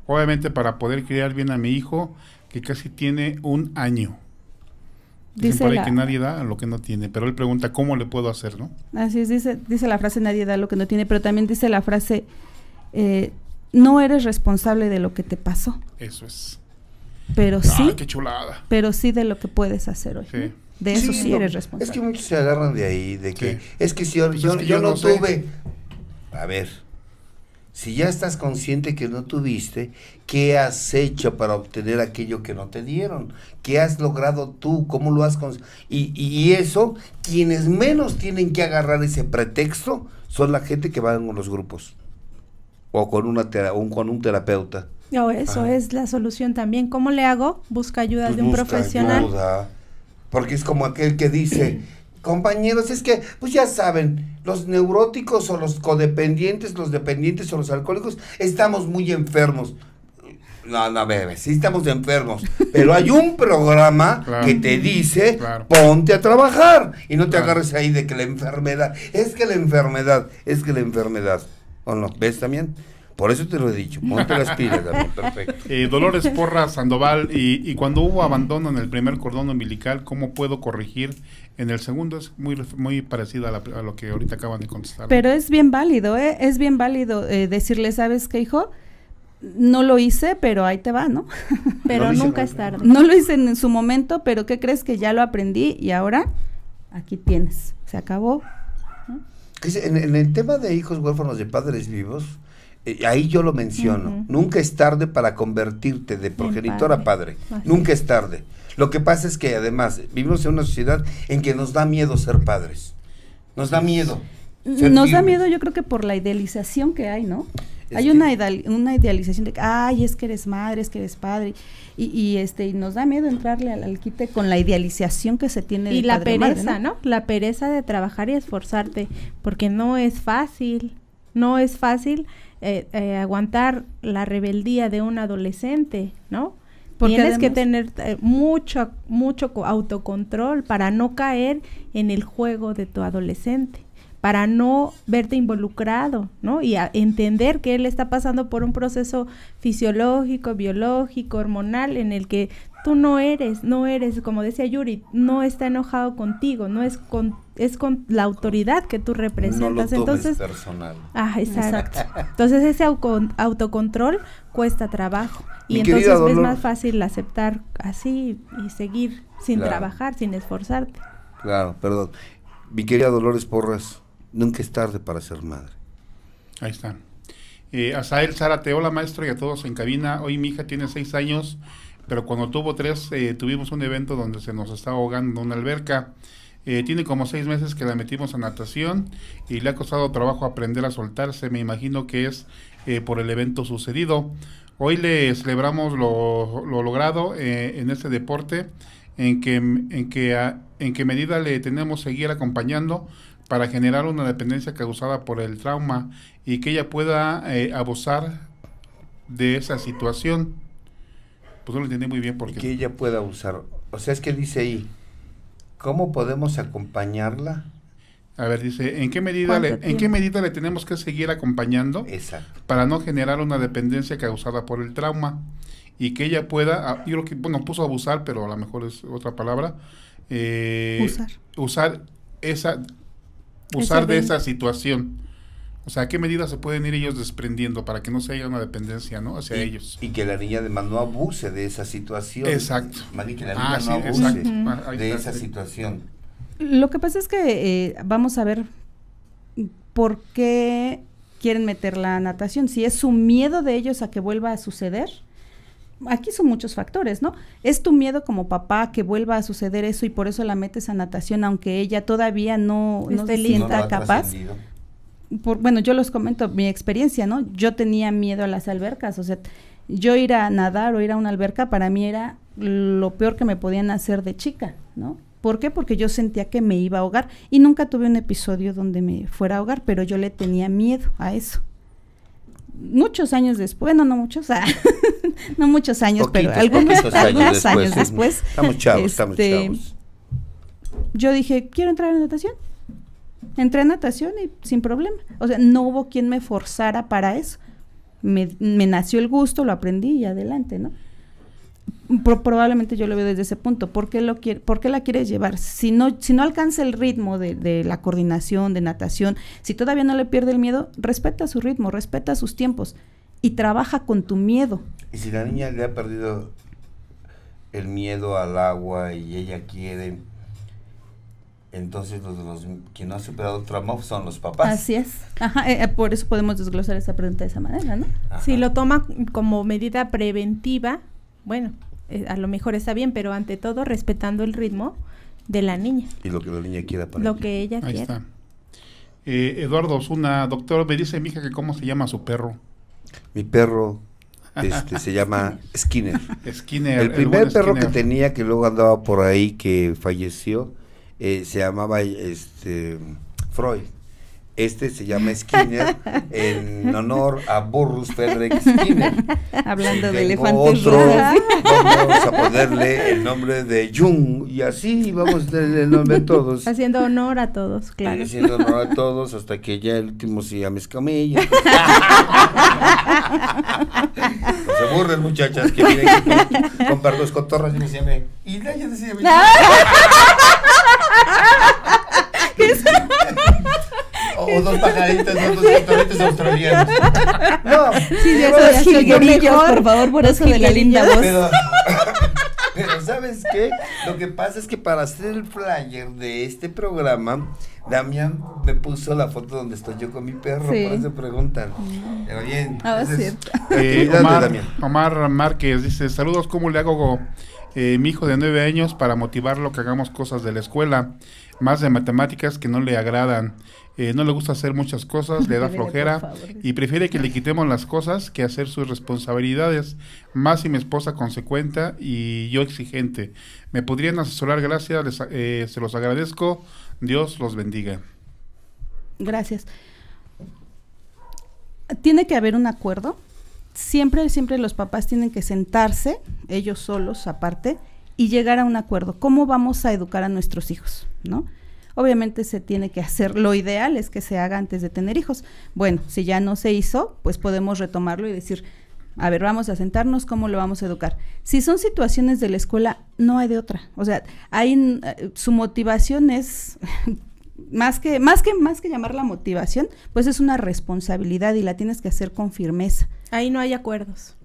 obviamente para poder criar bien a mi hijo, que casi tiene un año. dice que nadie da lo que no tiene, pero él pregunta cómo le puedo hacer, ¿no? Así es, dice, dice la frase nadie da lo que no tiene, pero también dice la frase eh, no eres responsable de lo que te pasó. Eso es. Pero sí. Qué chulada. Pero sí de lo que puedes hacer hoy. Sí. De eso sí, eres responsable. Es que muchos se agarran de ahí, de que es que si yo, no, tuve. A ver, si ya estás consciente que no tuviste, ¿qué has hecho para obtener aquello que no te dieron? ¿Qué has logrado tú? ¿Cómo lo has conseguido? Y, eso, quienes menos tienen que agarrar ese pretexto son la gente que va con los grupos o con, una un, con un terapeuta. No, eso es la solución también. ¿Cómo le hago? Busca ayuda pues de un profesional. Ayuda porque es como aquel que dice, compañeros, es que, pues ya saben, los neuróticos o los codependientes, los dependientes o los alcohólicos, estamos muy enfermos. No, no, bebé, sí estamos enfermos, pero hay un programa que te dice, ponte a trabajar y no te agarres ahí de que la enfermedad, es que la enfermedad, es que la enfermedad, ¿o no? ¿Ves también? Por eso te lo he dicho, ponte las pilas, perfecto. Eh, Dolores Porra Sandoval, y, cuando hubo abandono en el primer cordón umbilical, ¿cómo puedo corregir en el segundo? Es muy, muy parecido a, lo que ahorita acaban de contestar. Pero es bien válido, ¿eh? es bien válido eh, decirle, ¿sabes qué, hijo? No lo hice, pero ahí te va, ¿no? pero nunca es tarde. No lo hice en su momento, pero ¿qué crees que ya lo aprendí y ahora aquí tienes? Se acabó. En, en el tema de hijos huérfanos de padres vivos, eh, ahí yo lo menciono, nunca es tarde para convertirte de progenitor a padre, nunca es tarde. Lo que pasa es que además vivimos en una sociedad en que nos da miedo ser padres, nos da miedo. Nos da miedo yo creo que por la idealización que hay, ¿no? hay una, una idealización de, ay, es que eres madre, es que eres padre, y, este y nos da miedo entrarle al quite con la idealización que se tiene. Y la pereza, ¿no? La pereza de trabajar y esforzarte, porque no es fácil, no es fácil eh, eh, aguantar la rebeldía de un adolescente, ¿no? Porque Tienes que tener eh, mucho, mucho autocontrol para no caer en el juego de tu adolescente para no verte involucrado, ¿no? Y entender que él está pasando por un proceso fisiológico, biológico, hormonal, en el que tú no eres, no eres, como decía Yuri, no está enojado contigo, no es contigo es con la autoridad que tú representas. Entonces, personal. Ah, exacto. Entonces ese autocontrol cuesta trabajo. y entonces es más fácil aceptar así y seguir sin trabajar, sin esforzarte. Claro, perdón. Mi querida Dolores Porras, nunca es tarde para ser madre. Ahí está. Eh, Sara, Zárate, hola maestro y a todos en cabina. Hoy mi hija tiene seis años, pero cuando tuvo tres eh, tuvimos un evento donde se nos estaba ahogando una alberca. Eh, tiene como seis meses que la metimos a natación y le ha costado trabajo aprender a soltarse. Me imagino que es eh, por el evento sucedido. Hoy le celebramos lo, logrado eh, en este deporte, en que, en, que, en qué medida le tenemos seguir acompañando para generar una dependencia causada por el trauma y que ella pueda abusar de esa situación. Pues no lo entendí muy bien porque... que ella pueda abusar. O sea, es que dice ahí, ¿Cómo podemos acompañarla? A ver, dice, ¿en qué medida le, en qué medida le tenemos que seguir acompañando para no generar una dependencia causada por el trauma y que ella pueda, ah, yo lo que bueno puso abusar, pero a lo mejor es otra palabra, eh, usar. usar esa, usar de esa situación o sea, ¿qué medidas se pueden ir ellos desprendiendo para que no se haya una dependencia ¿no? hacia ellos? Y que la niña además no abuse de esa situación. Exacto. Ah, abuse de ah, esa situación. Lo que pasa es que eh, vamos a ver por qué quieren meter la natación. Si es su miedo de ellos a que vuelva a suceder, aquí son muchos factores, ¿no? Es tu miedo como papá que vuelva a suceder eso y por eso la metes a natación, aunque ella todavía no, no se sienta capaz bueno, yo los comento mi experiencia, ¿no? Yo tenía miedo a las albercas, o sea, yo ir a nadar o ir a una alberca para mí era lo peor que me podían hacer de chica, ¿no? ¿Por qué? Porque yo sentía que me iba a ahogar y nunca tuve un episodio donde me fuera a ahogar, pero yo le tenía miedo a eso. Muchos años después, no, no muchos, ah, no muchos años, pero algunos, años, después, años después. Estamos chavos, estamos este, chavos. Yo dije, quiero entrar en natación, entré a natación y sin problema. O sea, no hubo quien me forzara para eso. Me, nació el gusto, lo aprendí y adelante, ¿no? probablemente yo lo veo desde ese punto. ¿Por qué, lo quiere, la quieres llevar? Si no, si no alcanza el ritmo de, de, la coordinación, de natación, si todavía no le pierde el miedo, respeta su ritmo, respeta sus tiempos y trabaja con tu miedo. Y si la niña le ha perdido el miedo al agua y ella quiere entonces, los, los que no ha superado el trauma son los papás. Así es. Eh, eh, por eso podemos desglosar esa pregunta de esa manera, ¿no? Si lo toma como medida preventiva, bueno, eh, a lo mejor está bien, pero ante todo respetando el ritmo de la niña. Y lo que la niña quiera para Lo que ella Ahí quiera. está. Eh, Eduardo Osuna, doctor, me dice mi hija que cómo se llama su perro. Mi perro este, se llama Skinner. Skinner. El primer perro que tenía, que luego andaba por ahí, que falleció, eh, se llamaba este, Freud. Este se llama Skinner en honor a Burrus Frederick Skinner. Hablando de elefantes otro, vamos a ponerle el nombre de Jung y así vamos a tener el nombre de todos. Haciendo honor a todos, claro. Haciendo honor a todos hasta que ya el último se llame Escamilla. se burlen, muchachas, que vienen con, con, con cotorras y me dicen, eh, Y ya decía o dos pajaritas, dos pajaritos australianos. No, sí, ya los por favor, por eso de la linda voz. Pero, ¿sabes qué? Lo que pasa es que para hacer el flyer de este programa, Damián me puso la foto donde estoy yo con mi perro, para por eso preguntan. Mm. Pero bien. Ah, es eh, Omar, Omar Márquez dice, saludos, ¿cómo le hago eh, mi hijo de nueve años para motivarlo que hagamos cosas de la escuela, más de matemáticas que no le agradan. Eh, no le gusta hacer muchas cosas, le da flojera y prefiere que le quitemos las cosas que hacer sus responsabilidades. Más si mi esposa consecuenta y yo exigente. Me podrían asesorar, gracias, les, eh, se los agradezco. Dios los bendiga. Gracias. Tiene que haber un acuerdo siempre, siempre los papás tienen que sentarse, ellos solos aparte, y llegar a un acuerdo. ¿Cómo vamos a educar a nuestros hijos? ¿No? Obviamente se tiene que hacer, lo ideal es que se haga antes de tener hijos. Bueno, si ya no se hizo, pues podemos retomarlo y decir, a ver, vamos a sentarnos, ¿cómo lo vamos a educar? Si son situaciones de la escuela, no hay de otra. O sea, hay, eh, su motivación es, más que, más que, más que la motivación, pues es una responsabilidad y la tienes que hacer con firmeza. Ahí no hay acuerdos.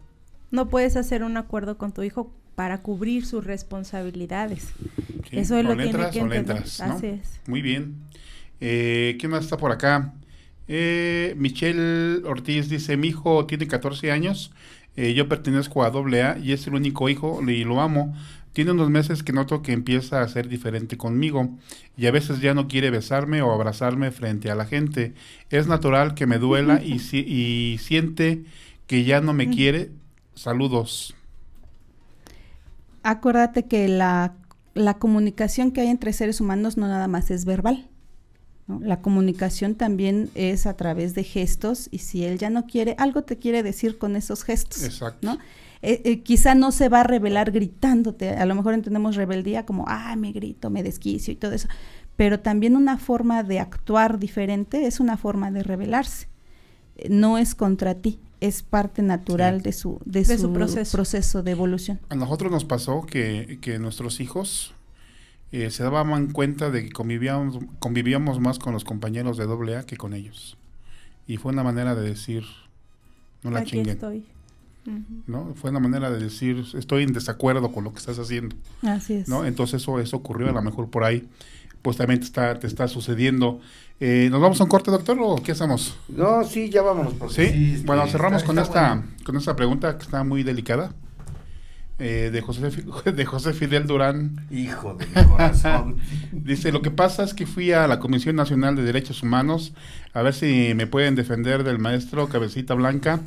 No puedes hacer un acuerdo con tu hijo para cubrir sus responsabilidades. Eso es lo que tiene que entender. Muy bien. Eh, ¿Quién más está por acá? Eh, Michelle Ortiz dice, mi hijo tiene 14 años, eh, yo pertenezco a AA y es el único hijo y lo amo. Tiene unos meses que noto que empieza a ser diferente conmigo y a veces ya no quiere besarme o abrazarme frente a la gente. Es natural que me duela y, y siente que ya no me quiere. Saludos. Acuérdate que la, comunicación que hay entre seres humanos no nada más es verbal. La comunicación también es a través de gestos y si él ya no quiere, algo te quiere decir con esos gestos. Eh, eh, quizá no se va a revelar gritándote, a lo mejor entendemos rebeldía como, ah, me grito, me desquicio y todo eso, pero también una forma de actuar diferente es una forma de rebelarse, eh, no es contra ti, es parte natural de su, su, proceso. de evolución. A nosotros nos pasó que, nuestros hijos eh, se daban cuenta de que convivíamos, convivíamos más con los compañeros de AA que con ellos. Y fue una manera de decir, no la Estoy. ¿No? Fue una manera de decir, estoy en desacuerdo con lo que estás haciendo. Así es. ¿No? Entonces eso, eso ocurrió a lo mejor por ahí pues también te está, está sucediendo. Eh, ¿Nos vamos a un corte, doctor, o qué hacemos? No, sí, ya vámonos. ¿Sí? bueno, cerramos con, esta, con esta pregunta que está muy delicada. Eh, de, José, de José Fidel Durán. Hijo de mi corazón. Dice, lo que pasa es que fui a la Comisión Nacional de Derechos Humanos a ver si me pueden defender del maestro Cabecita Blanca,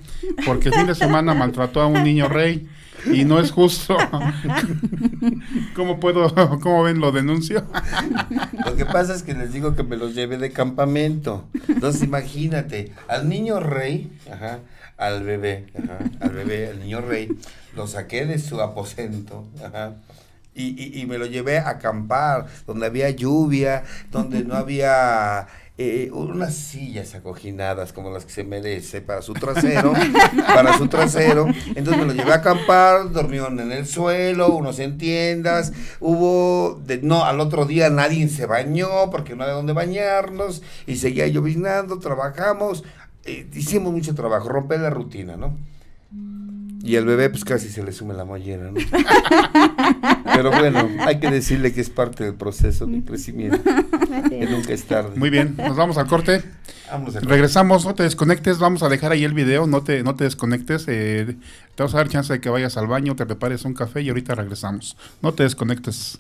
porque el fin de semana maltrató a un niño rey y no es justo. ¿Cómo puedo, cómo ven, lo denuncio? Lo que pasa es que les digo que me los lleve de campamento. Entonces imagínate, al niño rey, ajá, al bebé, al bebé, al niño rey, lo saqué de su aposento, y, y, y, me lo llevé a acampar, donde había lluvia, donde no había eh, unas sillas acoginadas como las que se merece para su trasero, para su trasero. Entonces me lo llevé a acampar, dormieron en el suelo, unos en tiendas, hubo, no, al otro día nadie se bañó porque no había dónde bañarnos y seguía lloviznando, trabajamos, eh, hicimos mucho trabajo, romper la rutina, ¿no? Y el bebé pues casi se le sume la mollera, ¿no? Pero bueno, hay que decirle que es parte del proceso de crecimiento, que nunca es tarde. Muy bien, nos vamos al corte. Regresamos, no te desconectes, vamos a dejar ahí el video, no te, no te desconectes. Eh, te vas a dar chance de que vayas al baño, te prepares un café y ahorita regresamos. No te desconectes.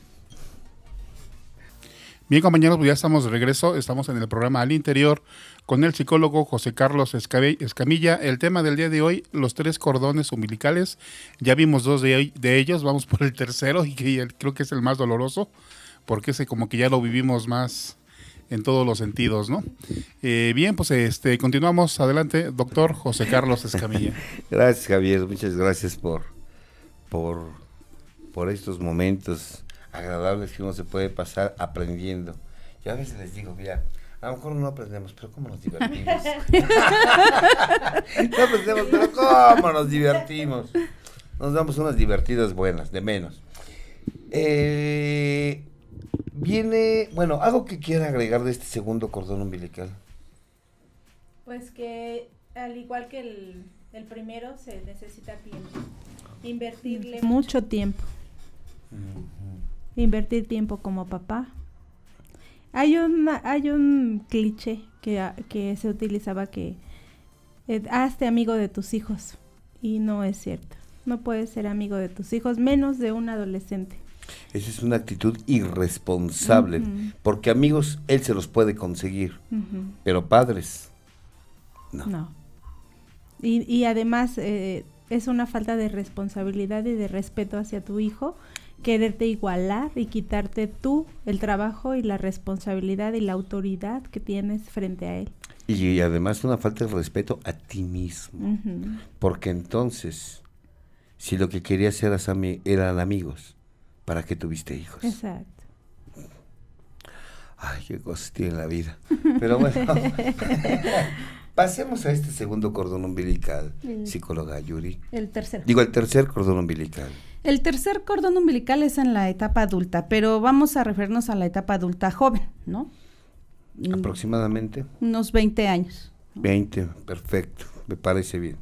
Bien, compañeros, pues ya estamos de regreso. Estamos en el programa Al Interior con el psicólogo José Carlos Escamilla. El tema del día de hoy, los tres cordones umbilicales. Ya vimos dos de, ellos, vamos por el tercero y creo que es el más doloroso, porque ese como que ya lo vivimos más en todos los sentidos, ¿no? Eh, bien, pues este, continuamos. Adelante, doctor José Carlos Escamilla. gracias, Javier. Muchas gracias por, por, por estos momentos agradables que uno se puede pasar aprendiendo. Yo a veces les digo, mira, a lo mejor no aprendemos, pero ¿cómo nos divertimos? no aprendemos, pero ¿cómo nos divertimos? Nos damos unas divertidas buenas, de menos. Eh, viene, bueno, algo que quiera agregar de este segundo cordón umbilical. Pues que al igual que el, primero, se necesita tiempo. Invertirle mucho tiempo invertir tiempo como papá. Hay un, hay un cliché que, ah, que se utilizaba que eh, hazte amigo de tus hijos y no es cierto. No puedes ser amigo de tus hijos, menos de un adolescente. Esa es una actitud irresponsable, porque amigos él se los puede conseguir, pero padres no. Y, además eh, es una falta de responsabilidad y de respeto hacia tu hijo quererte igualar y quitarte tú el trabajo y la responsabilidad y la autoridad que tienes frente a él. Y además una falta de respeto a ti mismo. Porque entonces, si lo que querías eras eran amigos, ¿para que tuviste hijos? Exacto. Ay, qué cosas tiene la vida. Pero bueno, pasemos a este segundo cordón umbilical, psicóloga Yuri. El tercer Digo, el tercer cordón umbilical. El tercer cordón umbilical es en la etapa adulta, pero vamos a referirnos a la etapa adulta joven, ¿no? Aproximadamente. Unos 20 años. 20, perfecto, me parece bien.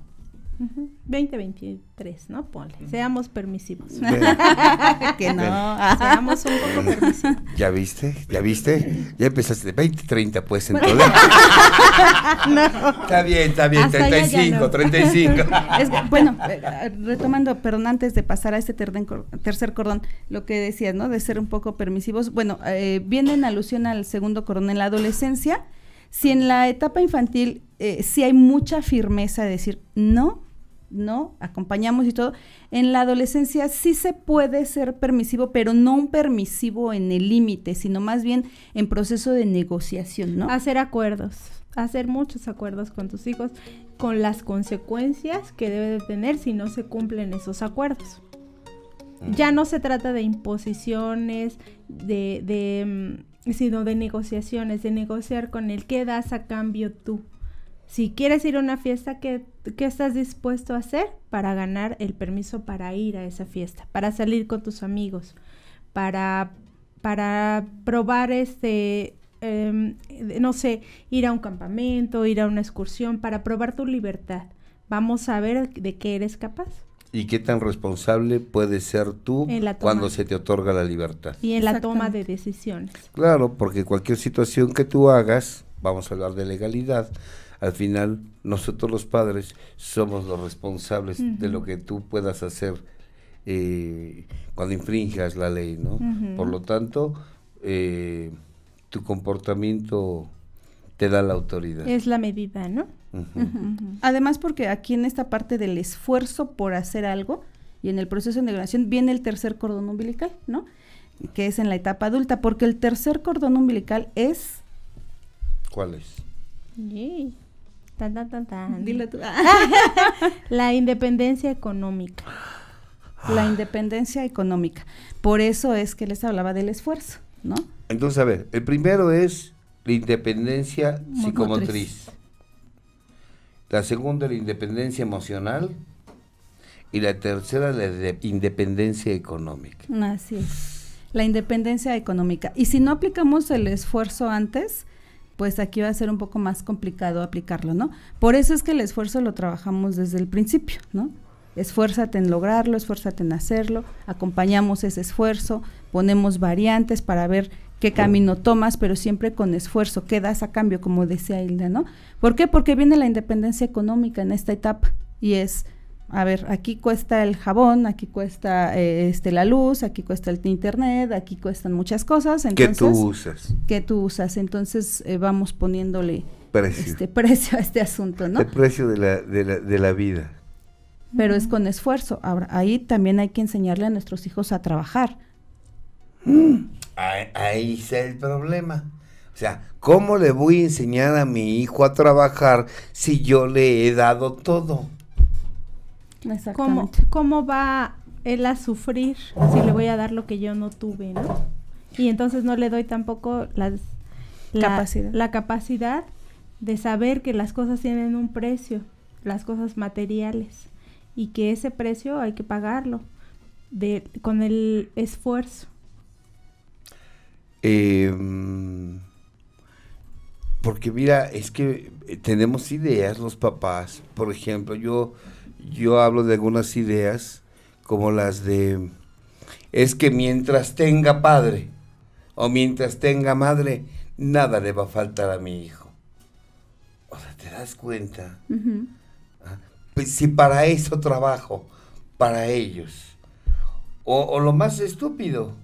2023, ¿no? Ponle. Seamos permisivos. que no. Seamos un poco permisivos. ¿Ya viste? ¿Ya viste? Ya empezaste. 20, 30, pues, en todo. Está bien, está bien. 35, 35. bueno, eh, retomando, perdón, antes de pasar a este tercer cordón, lo que decías, ¿no? De ser un poco permisivos. Bueno, eh, en alusión al segundo cordón en la adolescencia. Si en la etapa infantil eh, si hay mucha firmeza de decir no, ¿no? Acompañamos y todo. En la adolescencia sí se puede ser permisivo, pero no un permisivo en el límite, sino más bien en proceso de negociación, ¿no? Hacer acuerdos, hacer muchos acuerdos con tus hijos, con las consecuencias que debe de tener si no se cumplen esos acuerdos. Ya no se trata de imposiciones, de, de, mm, sino de negociaciones, de negociar con él qué das a cambio tú. Si quieres ir a una fiesta, ¿qué, estás dispuesto a hacer para ganar el permiso para ir a esa fiesta? Para salir con tus amigos, para, para probar este, em, no sé, ir a un campamento, ir a una excursión, para probar tu libertad. Vamos a ver de qué eres capaz. ¿Y qué tan responsable puedes ser tú cuando se te otorga la libertad? Y en la toma de decisiones. Claro, porque cualquier situación que tú hagas, vamos a hablar de legalidad, al final, nosotros los padres somos los responsables de lo que tú puedas hacer eh, cuando infringas la ley, ¿no? Por lo tanto, eh, tu comportamiento te da la autoridad. Es la medida, ¿no? Además, porque aquí en esta parte del esfuerzo por hacer algo y en el proceso de negación viene el tercer cordón umbilical, ¿no? Que es en la etapa adulta, porque el tercer cordón umbilical es ¿Cuál es? la independencia económica. La independencia económica. Por eso es que les hablaba del esfuerzo, ¿no? Entonces, a ver, el primero es la independencia psicomotriz. La segunda, la independencia emocional. Y la tercera, la independencia económica. Así es. La independencia económica. Y si no aplicamos el esfuerzo antes, pues aquí va a ser un poco más complicado aplicarlo, ¿no? Por eso es que el esfuerzo lo trabajamos desde el principio, ¿no? Esfuérzate en lograrlo, esfuérzate en hacerlo, acompañamos ese esfuerzo, ponemos variantes para ver qué camino tomas, pero siempre con esfuerzo, qué das a cambio, como decía Hilda, ¿no? ¿Por qué? Porque viene la independencia económica en esta etapa y es a ver, aquí cuesta el jabón, aquí cuesta eh, este, la luz, aquí cuesta el internet, aquí cuestan muchas cosas. Entonces, que tú usas. Que tú usas. Entonces eh, vamos poniéndole precio. Este, precio a este asunto, ¿no? El precio de la, de la, de la vida. Pero es con esfuerzo. ahí también hay que enseñarle a nuestros hijos a trabajar. Ahí, ahí está el problema. O sea, ¿cómo le voy a enseñar a mi hijo a trabajar si yo le he dado todo? ¿Cómo, va él a sufrir si le voy a dar lo que yo no tuve, ¿no? Y entonces no le doy tampoco las, la, capacidad. la capacidad de saber que las cosas tienen un precio, las cosas materiales, y que ese precio hay que pagarlo de, con el esfuerzo. Eh, porque mira, es que eh, tenemos ideas los papás. Por ejemplo, yo, yo hablo de algunas ideas como las de, es que mientras tenga padre o mientras tenga madre, nada le va a faltar a mi hijo. O sea, ¿te das cuenta? Ah, pues si para eso trabajo, para ellos. o lo más estúpido,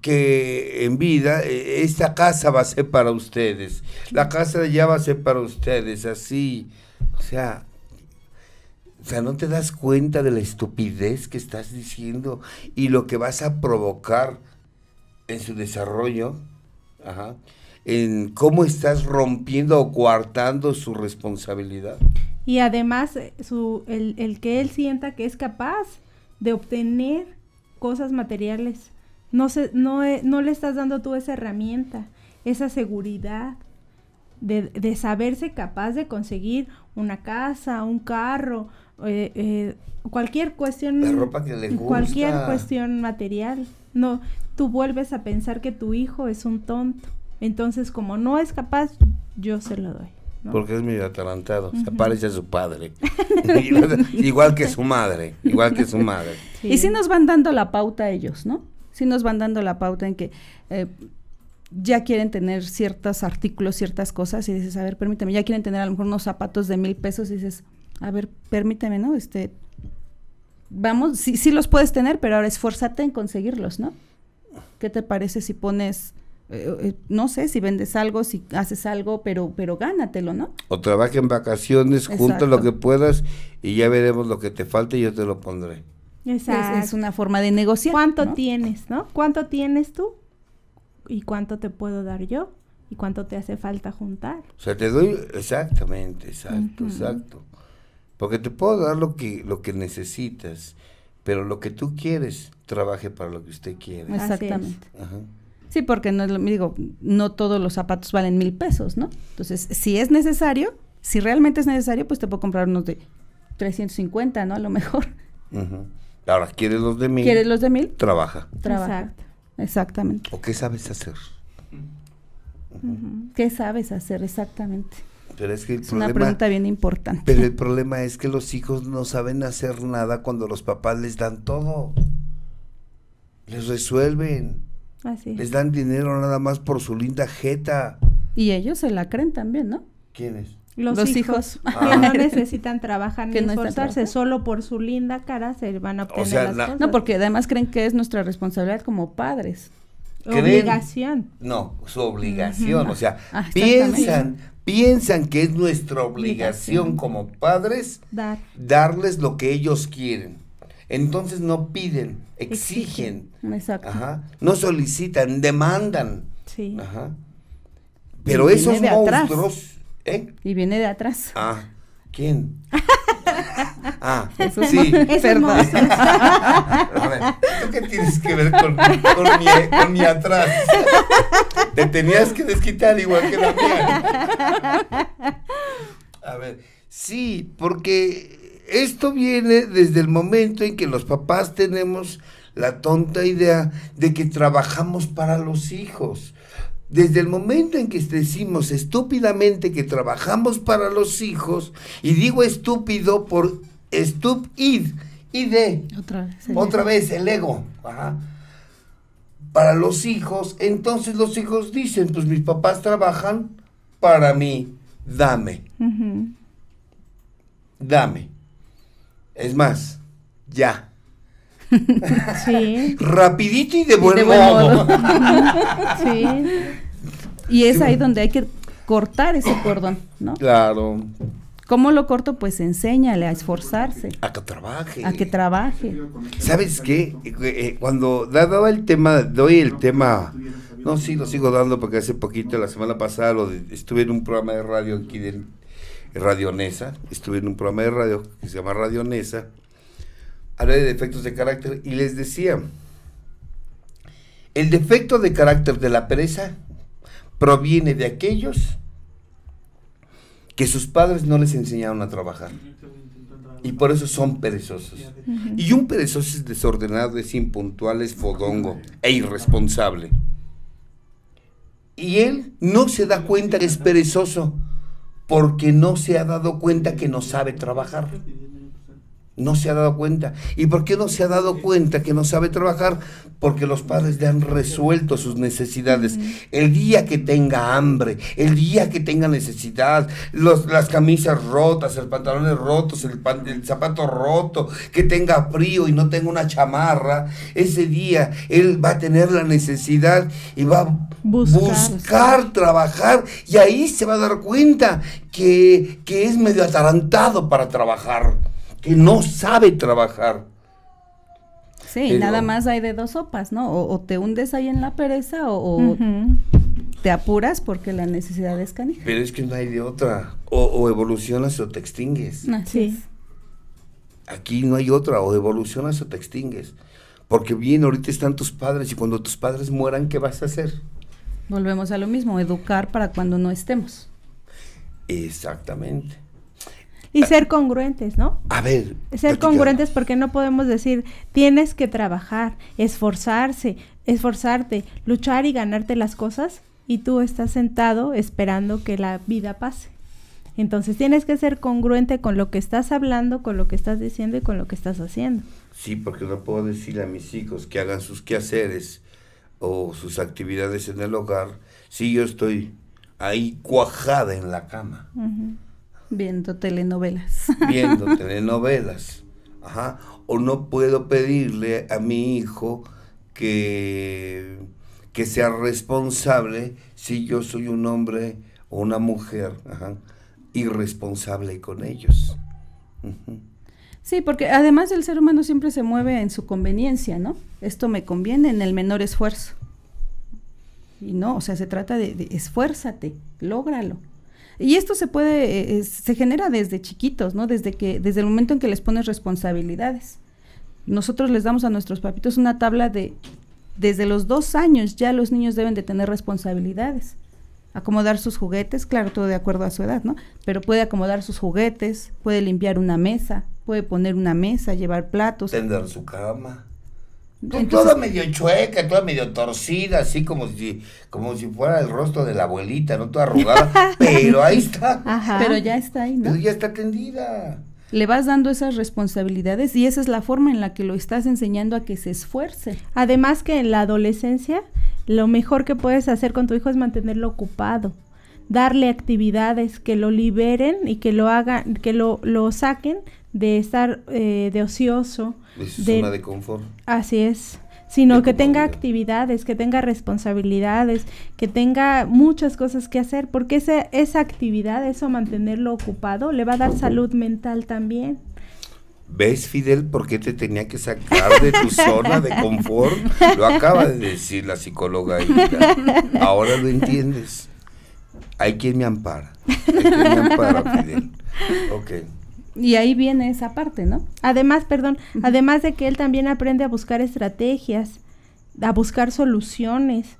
que en vida eh, esta casa va a ser para ustedes, la casa ya va a ser para ustedes, así, o sea, o sea, no te das cuenta de la estupidez que estás diciendo y lo que vas a provocar en su desarrollo, Ajá. en cómo estás rompiendo o coartando su responsabilidad. Y además, eh, su, el, el que él sienta que es capaz de obtener cosas materiales no, se, no, eh, no le estás dando tú esa herramienta, esa seguridad de, saberse capaz de conseguir una casa, un carro, eh, eh, cualquier cuestión. ropa que le gusta. Cualquier cuestión material. No, tú vuelves a pensar que tu hijo es un tonto. Entonces, como no es capaz, yo se lo doy. Porque es mi atalantado, se parece a su padre. igual que su madre, igual que su madre. Y si nos van dando la pauta ellos, ¿no? Si nos van dando la pauta en que eh, ya quieren tener ciertos artículos, ciertas cosas, y dices, a ver, permíteme, ya quieren tener a lo mejor unos zapatos de mil pesos, y dices, a ver, permíteme, ¿no? Este, vamos, sí, los puedes tener, pero ahora esfuérzate en conseguirlos, ¿no? ¿Qué te parece si pones, eh, eh, no sé, si vendes algo, si haces algo, pero, pero gánatelo, ¿no? O trabaja en vacaciones, junta lo que puedas y ya veremos lo que te falta y yo te lo pondré. Exacto. Es, una forma de negociar. ¿Cuánto tienes, no? ¿Cuánto tienes tú? ¿Y cuánto te puedo dar yo? ¿Y cuánto te hace falta juntar? O sea, te doy exactamente, exacto, exacto. Porque te puedo dar lo que, lo que necesitas, pero lo que tú quieres, trabaje para lo que usted quiere. Exactamente. Sí, porque no digo, no todos los zapatos valen mil pesos, ¿no? Entonces, si es necesario, si realmente es necesario, pues te puedo comprar unos de 350, ¿no? A lo mejor. Ajá. Ahora, ¿quieres los de mil? ¿Quieres los de mil? Trabaja. Trabaja. Exactamente. ¿O qué sabes hacer? ¿Qué sabes hacer exactamente? Pero es que es una pregunta bien importante. Pero el problema es que los hijos no saben hacer nada cuando los papás les dan todo. Les resuelven. Así. Les dan dinero nada más por su linda jeta. Y ellos se la creen también, ¿no? ¿Quiénes? Los, hijos, que no ah. necesitan trabajar ni esforzarse, solo por su linda cara se van a obtener las cosas. No, porque además creen que es nuestra responsabilidad como padres. Obligación. No, su obligación, o sea, ah, piensan, piensan que es nuestra obligación, como padres darles lo que ellos quieren. Entonces no piden, exigen. Exacto. No solicitan, demandan. Sí. Pero esos monstruos ¿Eh? Y viene de atrás. Ah, ¿quién? ah, Eso sí, es perdón. A ver, ¿tú qué tienes que ver con, mi, atrás? Te tenías que desquitar igual que la mía. A ver, sí, porque esto viene desde el momento en que los papás tenemos la tonta idea de que trabajamos para los hijos. Desde el momento en que decimos estúpidamente que trabajamos para los hijos, y digo estúpido por estupid, y otra vez otra Vez, el ego. Para los hijos, entonces los hijos dicen, pues mis papás trabajan para mí, dame. Dame. Es más, ya sí. Rapidito y de buen, Y es ahí donde hay que cortar ese cordón, ¿no? Claro. ¿Cómo lo corto? Pues enséñale a esforzarse. A que trabaje. A que trabaje. ¿Sabes qué? Eh, eh, cuando daba el tema, doy el tema, no, sí, lo sigo dando porque hace poquito, la semana pasada, estuve en un programa de radio aquí de Radionesa, estuve en un programa de radio que se llama Radio Radionesa, hablé de defectos de carácter y les decía, el defecto de carácter de la pereza proviene de aquellos que sus padres no les enseñaron a trabajar. Y por eso son perezosos. Y un perezoso es desordenado, es impuntual, es fodongo e irresponsable. Y él no se da cuenta que es perezoso porque no se ha dado cuenta que no sabe trabajar. No se ha dado cuenta. ¿Y por qué no se ha dado cuenta que no sabe trabajar? Porque los padres le han resuelto sus necesidades. El día que tenga hambre, el día que tenga necesidad, las camisas rotas, el pantalones rotos, el, pan, zapato roto, que tenga frío y no tenga una chamarra, ese día él va a tener la necesidad y va a buscar, trabajar y ahí se va a dar cuenta que, que es medio atarantado para trabajar no sabe trabajar. Sí, nada más hay de dos sopas, ¿no? O, te hundes ahí en la pereza o, te apuras porque la necesidad es canija. Pero es que no hay de otra. O, evolucionas o te extingues. Aquí no hay otra. O evolucionas o te extingues. Porque bien, ahorita están tus padres y cuando tus padres mueran, ¿qué vas a hacer? Volvemos a lo mismo, educar para cuando no estemos. Exactamente. Y ser congruentes, ¿no? A ver. Ser congruentes porque no podemos decir, tienes que trabajar, esforzarse, esforzarte, luchar y ganarte las cosas y tú estás sentado esperando que la vida pase. Entonces tienes que ser congruente con lo que estás hablando, con lo que estás diciendo y con lo que estás haciendo. Sí, porque no puedo decir a mis hijos que hagan sus quehaceres o sus actividades en el hogar si yo estoy ahí cuajada en la cama. Viendo telenovelas. Viendo telenovelas. Ajá. O no puedo pedirle a mi hijo que, que sea responsable si yo soy un hombre o una mujer irresponsable con ellos. Sí, porque además el ser humano siempre se mueve en su conveniencia, ¿no? Esto me conviene en el menor esfuerzo. Y no, o sea, se trata de, de esfuérzate, lógralo. Y esto se puede, eh, eh, se genera desde chiquitos, ¿no? Desde que, desde el momento en que les pones responsabilidades. Nosotros les damos a nuestros papitos una tabla de, desde los dos años ya los niños deben de tener responsabilidades. Acomodar sus juguetes, claro, todo de acuerdo a su edad, ¿no? Pero puede acomodar sus juguetes, puede limpiar una mesa, puede poner una mesa, llevar platos. Tender su cama. Pues Entonces, toda medio chueca, toda medio torcida, así como si, como si fuera el rostro de la abuelita, ¿no? Toda arrugada, pero ahí está. Pero ya está ahí, ¿no? ya está tendida. Le vas dando esas responsabilidades y esa es la forma en la que lo estás enseñando a que se esfuerce. Además que en la adolescencia lo mejor que puedes hacer con tu hijo es mantenerlo ocupado, darle actividades que lo liberen y que lo hagan, que lo, lo saquen de estar eh, de ocioso, de su zona de confort. Así es sino que tenga actividades, que tenga responsabilidades, que tenga muchas cosas que hacer, porque esa, esa actividad, eso mantenerlo ocupado, le va a dar salud mental también. ¿Ves, Fidel, por qué te tenía que sacar de tu zona de confort? Lo acaba de decir la psicóloga. Ahora lo entiendes. Hay quien me ampara. me ampara, Fidel. Ok. Y ahí viene esa parte, ¿no? Además, perdón, además de que él también aprende a buscar estrategias, a buscar soluciones,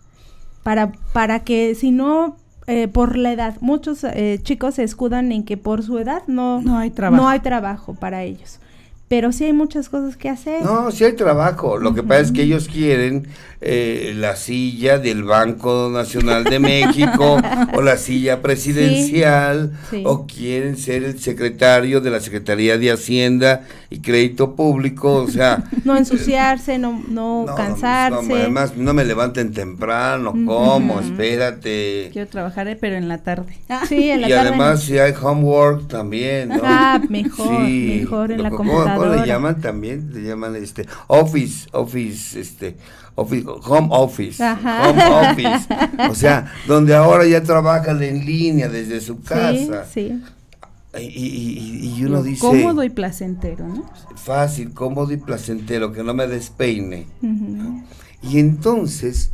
para, para que si no eh, por la edad. Muchos eh, chicos se escudan en que por su edad no, no, hay trabajo. no hay trabajo para ellos pero sí hay muchas cosas que hacer. No, sí hay trabajo. Lo que pasa es que ellos quieren eh, la silla del Banco Nacional de México o la silla presidencial o quieren ser el secretario de la Secretaría de Hacienda y crédito público, o sea... no ensuciarse, no, eh, no, cansarse. No, además, no me levanten temprano, ¿cómo? Espérate. Quiero trabajar, eh, pero en la tarde. Ah, sí, en la y tarde. Y además, si hay homework también, ¿no? Ah, mejor, mejor en la computadora. ¿cómo, le llaman también? Le llaman este, office, office, este... Office, home office, home office, o sea, donde ahora ya trabajan en línea desde su casa. Sí, sí. Y, uno dice... Cómodo y placentero, ¿no? Fácil, cómodo y placentero, que no me despeine. Y entonces,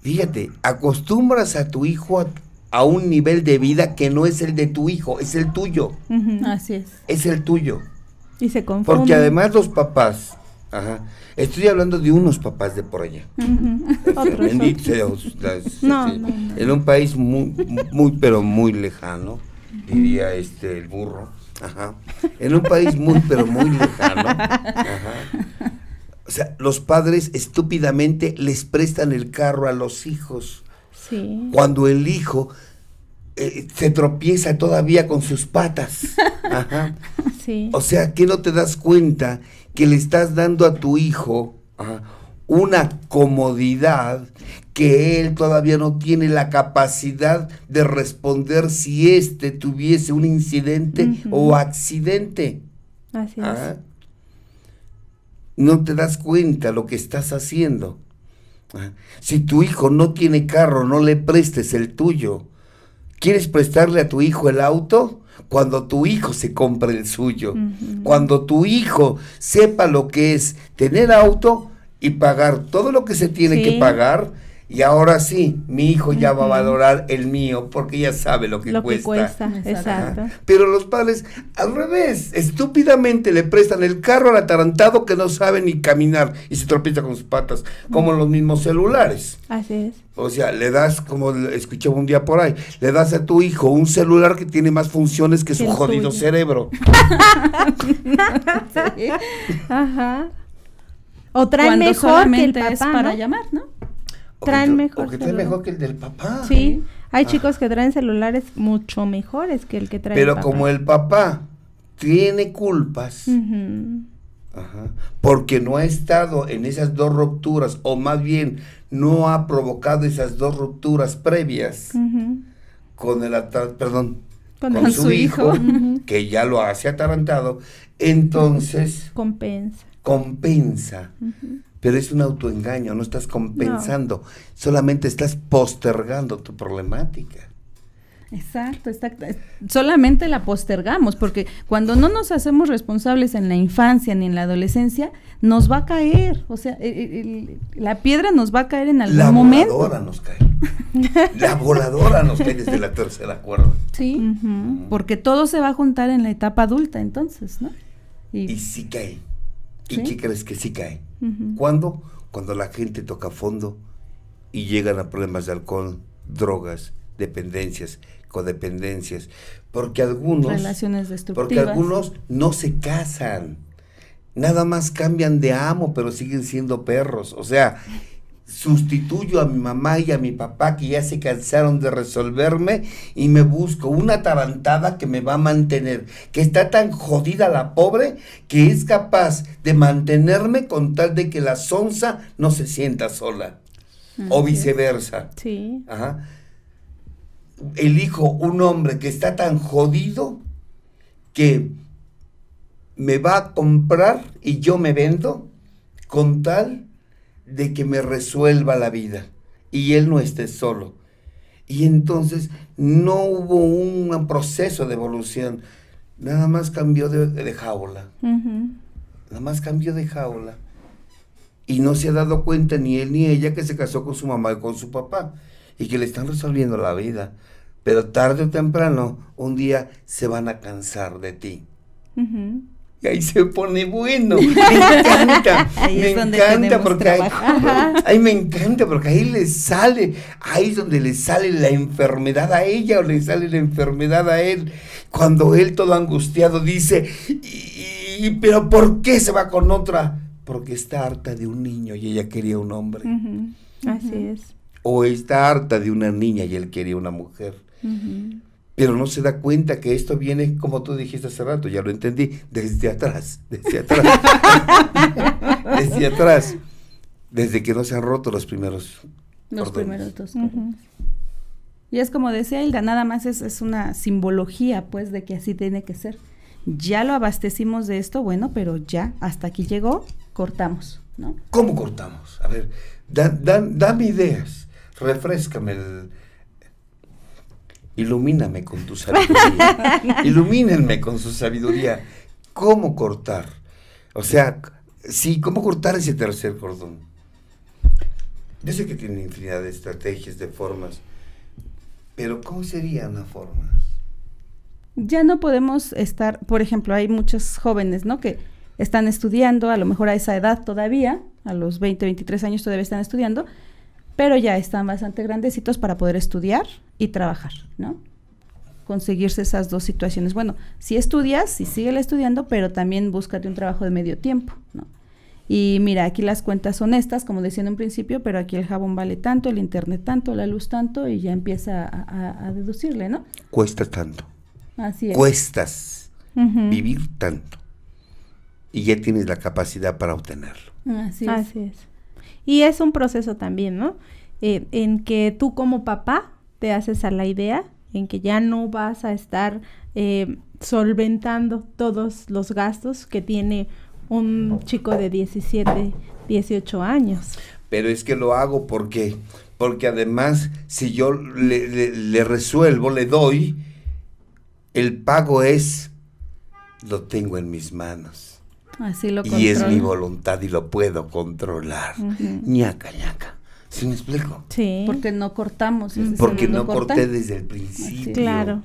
fíjate, acostumbras a tu hijo a, un nivel de vida que no es el de tu hijo, es el tuyo. así es. Es el tuyo. Y se confunde. Porque además los papás, estoy hablando de unos papás de por allá. En un país muy, muy, pero muy lejano diría este el burro. Ajá. En un país muy, pero muy lejano. Ajá. O sea, los padres estúpidamente les prestan el carro a los hijos. Sí. Cuando el hijo eh, se tropieza todavía con sus patas. Ajá. Sí. O sea, que no te das cuenta que le estás dando a tu hijo una comodidad que él todavía no tiene la capacidad de responder si éste tuviese un incidente o accidente. Así es. Ah. No te das cuenta lo que estás haciendo. Ah. Si tu hijo no tiene carro, no le prestes el tuyo. ¿Quieres prestarle a tu hijo el auto? Cuando tu hijo se compre el suyo. Cuando tu hijo sepa lo que es tener auto y pagar todo lo que se tiene que pagar y ahora sí, mi hijo ya va a adorar el mío porque ya sabe lo que cuesta. Pero los padres, al revés, estúpidamente le prestan el carro al atarantado que no sabe ni caminar y se tropieza con sus patas, como los mismos celulares. Así es. O sea, le das, como escuché un día por ahí, le das a tu hijo un celular que tiene más funciones que su jodido cerebro. Ajá. O trae mejor que el papá, para llamar, ¿no? traen mejor. porque que mejor que el del papá. Sí, hay ¿eh? chicos ah. que traen celulares mucho mejores que el que trae Pero el papá. como el papá tiene culpas. Porque no ha estado en esas dos rupturas, o más bien no ha provocado esas dos rupturas previas con el perdón, con, su, hijo, que ya lo hace atarantado, entonces compensa. Compensa pero es un autoengaño, no estás compensando, solamente estás postergando tu problemática. Exacto, exacto. Solamente la postergamos, porque cuando no nos hacemos responsables en la infancia ni en la adolescencia, nos va a caer. O sea, la piedra nos va a caer en algún momento. La voladora nos cae. la voladora nos cae desde la tercera cuerda. Sí, porque todo se va a juntar en la etapa adulta, entonces, ¿no? Y, sí cae. ¿Y qué crees que sí cae? ¿Cuándo? Cuando la gente toca fondo y llegan a problemas de alcohol, drogas, dependencias, codependencias, porque algunos Relaciones porque algunos no se casan. Nada más cambian de amo, pero siguen siendo perros, o sea, sustituyo a mi mamá y a mi papá que ya se cansaron de resolverme y me busco una tarantada que me va a mantener, que está tan jodida la pobre que es capaz de mantenerme con tal de que la sonza no se sienta sola o viceversa. Sí. Ajá. Elijo un hombre que está tan jodido que me va a comprar y yo me vendo con tal de que me resuelva la vida y Él no esté solo. Y entonces no hubo un proceso de evolución, nada más cambió de, jaula, nada más cambió de jaula. Y no se ha dado cuenta ni él ni ella que se casó con su mamá y con su papá y que le están resolviendo la vida. Pero tarde o temprano, un día se van a cansar de ti ahí se pone bueno. Me encanta, ahí me encanta porque ahí, me encanta porque ahí le sale, ahí es donde le sale la enfermedad a ella o le sale la enfermedad a él. Cuando él todo angustiado dice, pero ¿por qué se va con otra? Porque está harta de un niño y ella quería un hombre. Así es. O está harta de una niña y él quería una mujer pero no se da cuenta que esto viene, como tú dijiste hace rato, ya lo entendí, desde atrás, desde atrás, desde atrás, desde que no se han roto los primeros. Los primeros dos. Y es como decía Hilda, nada más es, una simbología, pues, de que así tiene que ser. Ya lo abastecimos de esto, bueno, pero ya, hasta aquí llegó, cortamos, ¿no? ¿Cómo cortamos? A ver, dame ideas, refrescame el Ilumíname con tu sabiduría. Ilumínenme con su sabiduría. ¿Cómo cortar? O sea, sí, ¿cómo cortar ese tercer cordón? Yo sé que tiene infinidad de estrategias, de formas, pero ¿cómo serían las formas? Ya no podemos estar, por ejemplo, hay muchos jóvenes, ¿no? Que están estudiando, a lo mejor a esa edad todavía, a los 20, 23 años todavía están estudiando, pero ya están bastante grandecitos para poder estudiar, y trabajar, ¿no? Conseguirse esas dos situaciones. Bueno, si estudias, y síguela estudiando, pero también búscate un trabajo de medio tiempo, ¿no? Y mira, aquí las cuentas son estas, como decía en un principio, pero aquí el jabón vale tanto, el internet tanto, la luz tanto, y ya empieza a, deducirle, ¿no? Cuesta tanto. Así es. Cuestas vivir tanto. Y ya tienes la capacidad para obtenerlo. Así es. Así es. Y es un proceso también, ¿no? Eh, en que tú como papá haces a la idea en que ya no vas a estar eh, solventando todos los gastos que tiene un chico de 17, 18 años. Pero es que lo hago porque, porque además si yo le, resuelvo, le doy, el pago es, lo tengo en mis manos. Así lo y es mi voluntad y lo puedo controlar. Ñaca, ñaca. ¿Sí me explico? Sí. Porque no cortamos. Porque no corté desde el principio. Claro.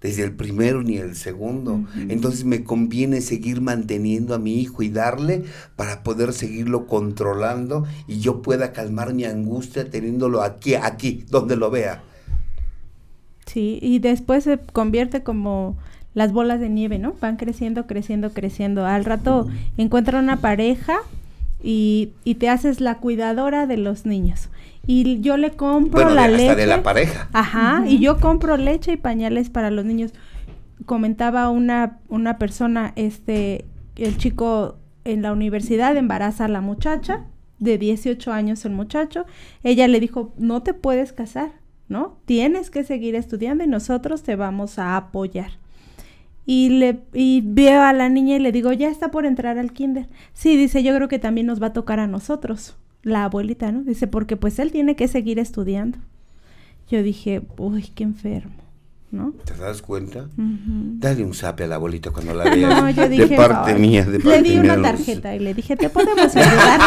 Desde el primero ni el segundo. Entonces me conviene seguir manteniendo a mi hijo y darle para poder seguirlo controlando y yo pueda calmar mi angustia teniéndolo aquí, aquí, donde lo vea. Sí, y después se convierte como las bolas de nieve, ¿no? Van creciendo, creciendo, creciendo. Al rato encuentra una pareja y, y te haces la cuidadora de los niños y yo le compro la leche. de la pareja. Ajá, y yo compro leche y pañales para los niños. Comentaba una, una persona, este, el chico en la universidad embaraza a la muchacha, de 18 años el muchacho, ella le dijo, no te puedes casar, ¿no? Tienes que seguir estudiando y nosotros te vamos a apoyar y le y veo a la niña y le digo, ya está por entrar al kinder. Sí, dice, yo creo que también nos va a tocar a nosotros, la abuelita, ¿no? Dice, porque pues él tiene que seguir estudiando. Yo dije, uy, qué enfermo. ¿Te das cuenta? Dale un sape a la abuelita cuando la veas. No, yo dije, de parte mía, de parte Le di una tarjeta y le dije, ¿te podemos ayudar?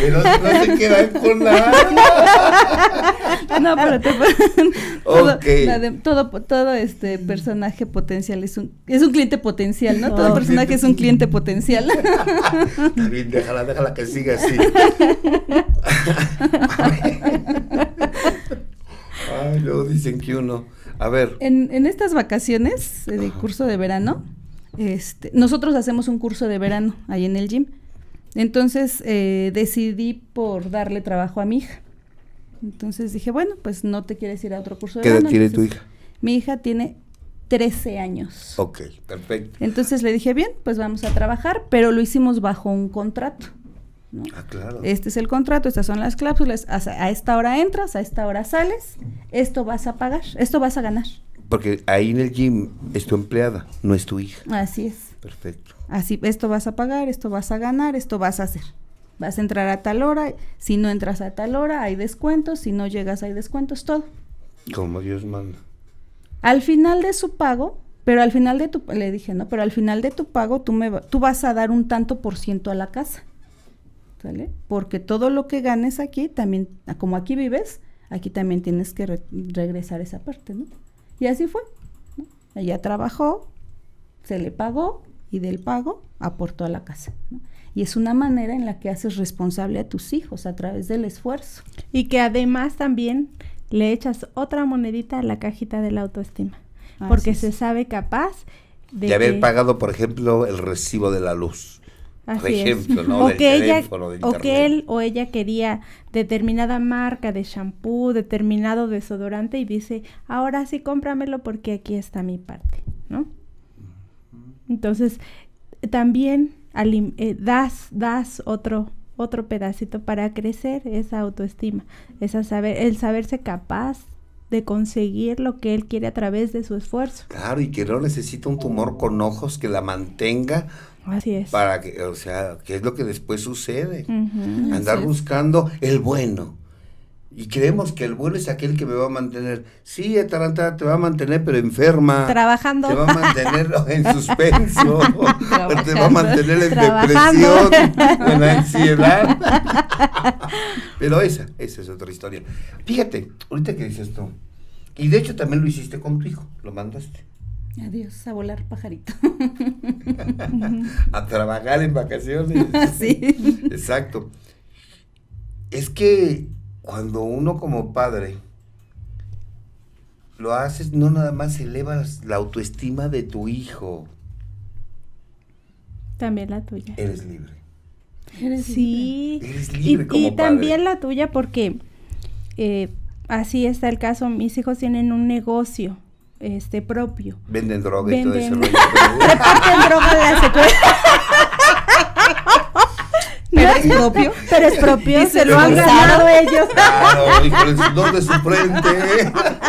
pero no se quedas con nada. no, pero te todo, todo, este personaje potencial es un, es un cliente potencial, ¿no? todo personaje es un cliente potencial. También déjala, déjala que siga así. Ay, luego dicen que uno. A ver. En, estas vacaciones de curso de verano, este, nosotros hacemos un curso de verano ahí en el gym. Entonces eh, decidí por darle trabajo a mi hija. Entonces dije, bueno, pues no te quieres ir a otro curso de verano. ¿Qué edad tiene tu hija? Mi hija tiene 13 años. Ok, perfecto. Entonces le dije, bien, pues vamos a trabajar, pero lo hicimos bajo un contrato. Ah, este es el contrato, estas son las cláusulas, a, esta hora entras, a esta hora sales, esto vas a pagar, esto vas a ganar. Porque ahí en el gym es tu empleada, no es tu hija. Así es. Perfecto. Así, esto vas a pagar, esto vas a ganar, esto vas a hacer. Vas a entrar a tal hora, si no entras a tal hora hay descuentos, si no llegas hay descuentos, todo. Como Dios manda. Al final de su pago, pero al final de tu, le dije, ¿no? Pero al final de tu pago tú, me, tú vas a dar un tanto por ciento a la casa. Porque todo lo que ganes aquí, también, ah, como aquí vives, aquí también tienes que regresar esa parte, ¿no? Y así fue. Ella trabajó, se le pagó y del pago aportó a la casa. Y es una manera en la que haces responsable a tus hijos a través del esfuerzo. Y que además también le echas otra monedita a la cajita de la autoestima, porque se sabe capaz de, de haber pagado, por ejemplo, el recibo de la luz ejemplo, o, que él o ella quería determinada marca de shampoo, determinado desodorante y dice, ahora sí cómpramelo porque aquí está mi parte, ¿no? Entonces, también eh, das, das otro, otro pedacito para crecer esa autoestima, esa saber, el saberse capaz de conseguir lo que él quiere a través de su esfuerzo. Claro, y que no necesita un tumor con ojos que la mantenga Así es. Para que, o sea, ¿qué es lo que después sucede? Andar buscando el bueno. Y creemos que el bueno es aquel que me va a mantener. Sí, Atalanta te va a mantener, pero enferma. Trabajando. Te va a mantener en suspenso. te va a mantener en depresión, en ansiedad. pero esa, esa es otra historia. Fíjate, ahorita que dices tú. Y de hecho también lo hiciste con tu hijo, lo mandaste. Adiós, a volar pajarito. a trabajar en vacaciones. sí. Exacto. Es que cuando uno como padre lo haces, no nada más elevas la autoestima de tu hijo. También la tuya. Eres libre. Eres sí. Eres libre y, y también la tuya porque eh, así está el caso. Mis hijos tienen un negocio este propio. Venden droga y todo ese rollo. Reparten droga en la secuencia. Pero es propio. Pero es propio. Y se lo han ganado ellos. Claro, y por el de su frente.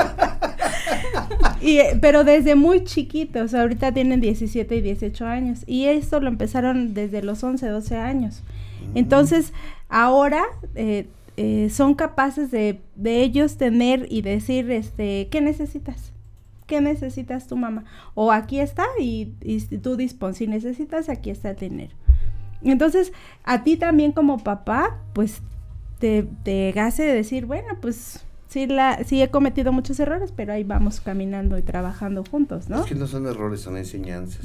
Y, pero desde muy chiquitos, ahorita tienen 17 y 18 años. Y esto lo empezaron desde los 11, 12 años. Mm. Entonces, ahora eh, eh, son capaces de, de ellos tener y decir, este, ¿qué necesitas? ¿qué necesitas tu mamá? O aquí está y, tú dispones si necesitas, aquí está el dinero. Entonces, a ti también como papá, pues te, te de decir, bueno, pues sí, la, sí he cometido muchos errores, pero ahí vamos caminando y trabajando juntos, ¿no? Es que no son errores, son enseñanzas.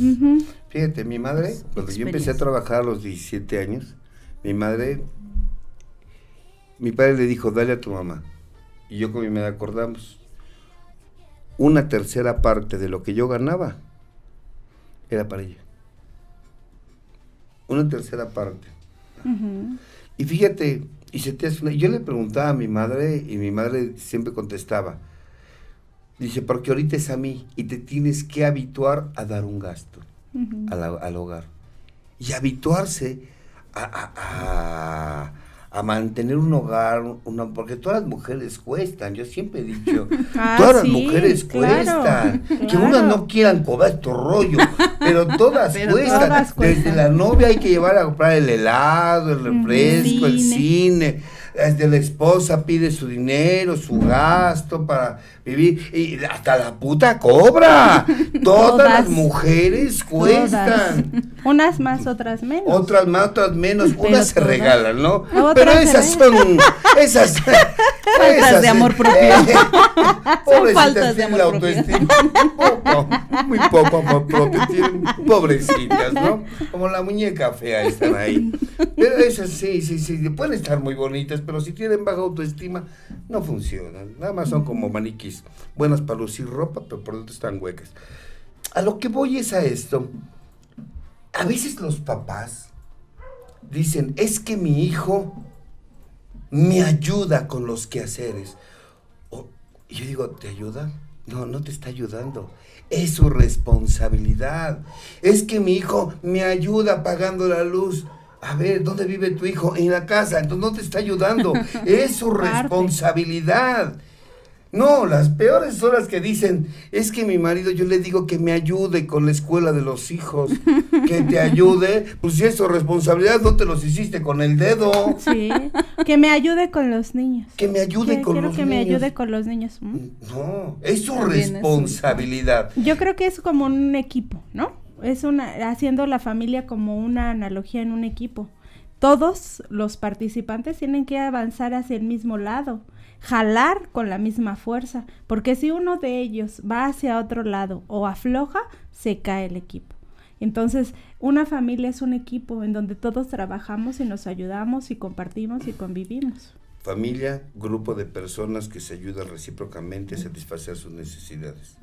Fíjate, mi madre, cuando yo empecé a trabajar a los 17 años, mi madre, mi padre le dijo, dale a tu mamá. Y yo con mi madre acordamos una tercera parte de lo que yo ganaba era para ella. Una tercera parte. Y fíjate, y se Yo le preguntaba a mi madre y mi madre siempre contestaba. Dice, porque ahorita es a mí y te tienes que habituar a dar un gasto al hogar. Y habituarse a a mantener un hogar, una, porque todas las mujeres cuestan, yo siempre he dicho, ah, todas las mujeres cuestan, que unas no quieran cobrar tu rollo, pero todas, cuestan. desde la novia hay que llevar a comprar el helado, el refresco, el cine, desde la esposa pide su dinero, su gasto para vivir, y hasta la puta cobra. Todas, las mujeres cuestan. Unas más, otras menos. Otras más, otras menos. unas se regalan, ¿no? Pero esas son, esas, eh, faltas de amor propio. son faltas de autoestima Poco, muy poco amor propio tienen, pobrecitas, ¿no? Como la muñeca fea están ahí. Pero esas sí, sí, sí, pueden estar muy bonitas, pero si tienen baja autoestima, no funcionan. Nada más son como maniquís, buenas para lucir ropa, pero por lo tanto están huecas. A lo que voy es a esto a veces los papás dicen, es que mi hijo me ayuda con los quehaceres. O, yo digo, ¿te ayuda? No, no te está ayudando. Es su responsabilidad. Es que mi hijo me ayuda pagando la luz. A ver, ¿dónde vive tu hijo? En la casa. Entonces no te está ayudando. es su responsabilidad. No, las peores son las que dicen, es que mi marido, yo le digo que me ayude con la escuela de los hijos, que te ayude, pues si es su responsabilidad, no te los hiciste con el dedo. Sí, que me ayude con los niños. Que me ayude que, con los que que me ayude con los niños. Mm, no, es su responsabilidad. Yo creo que es como un equipo, ¿no? Es una, haciendo la familia como una analogía en un equipo. Todos los participantes tienen que avanzar hacia el mismo lado jalar con la misma fuerza, porque si uno de ellos va hacia otro lado o afloja, se cae el equipo. Entonces, una familia es un equipo en donde todos trabajamos y nos ayudamos y compartimos y convivimos. Familia, grupo de personas que se ayudan recíprocamente a satisfacer sus necesidades.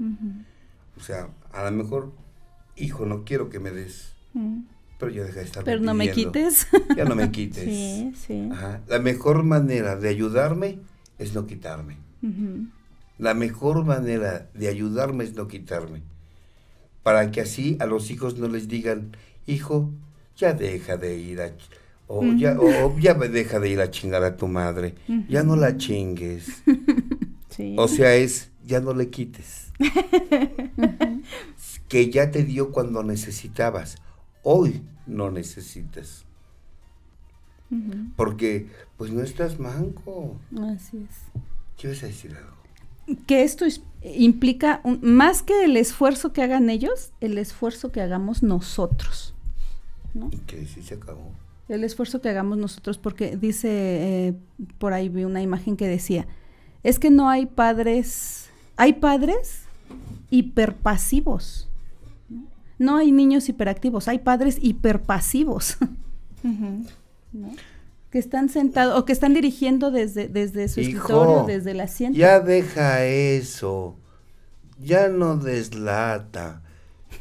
O sea, a lo mejor, hijo, no quiero que me des, mm. pero yo deja de estar. Pero no me quites. Ya no me quites. sí, sí. La mejor manera de ayudarme es no quitarme. La mejor manera de ayudarme es no quitarme. Para que así a los hijos no les digan, hijo, ya deja de ir a... O, ya, deja de ir a chingar a tu madre. Ya no la chingues. O sea, es, ya no le quites. que ya te dio cuando necesitabas. Hoy no necesitas. Porque pues no estás manco. Así es. ¿Qué a algo? Que esto implica, más que el esfuerzo que hagan ellos, el esfuerzo que hagamos nosotros. Y que sí se acabó. El esfuerzo que hagamos nosotros, porque dice, eh, por ahí vi una imagen que decía, es que no hay padres, hay padres hiperpasivos. No, hay niños hiperactivos, hay padres hiperpasivos. ¿No? que están sentados o que están dirigiendo desde, desde su escritorio, desde la asiento. Ya deja eso, ya no deslata.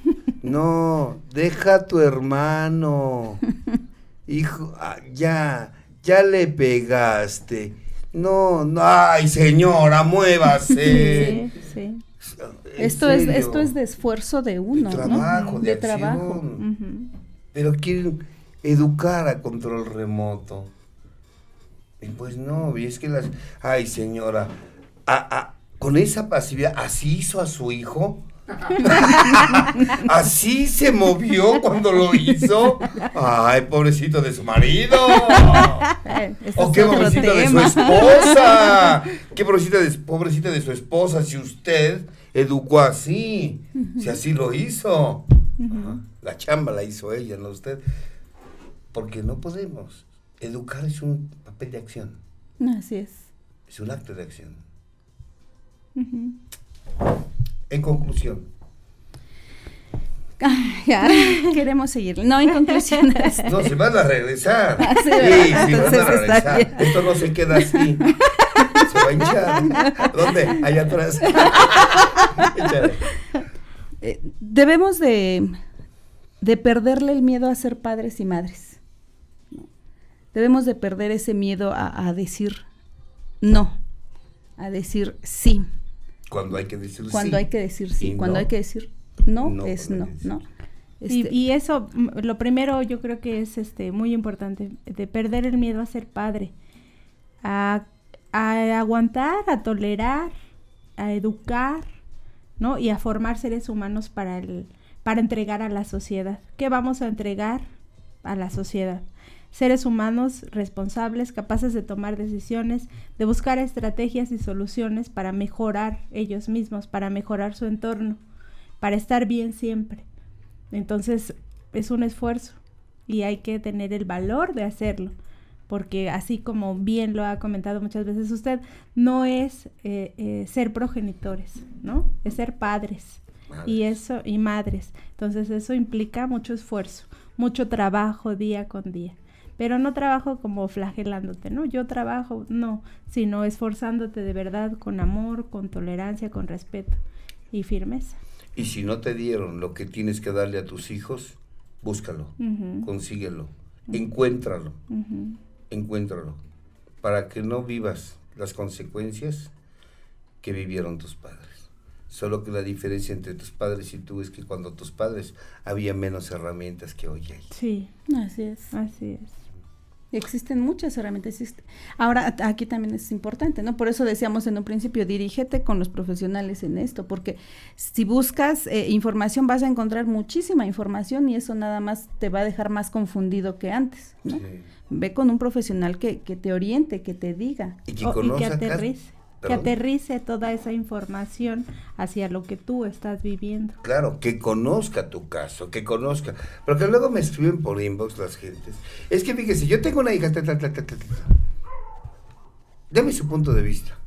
No, deja a tu hermano. Hijo, ah, ya, ya le pegaste. No, no, ay señora, muévase. Sí, sí. Esto es, esto es de esfuerzo de uno. De trabajo, de, trabajo. Pero quieren educar a control remoto pues no, y es que las... Ay, señora, con esa pasividad, así hizo a su hijo. Así se movió cuando lo hizo. Ay, pobrecito de su marido. o oh, qué pobrecita de su esposa. Qué pobrecita de, su esposa si usted educó así. Si así lo hizo. La chamba la hizo ella, no usted. Porque no podemos educar es un papel de acción. Así es. Es un acto de acción. En conclusión. Ah, ya, queremos seguir. No, en conclusión. Este. No, se van a regresar. Ah, sí, van a regresar. Esto no se queda así. ¿Dónde? Allá atrás. Eh, debemos de perderle el miedo a ser padres y madres. Debemos de perder ese miedo a, decir no, a decir sí. Cuando hay que decir cuando Hay que decir sí. Cuando hay que decir no, es no, ¿no? y, este eso, mm, lo primero yo creo que es este muy importante, de perder el miedo a ser padre, a, a aguantar, a tolerar, a educar, ¿no? Y a formar seres humanos para el, para entregar a la sociedad. ¿Qué vamos a entregar a la sociedad? seres humanos responsables, capaces de tomar decisiones, de buscar estrategias y soluciones para mejorar ellos mismos, para mejorar su entorno, para estar bien siempre. Entonces es un esfuerzo y hay que tener el valor de hacerlo, porque así como bien lo ha comentado muchas veces usted, no es eh, eh, ser progenitores, ¿no? Es ser padres. Y eso, y madres. Entonces eso implica mucho esfuerzo, mucho trabajo día con día pero no trabajo como flagelándote, ¿no? Yo trabajo, no, sino esforzándote de verdad con amor, con tolerancia, con respeto y firmeza. Y si no te dieron lo que tienes que darle a tus hijos, búscalo, consíguelo, encuéntralo, encuéntralo, para que no vivas las consecuencias que vivieron tus padres. Solo que la diferencia entre tus padres y tú es que cuando tus padres había menos herramientas que hoy hay. Sí, así es, así es. Existen muchas herramientas. Ahora, aquí también es importante, ¿no? Por eso decíamos en un principio, dirígete con los profesionales en esto, porque si buscas eh, información vas a encontrar muchísima información y eso nada más te va a dejar más confundido que antes, ¿no? Ve con un profesional que, que, te oriente, que te diga y que, aterriz y que aterrice toda esa información hacia lo que tú estás viviendo. Claro, que conozca tu caso, que conozca. Porque luego me escriben por inbox las gentes. Es que fíjese, yo tengo una hija, ta, ta, ta, Dame su punto de vista.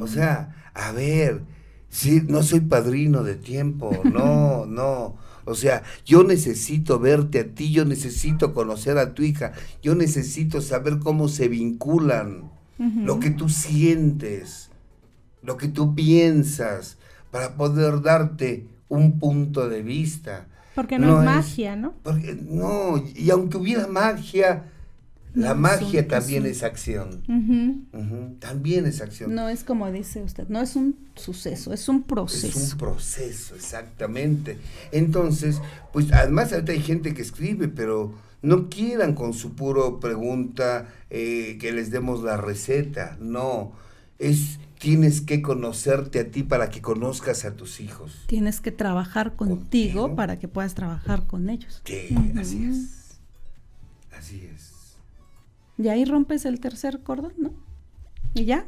O sea, a ver, sí, no soy padrino de tiempo, no, no. O sea, yo necesito verte a ti, yo necesito conocer a tu hija, yo necesito saber cómo se vinculan, lo que tú sientes lo que tú piensas, para poder darte un punto de vista. Porque no, es magia, ¿no? Porque, no, y aunque hubiera magia, la magia también es acción. También es acción. No es como dice usted, no es un suceso, es un proceso. Es un proceso, exactamente. Entonces, pues además ahorita hay gente que escribe, pero no quieran con su puro pregunta eh, que les demos la receta, no. Es tienes que conocerte a ti para que conozcas a tus hijos. Tienes que trabajar contigo, para que puedas trabajar con ellos. Sí, así es. Así es. Y ahí rompes el tercer cordón, ¿no? Y ya.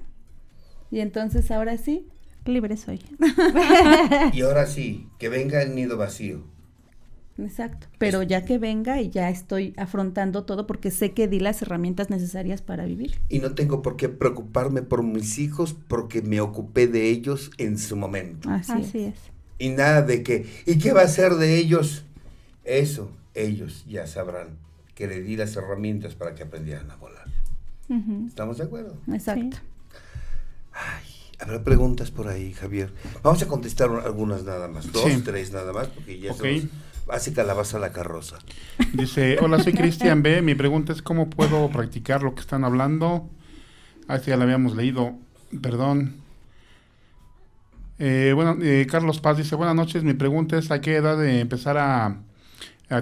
Y entonces ahora sí, libre soy. y ahora sí, que venga el nido vacío. Exacto, pero ya que venga y ya estoy afrontando todo porque sé que di las herramientas necesarias para vivir. Y no tengo por qué preocuparme por mis hijos porque me ocupé de ellos en su momento. Así, es. Y nada de qué. ¿y qué va a ser de ellos? Eso, ellos ya sabrán que le di las herramientas para que aprendieran a volar. ¿Estamos de acuerdo? Exacto. Ay, habrá preguntas por ahí, Javier. Vamos a contestar algunas nada más, dos, tres nada más, porque ya hace calabaza la carroza. Dice, hola, soy Cristian B. Mi pregunta es cómo puedo practicar lo que están hablando. Ah, ya la habíamos leído, perdón. Eh, bueno, eh, Carlos Paz dice, buenas noches, mi pregunta es a qué edad de empezar a,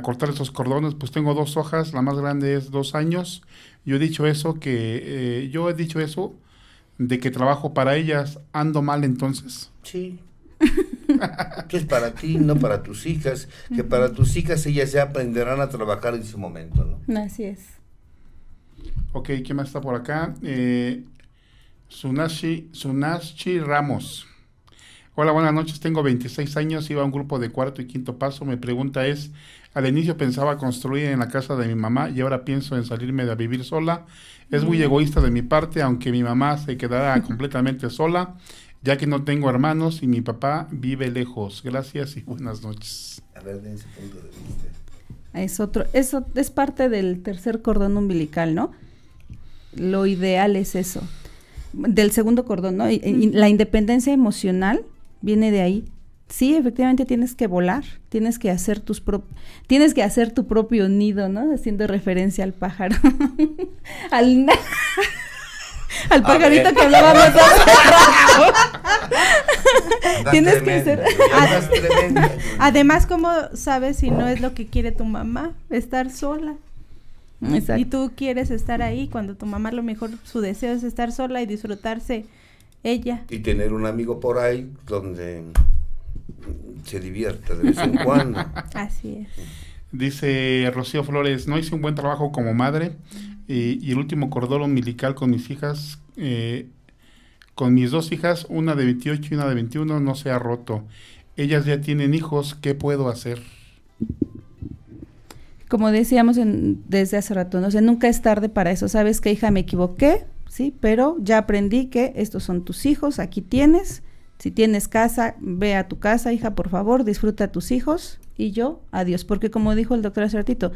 cortar esos cordones. Pues tengo dos hojas, la más grande es dos años. Yo he dicho eso, que eh, yo he dicho eso de que trabajo para ellas, ando mal entonces. Sí. que es para ti, no para tus hijas, que para tus hijas ellas ya aprenderán a trabajar en su momento, ¿no? Así es. Ok, ¿quién más está por acá? Eh, Sunashi, Ramos. Hola, buenas noches. Tengo 26 años, iba a un grupo de cuarto y quinto paso. Mi pregunta es, al inicio pensaba construir en la casa de mi mamá y ahora pienso en salirme a vivir sola. Es muy mm. egoísta de mi parte, aunque mi mamá se quedará completamente sola ya que no tengo hermanos y mi papá vive lejos. Gracias y buenas noches. A ver, ese punto de vista. Es otro, eso es parte del tercer cordón umbilical, ¿no? Lo ideal es eso. Del segundo cordón, ¿no? la independencia emocional viene de ahí. Sí, efectivamente tienes que volar, tienes que hacer tus pro tienes que hacer tu propio nido, ¿no? Haciendo referencia al pájaro. al Al pajarito que hablábamos Tienes que ser. Además, ¿cómo sabes si no es lo que quiere tu mamá? Estar sola. Y tú quieres estar ahí cuando tu mamá lo mejor su deseo es estar sola y disfrutarse ella. Y tener un amigo por ahí donde se divierta de vez en cuando. Así es. Dice Rocío Flores, no hice un buen trabajo como madre y el último cordón umbilical con mis hijas, eh, con mis dos hijas, una de 28 y una de 21, no se ha roto. Ellas ya tienen hijos, ¿qué puedo hacer? Como decíamos desde hace rato, no sé, nunca es tarde para eso. Sabes que hija, me equivoqué, sí, pero ya aprendí que estos son tus hijos, aquí tienes. Si tienes casa, ve a tu casa, hija, por favor, disfruta a tus hijos y yo adiós, porque como dijo el doctor hace ratito,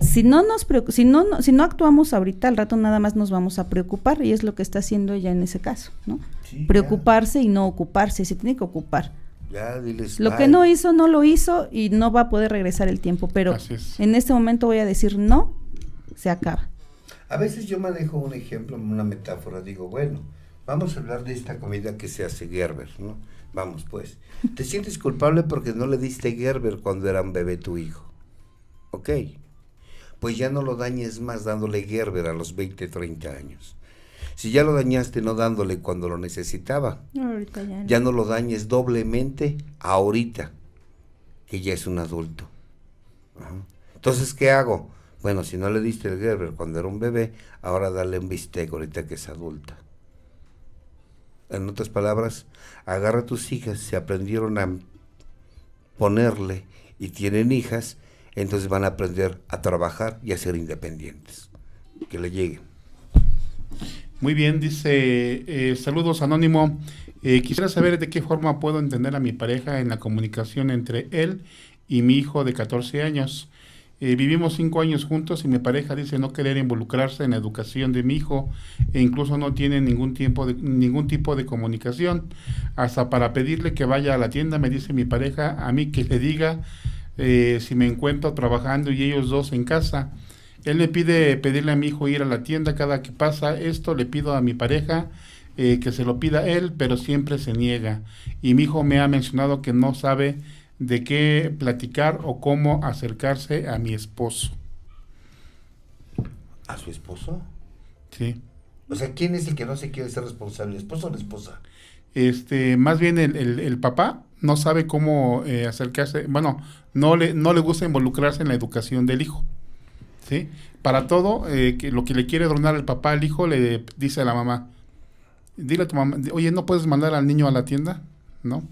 si no nos si no, si no actuamos ahorita, al rato nada más nos vamos a preocupar y es lo que está haciendo ella en ese caso, ¿no? Preocuparse y no ocuparse, se tiene que ocupar. lo que no hizo no lo hizo y no va a poder regresar el tiempo, pero en este momento voy a decir no, se acaba. A veces yo me dejo un ejemplo, una metáfora, digo, bueno, vamos a hablar de esta comida que se hace Gerber, ¿no? Vamos pues, te sientes culpable porque no le diste Gerber cuando era un bebé tu hijo. Ok, pues ya no lo dañes más dándole Gerber a los 20, 30 años. Si ya lo dañaste no dándole cuando lo necesitaba, ya, no. lo dañes doblemente ahorita, que ya es un adulto. Entonces, ¿qué hago? Bueno, si no le diste el Gerber cuando era un bebé, ahora dale un bistec ahorita que es adulta. En otras palabras, agarra a tus hijas, se aprendieron a ponerle y tienen hijas, entonces van a aprender a trabajar y a ser independientes. Que le llegue. Muy bien, dice, eh, saludos anónimo. Eh, quisiera saber de qué forma puedo entender a mi pareja en la comunicación entre él y mi hijo de 14 años. Eh, vivimos cinco años juntos y mi pareja dice no querer involucrarse en la educación de mi hijo e incluso no tiene ningún, tiempo de, ningún tipo de comunicación. Hasta para pedirle que vaya a la tienda me dice mi pareja a mí que le diga eh, si me encuentro trabajando y ellos dos en casa. Él le pide pedirle a mi hijo ir a la tienda cada que pasa esto, le pido a mi pareja eh, que se lo pida él, pero siempre se niega. Y mi hijo me ha mencionado que no sabe de qué platicar o cómo acercarse a mi esposo. ¿A su esposo? Sí. O sea, ¿quién es el que no se quiere ser responsable? ¿Esposo o la esposa? Este, más bien el, papá no sabe cómo eh, acercarse, bueno, no le, no le gusta involucrarse en la educación del hijo. ¿Sí? Para todo, eh, que lo que le quiere donar el papá al hijo, le dice a la mamá, dile a tu mamá, oye, ¿no puedes mandar al niño a la tienda? ¿No?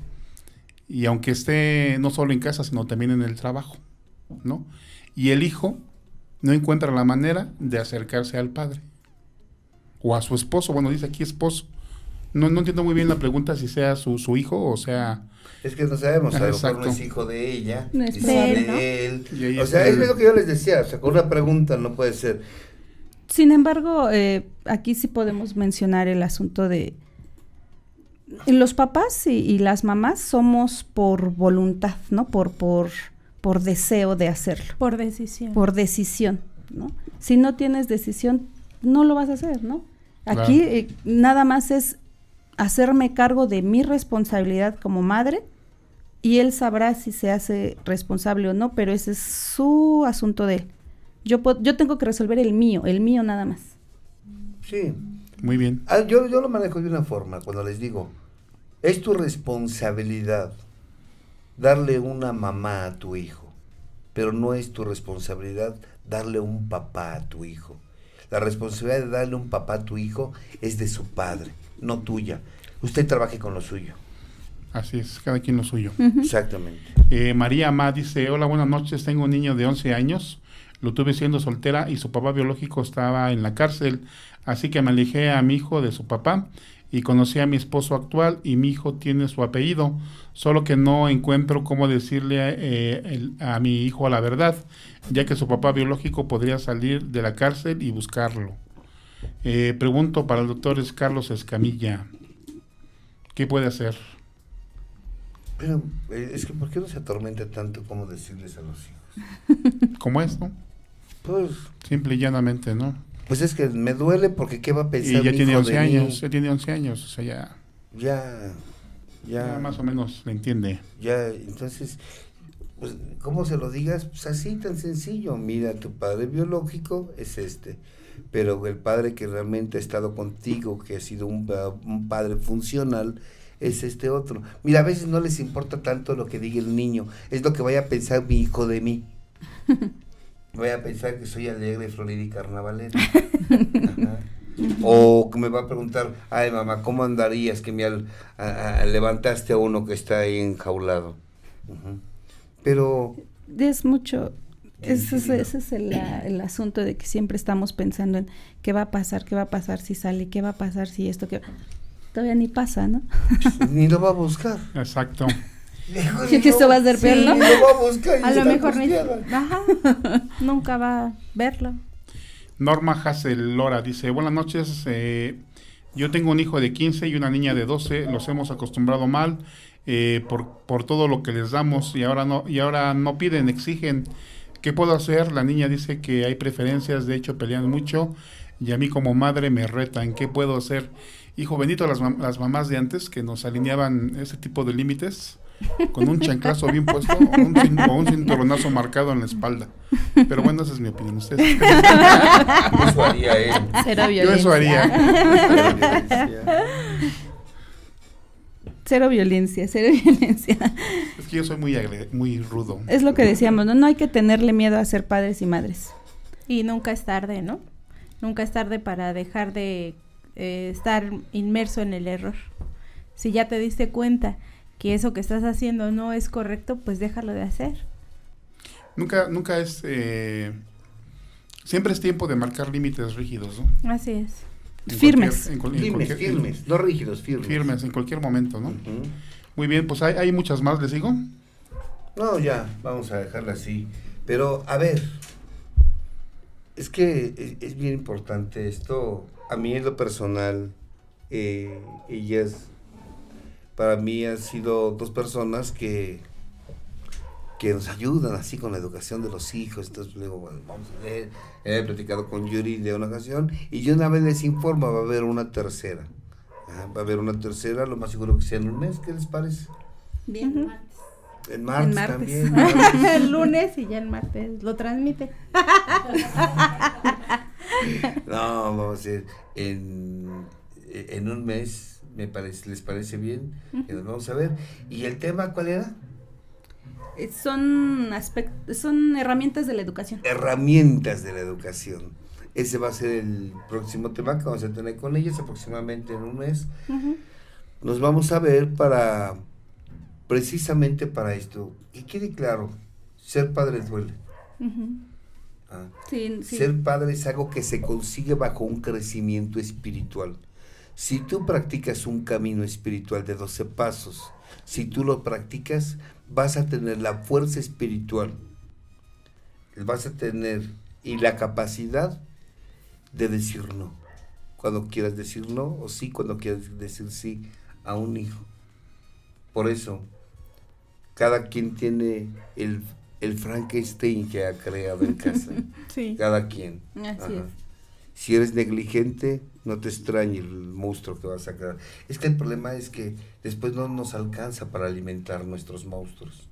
y aunque esté no solo en casa, sino también en el trabajo, ¿no? Y el hijo no encuentra la manera de acercarse al padre o a su esposo, bueno, dice aquí esposo. No, entiendo muy bien la pregunta si sea su, hijo o sea... Es que no sabemos, a lo no es hijo de ella, no es, de él. o sea, es lo que yo les decía, o sea, con una pregunta no puede ser. Sin embargo, eh, aquí sí podemos mencionar el asunto de, los papás y, las mamás somos por voluntad, ¿no? Por, por, deseo de hacerlo. Por decisión. Por decisión, ¿no? Si no tienes decisión, no lo vas a hacer, ¿no? Aquí eh, nada más es hacerme cargo de mi responsabilidad como madre y él sabrá si se hace responsable o no, pero ese es su asunto de Yo, yo tengo que resolver el mío, el mío nada más. Sí. Muy bien. Ah, yo lo manejo de una forma, cuando les digo, es tu responsabilidad darle una mamá a tu hijo, pero no es tu responsabilidad darle un papá a tu hijo. La responsabilidad de darle un papá a tu hijo es de su padre, no tuya. Usted trabaje con lo suyo. Así es, cada quien lo suyo. Exactamente. Eh, María Amá dice, hola, buenas noches, tengo un niño de 11 años, lo tuve siendo soltera y su papá biológico estaba en la cárcel, así que me alejé a mi hijo de su papá y conocí a mi esposo actual y mi hijo tiene su apellido, solo que no encuentro cómo decirle a eh, mi hijo la verdad, ya que su papá biológico podría salir de la cárcel y buscarlo. Eh, pregunto para el doctor Carlos Escamilla, ¿qué puede hacer? Pero, eh, es que, ¿por qué no se atormenta tanto como decirles a los hijos? ¿Cómo es, no? Pues. Simple y llanamente, ¿no? Pues es que me duele porque qué va a pensar. Y ya tiene 11 años, ya tiene 11 años, o sea, ya... Ya, ya... más o menos me entiende. Ya, entonces, pues, ¿cómo se lo digas? Pues así, tan sencillo. Mira, tu padre biológico es este, pero el padre que realmente ha estado contigo, que ha sido un, un padre funcional, es este otro. Mira, a veces no les importa tanto lo que diga el niño, es lo que vaya a pensar mi hijo de mí. voy a pensar que soy alegre, florida y carnavalera. O que me va a preguntar, ay mamá, ¿cómo andarías que me levantaste a uno que está ahí enjaulado? Pero... Es mucho, ese es, es el, el, asunto de que siempre estamos pensando en qué va a pasar, qué va a pasar si sale, qué va a pasar si esto, que todavía ni pasa, ¿no? Ni lo va a buscar. Exacto que esto va a a lo mejor nunca va a verlo. Norma Hassel Lora dice, buenas noches, eh, yo tengo un hijo de 15 y una niña de 12, los hemos acostumbrado mal eh, por, todo lo que les damos y ahora, no, y ahora no piden, exigen. ¿Qué puedo hacer? La niña dice que hay preferencias, de hecho pelean mucho y a mí como madre me retan. ¿Qué puedo hacer? Hijo bendito, las, las mamás de antes que nos alineaban ese tipo de límites con un chanclazo bien puesto o un, cinturonazo marcado en la espalda. Pero bueno, esa es mi opinión. Ustedes. haría Cero violencia. Yo eso ¿eh? haría. Cero violencia. Cero violencia, Es que yo soy muy, rudo. Es lo que decíamos, ¿no? No hay que tenerle miedo a ser padres y madres. Y nunca es tarde, ¿no? Nunca es tarde para dejar de eh, estar inmerso en el error. Si ya te diste cuenta que eso que estás haciendo no es correcto, pues déjalo de hacer. Nunca, nunca es... Eh, siempre es tiempo de marcar límites rígidos, ¿no? Así es. firmes. firmes, no rígidos, firmes. Firmes, en cualquier momento, ¿no? Muy bien, pues hay, muchas más, ¿les digo? No, ya, vamos a dejarla así. Pero, a ver, es que es, bien importante esto. A mí en lo personal, eh, ellas para mí han sido dos personas que, que nos ayudan así con la educación de los hijos. Entonces digo, bueno, vamos a ver He platicado con Yuri de una ocasión y yo una vez les informo, va a haber una tercera. Ah, va a haber una tercera, lo más seguro que sea en un mes, ¿qué les parece? Bien, En martes, en martes, también. el lunes y ya el martes lo transmite. no, vamos a decir, en un mes me parece, les parece bien, y nos vamos a ver. ¿Y el tema cuál era? Eh, son, son herramientas de la educación. Herramientas de la educación. Ese va a ser el próximo tema que vamos a tener con ellos aproximadamente en un mes. Nos vamos a ver para precisamente para esto. y quede claro, ser padre duele. Ah. Ser padre es algo que se consigue bajo un crecimiento espiritual. Si tú practicas un camino espiritual de 12 pasos, si tú lo practicas, vas a tener la fuerza espiritual, vas a tener y la capacidad de decir no. Cuando quieras decir no o sí, cuando quieras decir sí a un hijo. Por eso, cada quien tiene el, Frankenstein que ha creado en casa. Cada quien. Así es. Si eres negligente, no te extrañe el monstruo que vas a sacar Es que el problema es que después no nos alcanza para alimentar nuestros monstruos.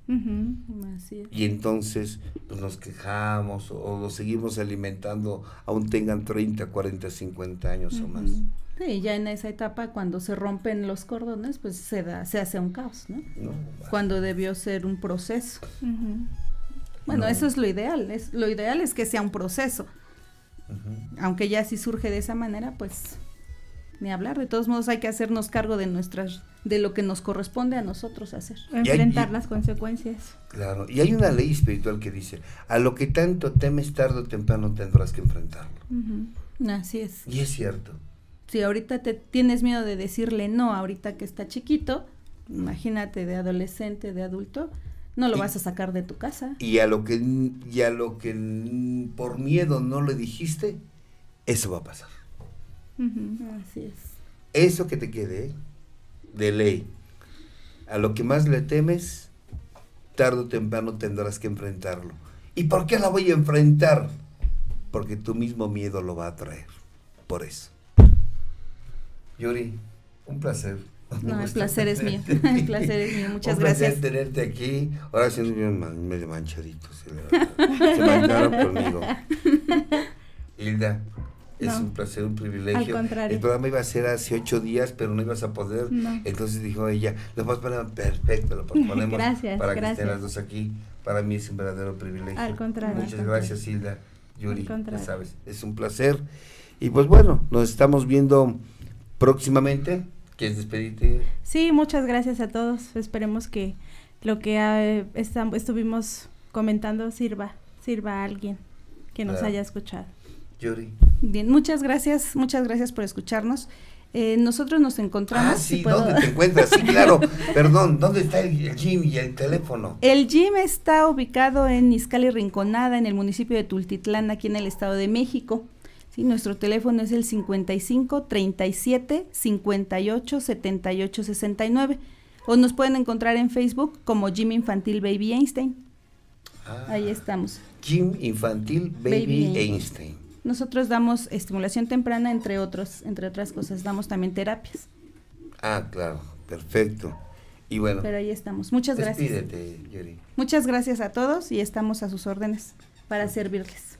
Y entonces pues, nos quejamos o, lo los seguimos alimentando aún tengan 30, 40, 50 años o más. Sí, ya en esa etapa cuando se rompen los cordones, pues se, da, se hace un caos, ¿no? cuando debió ser un proceso. Bueno, eso es lo ideal. Es, lo ideal es que sea un proceso aunque ya si surge de esa manera, pues ni hablar. De todos modos hay que hacernos cargo de nuestras de lo que nos corresponde a nosotros hacer. Enfrentar las consecuencias. Claro, y hay una ley espiritual que dice, a lo que tanto temes tarde o temprano tendrás que enfrentarlo. Así es. Y es cierto. Si ahorita te tienes miedo de decirle no, ahorita que está chiquito, imagínate de adolescente, de adulto, no lo vas a sacar de tu casa. Y a lo que, a lo que por miedo no le dijiste, eso va a pasar. así es. Eso que te quede, de ley. A lo que más le temes, tarde o temprano tendrás que enfrentarlo. ¿Y por qué la voy a enfrentar? Porque tu mismo miedo lo va a traer. Por eso. Yuri, un placer. No, el placer es mío. el placer es mío. Muchas Un gracias. placer tenerte aquí. Ahora siendo eh, me man, medio manchadito. Se, se mancharon conmigo. Hilda. Es un placer, un privilegio. Al contrario. El programa iba a ser hace ocho días, pero no ibas a poder. Entonces dijo ella, lo vas poner perfecto, lo ponemos gracias, para que estén las dos aquí. Para mí es un verdadero privilegio. Al contrario. Muchas gracias, Hilda, Yuri, ya sabes, es un placer. Y pues bueno, nos estamos viendo próximamente. ¿Quieres despedirte? Sí, muchas gracias a todos. Esperemos que lo que ah, estuvimos comentando sirva, sirva a alguien que nos haya escuchado. Yuri. Bien, muchas gracias, muchas gracias por escucharnos. Eh, nosotros nos encontramos. Ah, sí, ¿dónde te encuentras? Sí, claro. Perdón, ¿dónde está el, gym y el teléfono? El gym está ubicado en Izcali Rinconada, en el municipio de Tultitlán, aquí en el Estado de México. Sí, nuestro teléfono es el 55 37 58 78 69. O nos pueden encontrar en Facebook como Jim Infantil Baby Einstein. Ah, ahí estamos. Jim Infantil Baby, Einstein. Nosotros damos estimulación temprana, entre, otros, entre otras cosas. Damos también terapias. Ah, claro. Perfecto. Y bueno. Pero ahí estamos. Muchas gracias. Despídete, Yuri. Muchas gracias a todos y estamos a sus órdenes para servirles.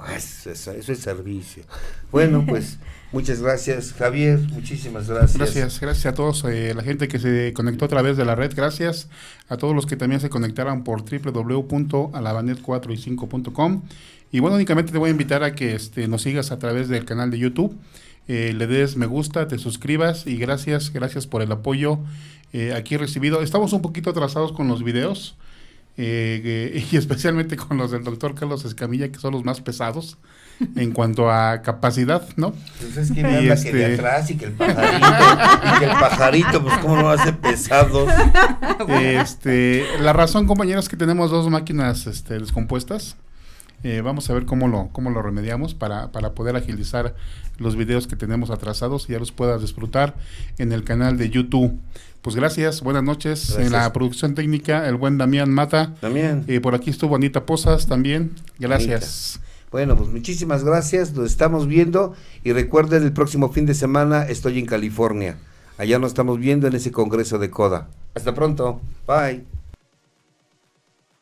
Ah, eso, es servicio. Bueno, pues muchas gracias, Javier. Muchísimas gracias. Gracias, gracias a todos, eh, la gente que se conectó a través de la red. Gracias a todos los que también se conectaron por www.alabanet4 y 5.com. Y bueno, únicamente te voy a invitar a que este, nos sigas a través del canal de YouTube. Eh, le des me gusta, te suscribas y gracias, gracias por el apoyo eh, aquí recibido. Estamos un poquito atrasados con los videos eh, y especialmente con los del doctor Carlos Escamilla, que son los más pesados en cuanto a capacidad, ¿no? Entonces pues es que me que de este, atrás y que el pajarito, y que el pajarito, pues cómo no hace pesados. Este, la razón, compañeros, que tenemos dos máquinas este, descompuestas eh, vamos a ver cómo lo, cómo lo remediamos para, poder agilizar los videos que tenemos atrasados y ya los puedas disfrutar en el canal de YouTube. Pues gracias, buenas noches. En la producción técnica, el buen Damián Mata. también, eh, por aquí estuvo Anita Posas también. Gracias. Bueno, pues muchísimas gracias, nos estamos viendo y recuerden el próximo fin de semana estoy en California. Allá nos estamos viendo en ese congreso de CODA. Hasta pronto. Bye.